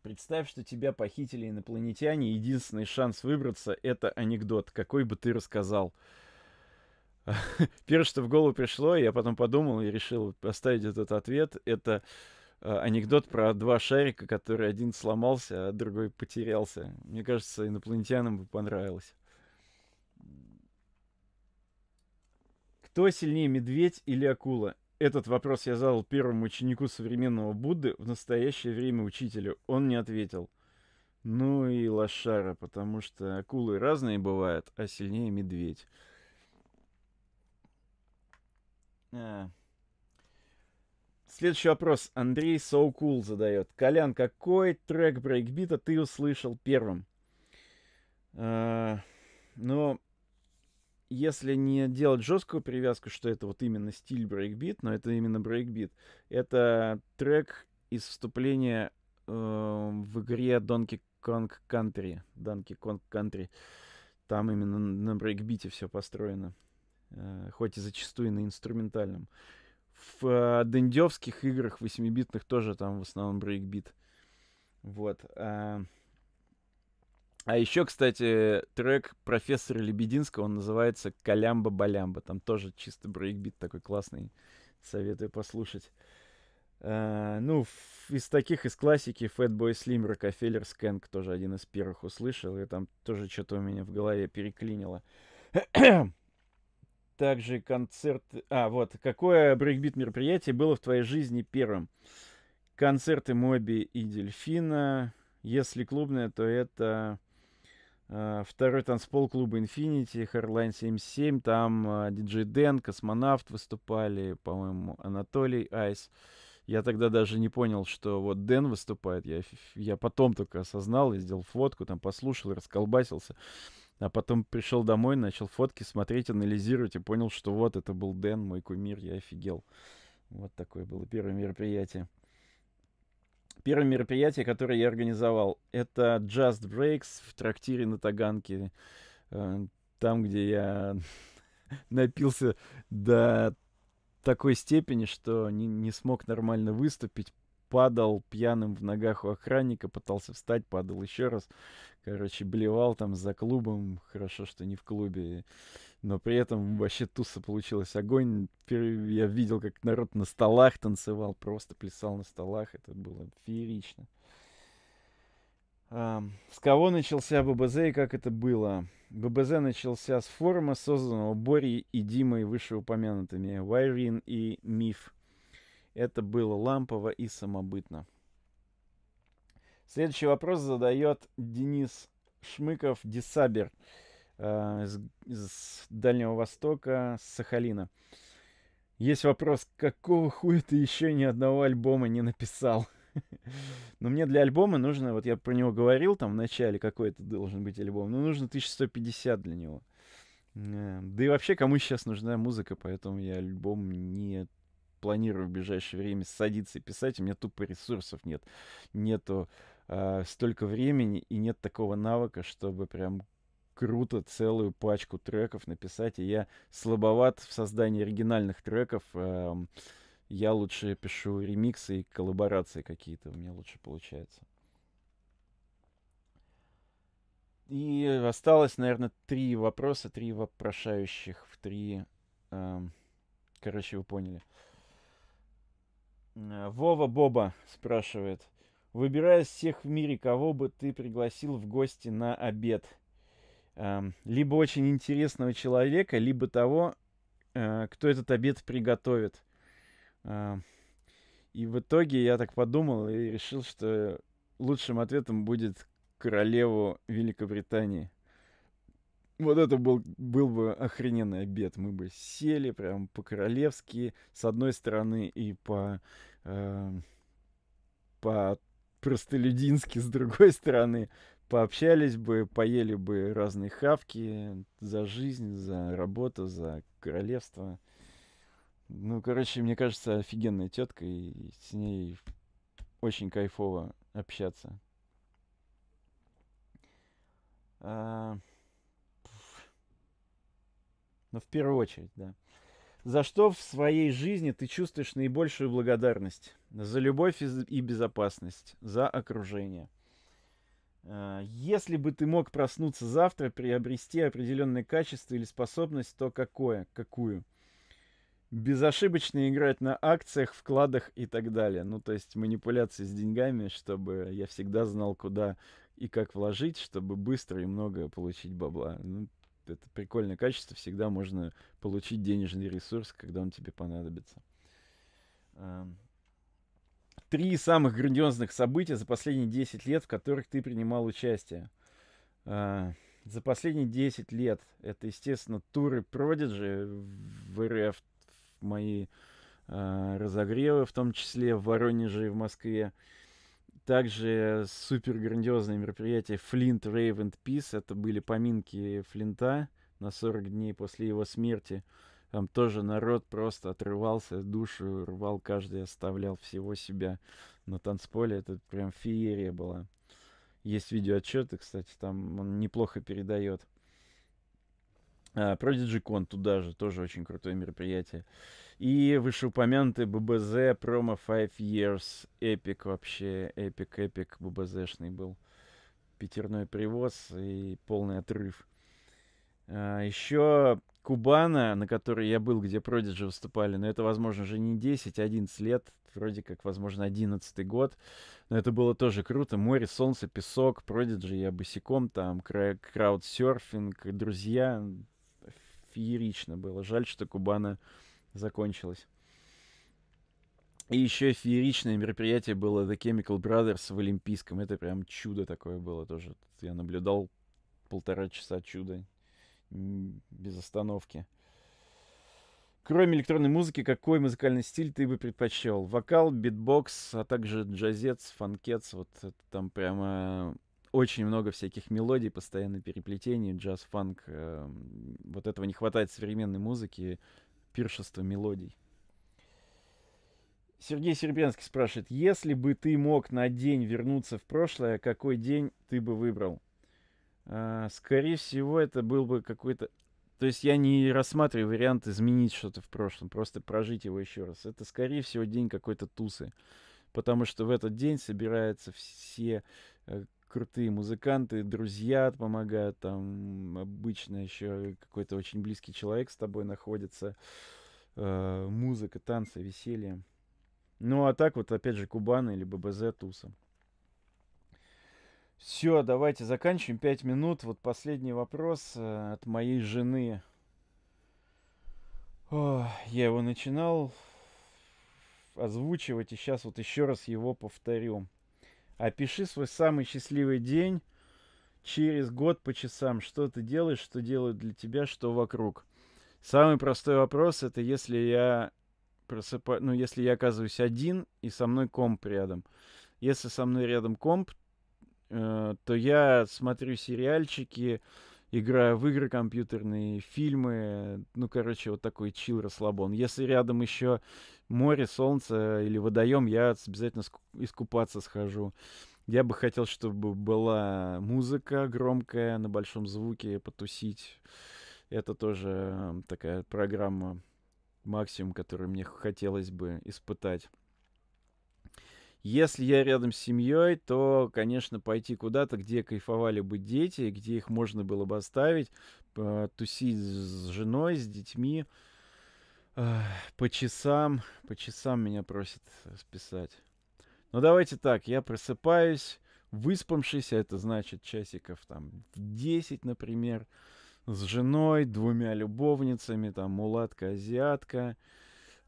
представь, что тебя похитили инопланетяне, единственный шанс выбраться — это анекдот, какой бы ты рассказал. Первое, что в голову пришло, я потом подумал и решил поставить этот ответ, это э, анекдот про два шарика, который один сломался, а другой потерялся. Мне кажется, инопланетянам бы понравилось. Кто сильнее, медведь или акула? Этот вопрос я задал первому ученику современного Будды, в настоящее время учителю. Он не ответил. Ну и лошара, потому что акулы разные бывают, а сильнее медведь. А. Следующий вопрос Андрей So задает. Колян, какой трек брейкбита ты услышал первым? А, ну, если не делать жесткую привязку, что это вот именно стиль брейкбит, но это именно брейкбит, это трек из вступления э, в игре Donkey Kong Country. Donkey Kong Country. Там именно на брейкбите все построено. Э, хоть и зачастую на инструментальном. В э, дендевских играх 8-битных тоже там в основном брейкбит. Вот. Э, а еще, кстати, трек профессора Лебединского, он называется «Калямба-балямба». Там тоже чисто брейкбит такой классный. Советую послушать. Uh, ну, из таких, из классики, Fatboy Slim, Rockefeller Skank тоже один из первых услышал, и там тоже что-то у меня в голове переклинило. Также концерт... А, вот. Какое брейкбит мероприятие было в твоей жизни первым? Концерты Моби и Дельфина. Если клубное, то это Э, второй танцпол клуба Infinity, Hardline 77, там э, диджей Дэн, Космонавт выступали, по-моему, Анатолий Айс. Я тогда даже не понял, что вот Дэн выступает. Я, я потом только осознал и сделал фотку, там послушал и расколбасился. А потом пришел домой, начал фотки смотреть, анализировать и понял, что вот это был Дэн, мой кумир, я офигел. Вот такое было первое мероприятие. Первое мероприятие, которое я организовал, это Just Breaks в трактире на Таганке. Э, там, где я напился до такой степени, что не, не смог нормально выступить, падал пьяным в ногах у охранника, пытался встать, падал еще раз. Короче, блевал там за клубом. Хорошо, что не в клубе но при этом вообще туса получилась огонь. Я видел, как народ на столах танцевал, просто плясал на столах. Это было феерично. С кого начался ББЗ и как это было? ББЗ начался с форума, созданного Бори и Димой вышеупомянутыми, Вайрин и Миф. Это было лампово и самобытно. Следующий вопрос задает Денис Шмыков Дисабер э, с, с Дальнего Востока, с Сахалина. Есть вопрос, какого хуя ты еще ни одного альбома не написал? Но ну, мне для альбома нужно, вот я про него говорил там в начале, какой это должен быть альбом, но ну, нужно 1150 для него. Э, да и вообще, кому сейчас нужна музыка, поэтому я альбом не планирую в ближайшее время садиться и писать, у меня тупо ресурсов нет. Нету э, столько времени и нет такого навыка, чтобы прям круто целую пачку треков написать, и я слабоват в создании оригинальных треков. Эм, я лучше пишу ремиксы и коллаборации какие-то, у меня лучше получается. И осталось, наверное, три вопроса, три вопрошающих в три... Эм, короче, вы поняли. Э, Вова Боба спрашивает. Выбирая из всех в мире, кого бы ты пригласил в гости на обед? Эм, либо очень интересного человека, либо того, э, кто этот обед приготовит. Эм, и в итоге я так подумал и решил, что лучшим ответом будет королеву Великобритании. Вот это был, был бы охрененный обед. Мы бы сели прям по-королевски с одной стороны и по, э, эм, по простолюдински с другой стороны пообщались бы, поели бы разные хавки за жизнь, за работу, за королевство. Ну, короче, мне кажется, офигенная тетка, и с ней очень кайфово общаться. А... Ну, в первую очередь, да. За что в своей жизни ты чувствуешь наибольшую благодарность? За любовь и безопасность, за окружение – а, если бы ты мог проснуться завтра, приобрести определенное качество или способность, то какое? Какую? Безошибочно играть на акциях, вкладах и так далее. Ну, то есть манипуляции с деньгами, чтобы я всегда знал, куда и как вложить, чтобы быстро и много получить бабла. Ну, это прикольное качество. Всегда можно получить денежный ресурс, когда он тебе понадобится. Три самых грандиозных события за последние 10 лет, в которых ты принимал участие. А, за последние 10 лет это, естественно, туры Продиджи в РФ, мои а, разогревы, в том числе в Воронеже и в Москве. Также супер грандиозные мероприятия Flint Rave and Peace. Это были поминки Флинта на 40 дней после его смерти. Там тоже народ просто отрывался, душу рвал, каждый оставлял всего себя на танцполе. Это прям феерия была. Есть видеоотчеты, кстати, там он неплохо передает. А, Prodigy туда же, тоже очень крутое мероприятие. И вышеупомянутый ББЗ, промо 5 Years, эпик вообще, эпик-эпик ББЗшный был. Пятерной привоз и полный отрыв. А, еще Кубана, на которой я был, где Продиджи выступали, но это, возможно, уже не 10, а 11 лет, вроде как, возможно, 11 год. Но это было тоже круто. Море, солнце, песок, Продиджи, я босиком, там, кра- краудсерфинг, друзья. Феерично было. Жаль, что Кубана закончилась. И еще фееричное мероприятие было The Chemical Brothers в Олимпийском. Это прям чудо такое было тоже. Я наблюдал полтора часа чуда без остановки. Кроме электронной музыки, какой музыкальный стиль ты бы предпочел? Вокал, битбокс, а также джазец, фанкетс, Вот это там прямо очень много всяких мелодий, постоянное переплетений, джаз, фанк. Эм, вот этого не хватает современной музыки, пиршества мелодий. Сергей Серебрянский спрашивает, если бы ты мог на день вернуться в прошлое, какой день ты бы выбрал? А, скорее всего, это был бы какой-то... То есть я не рассматриваю вариант изменить что-то в прошлом, просто прожить его еще раз. Это, скорее всего, день какой-то тусы. Потому что в этот день собираются все э, крутые музыканты, друзья помогают, там обычно еще какой-то очень близкий человек с тобой находится. А, музыка, танцы, веселье. Ну а так вот опять же Кубана или ББЗ Туса. Все, давайте заканчиваем. Пять минут. Вот последний вопрос э, от моей жены. О, я его начинал озвучивать, и сейчас вот еще раз его повторю. Опиши свой самый счастливый день через год по часам. Что ты делаешь, что делают для тебя, что вокруг. Самый простой вопрос это если я просыпаюсь, ну, если я оказываюсь один и со мной комп рядом. Если со мной рядом комп, Э, то я смотрю сериальчики, играю в игры компьютерные, фильмы, ну, короче, вот такой чил расслабон. Если рядом еще море, солнце или водоем, я обязательно искупаться схожу. Я бы хотел, чтобы была музыка громкая, на большом звуке потусить. Это тоже э, такая программа максимум, который мне хотелось бы испытать. Если я рядом с семьей, то, конечно, пойти куда-то, где кайфовали бы дети, где их можно было бы оставить, э, тусить с женой, с детьми. По часам, по часам меня просят списать. Но ну, давайте так, я просыпаюсь, выспавшийся, это значит часиков там 10, например, с женой, двумя любовницами, там мулатка-азиатка,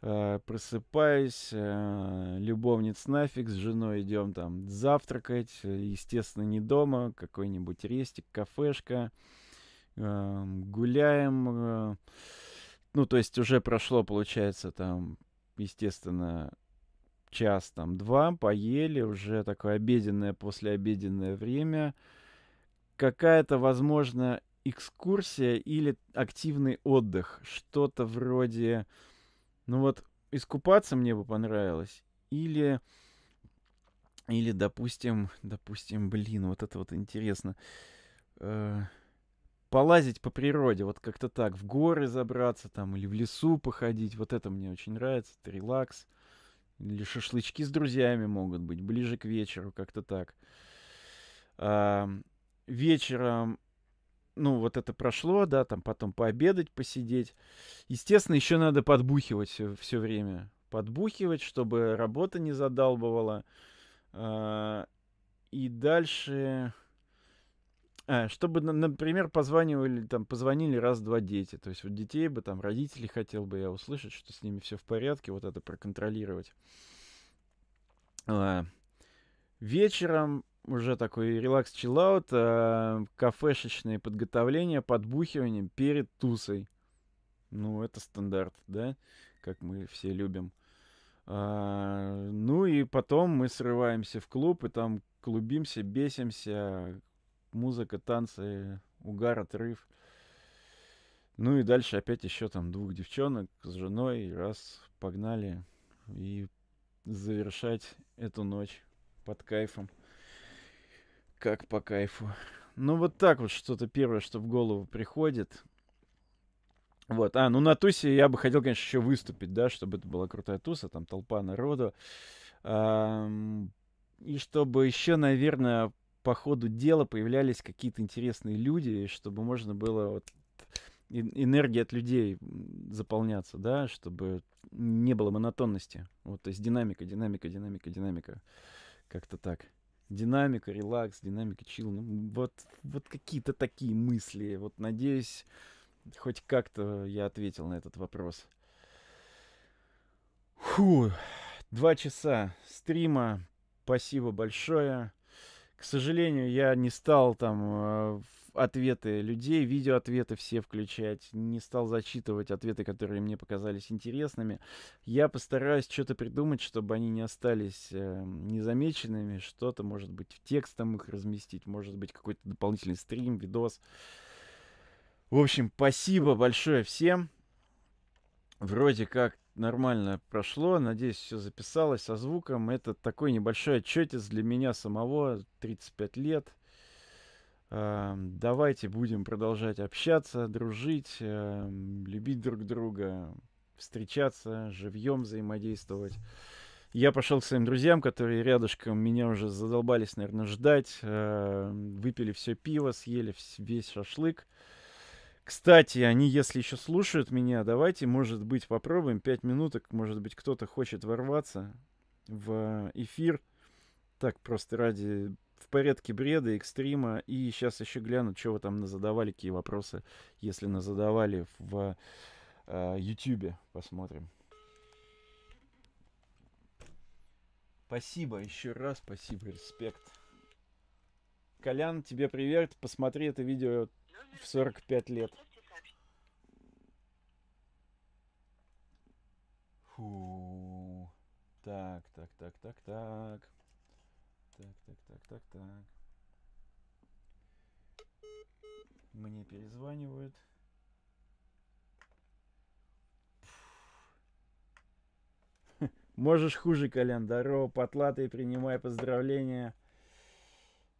Э, просыпаюсь, э, любовниц нафиг, с женой идем там завтракать, естественно, не дома, какой-нибудь рестик, кафешка, эм, гуляем, э. ну, то есть уже прошло, получается, там, естественно, час, там, два, поели, уже такое обеденное, послеобеденное время, какая-то, возможно, экскурсия или активный отдых, что-то вроде... Ну вот искупаться мне бы понравилось. Или, или допустим, допустим, блин, вот это вот интересно. Э, полазить по природе, вот как-то так, в горы забраться там или в лесу походить. Вот это мне очень нравится, это релакс. Или шашлычки с друзьями могут быть, ближе к вечеру, как-то так. Э, вечером ну, вот это прошло, да, там потом пообедать, посидеть. Естественно, еще надо подбухивать все все время. Подбухивать, чтобы работа не задалбывала. А, и дальше... А, чтобы, например, позванивали, там, позвонили раз-два дети. То есть вот детей бы, там, родители хотел бы я услышать, что с ними все в порядке, вот это проконтролировать. А, вечером уже такой релакс чиллаут, э, а, кафешечные подготовления, подбухивание перед тусой. Ну, это стандарт, да, как мы все любим. А, ну и потом мы срываемся в клуб, и там клубимся, бесимся, музыка, танцы, угар, отрыв. Ну и дальше опять еще там двух девчонок с женой, раз, погнали, и завершать эту ночь под кайфом. Как по кайфу. Ну, вот так вот что-то первое, что в голову приходит. Вот, а, ну на тусе я бы хотел, конечно, еще выступить, да, чтобы это была крутая туса, там толпа народу. И чтобы еще, наверное, по ходу дела появлялись какие-то интересные люди, чтобы можно было вот энергия от людей заполняться, да, чтобы не было монотонности. Вот, то есть динамика, динамика, динамика, динамика. Как-то так динамика, релакс, динамика, чил. Ну, вот, вот какие-то такие мысли. Вот надеюсь, хоть как-то я ответил на этот вопрос. Фу, два часа стрима. Спасибо большое. К сожалению, я не стал там э, ответы людей, видеоответы все включать, не стал зачитывать ответы, которые мне показались интересными. Я постараюсь что-то придумать, чтобы они не остались э, незамеченными, что-то, может быть, в текстом их разместить, может быть, какой-то дополнительный стрим, видос. В общем, спасибо большое всем. Вроде как нормально прошло, надеюсь, все записалось со звуком. Это такой небольшой отчетец для меня самого, 35 лет. Эм, давайте будем продолжать общаться, дружить, эм, любить друг друга, встречаться, живьем взаимодействовать. Я пошел к своим друзьям, которые рядышком меня уже задолбались, наверное, ждать. Эм, выпили все пиво, съели весь шашлык. Кстати, они, если еще слушают меня, давайте, может быть, попробуем пять минуток. Может быть, кто-то хочет ворваться в э, эфир. Так, просто ради в порядке бреда, экстрима. И сейчас еще гляну, что вы там назадавали, какие вопросы, если назадавали в э, Посмотрим. Спасибо еще раз, спасибо, респект. Колян, тебе привет. Посмотри это видео в 45 лет. Фу. Так, так, так, так, так. Так, так, так, так, так. Мне перезванивают. Можешь хуже, Колян. Здорово, потлатый, принимай поздравления.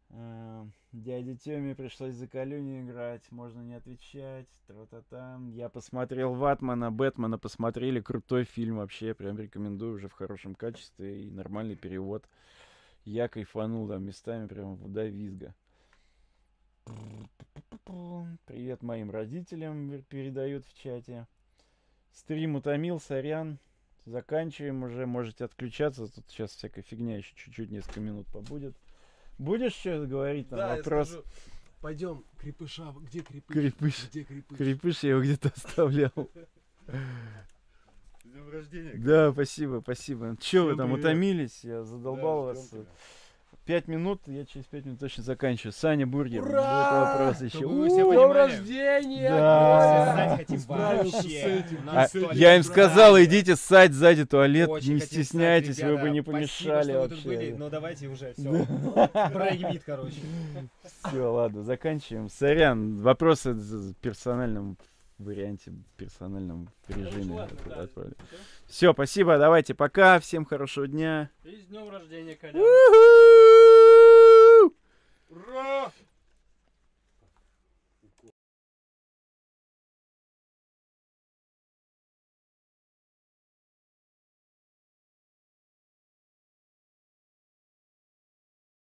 Эм, дяде Тёме пришлось за Калюню играть, можно не отвечать, тра та там. Я посмотрел Ватмана, Бэтмена, посмотрели, крутой фильм вообще, прям рекомендую уже в хорошем качестве и нормальный перевод. Я кайфанул там местами прям до визга. Привет моим родителям передают в чате. Стрим утомил, сорян. Заканчиваем уже, можете отключаться. Тут сейчас всякая фигня еще чуть-чуть, несколько минут побудет. Будешь что-то говорить на да, вопрос? Пойдем, крепыша, где крепыш? Крепыш. Где крепыш? Крепыш я его где-то оставлял. днем рождения. Да, спасибо, спасибо. Че вы там, утомились? Я задолбал да, вас. Пять минут, я через пять минут точно заканчиваю. Саня Бургер, будет вопрос еще. Днем ну, рождения! Да. А, я им сказал, идите ссать сзади туалет, не стесняйтесь, вы бы не помешали вообще. Ну давайте уже все. Проебит, короче. Все, ладно, заканчиваем. Сорян, вопросы персональному варианте персональном режиме Хорошо, да, Все. спасибо, давайте, пока, всем хорошего дня. И с днем рождения, Коля. Ура!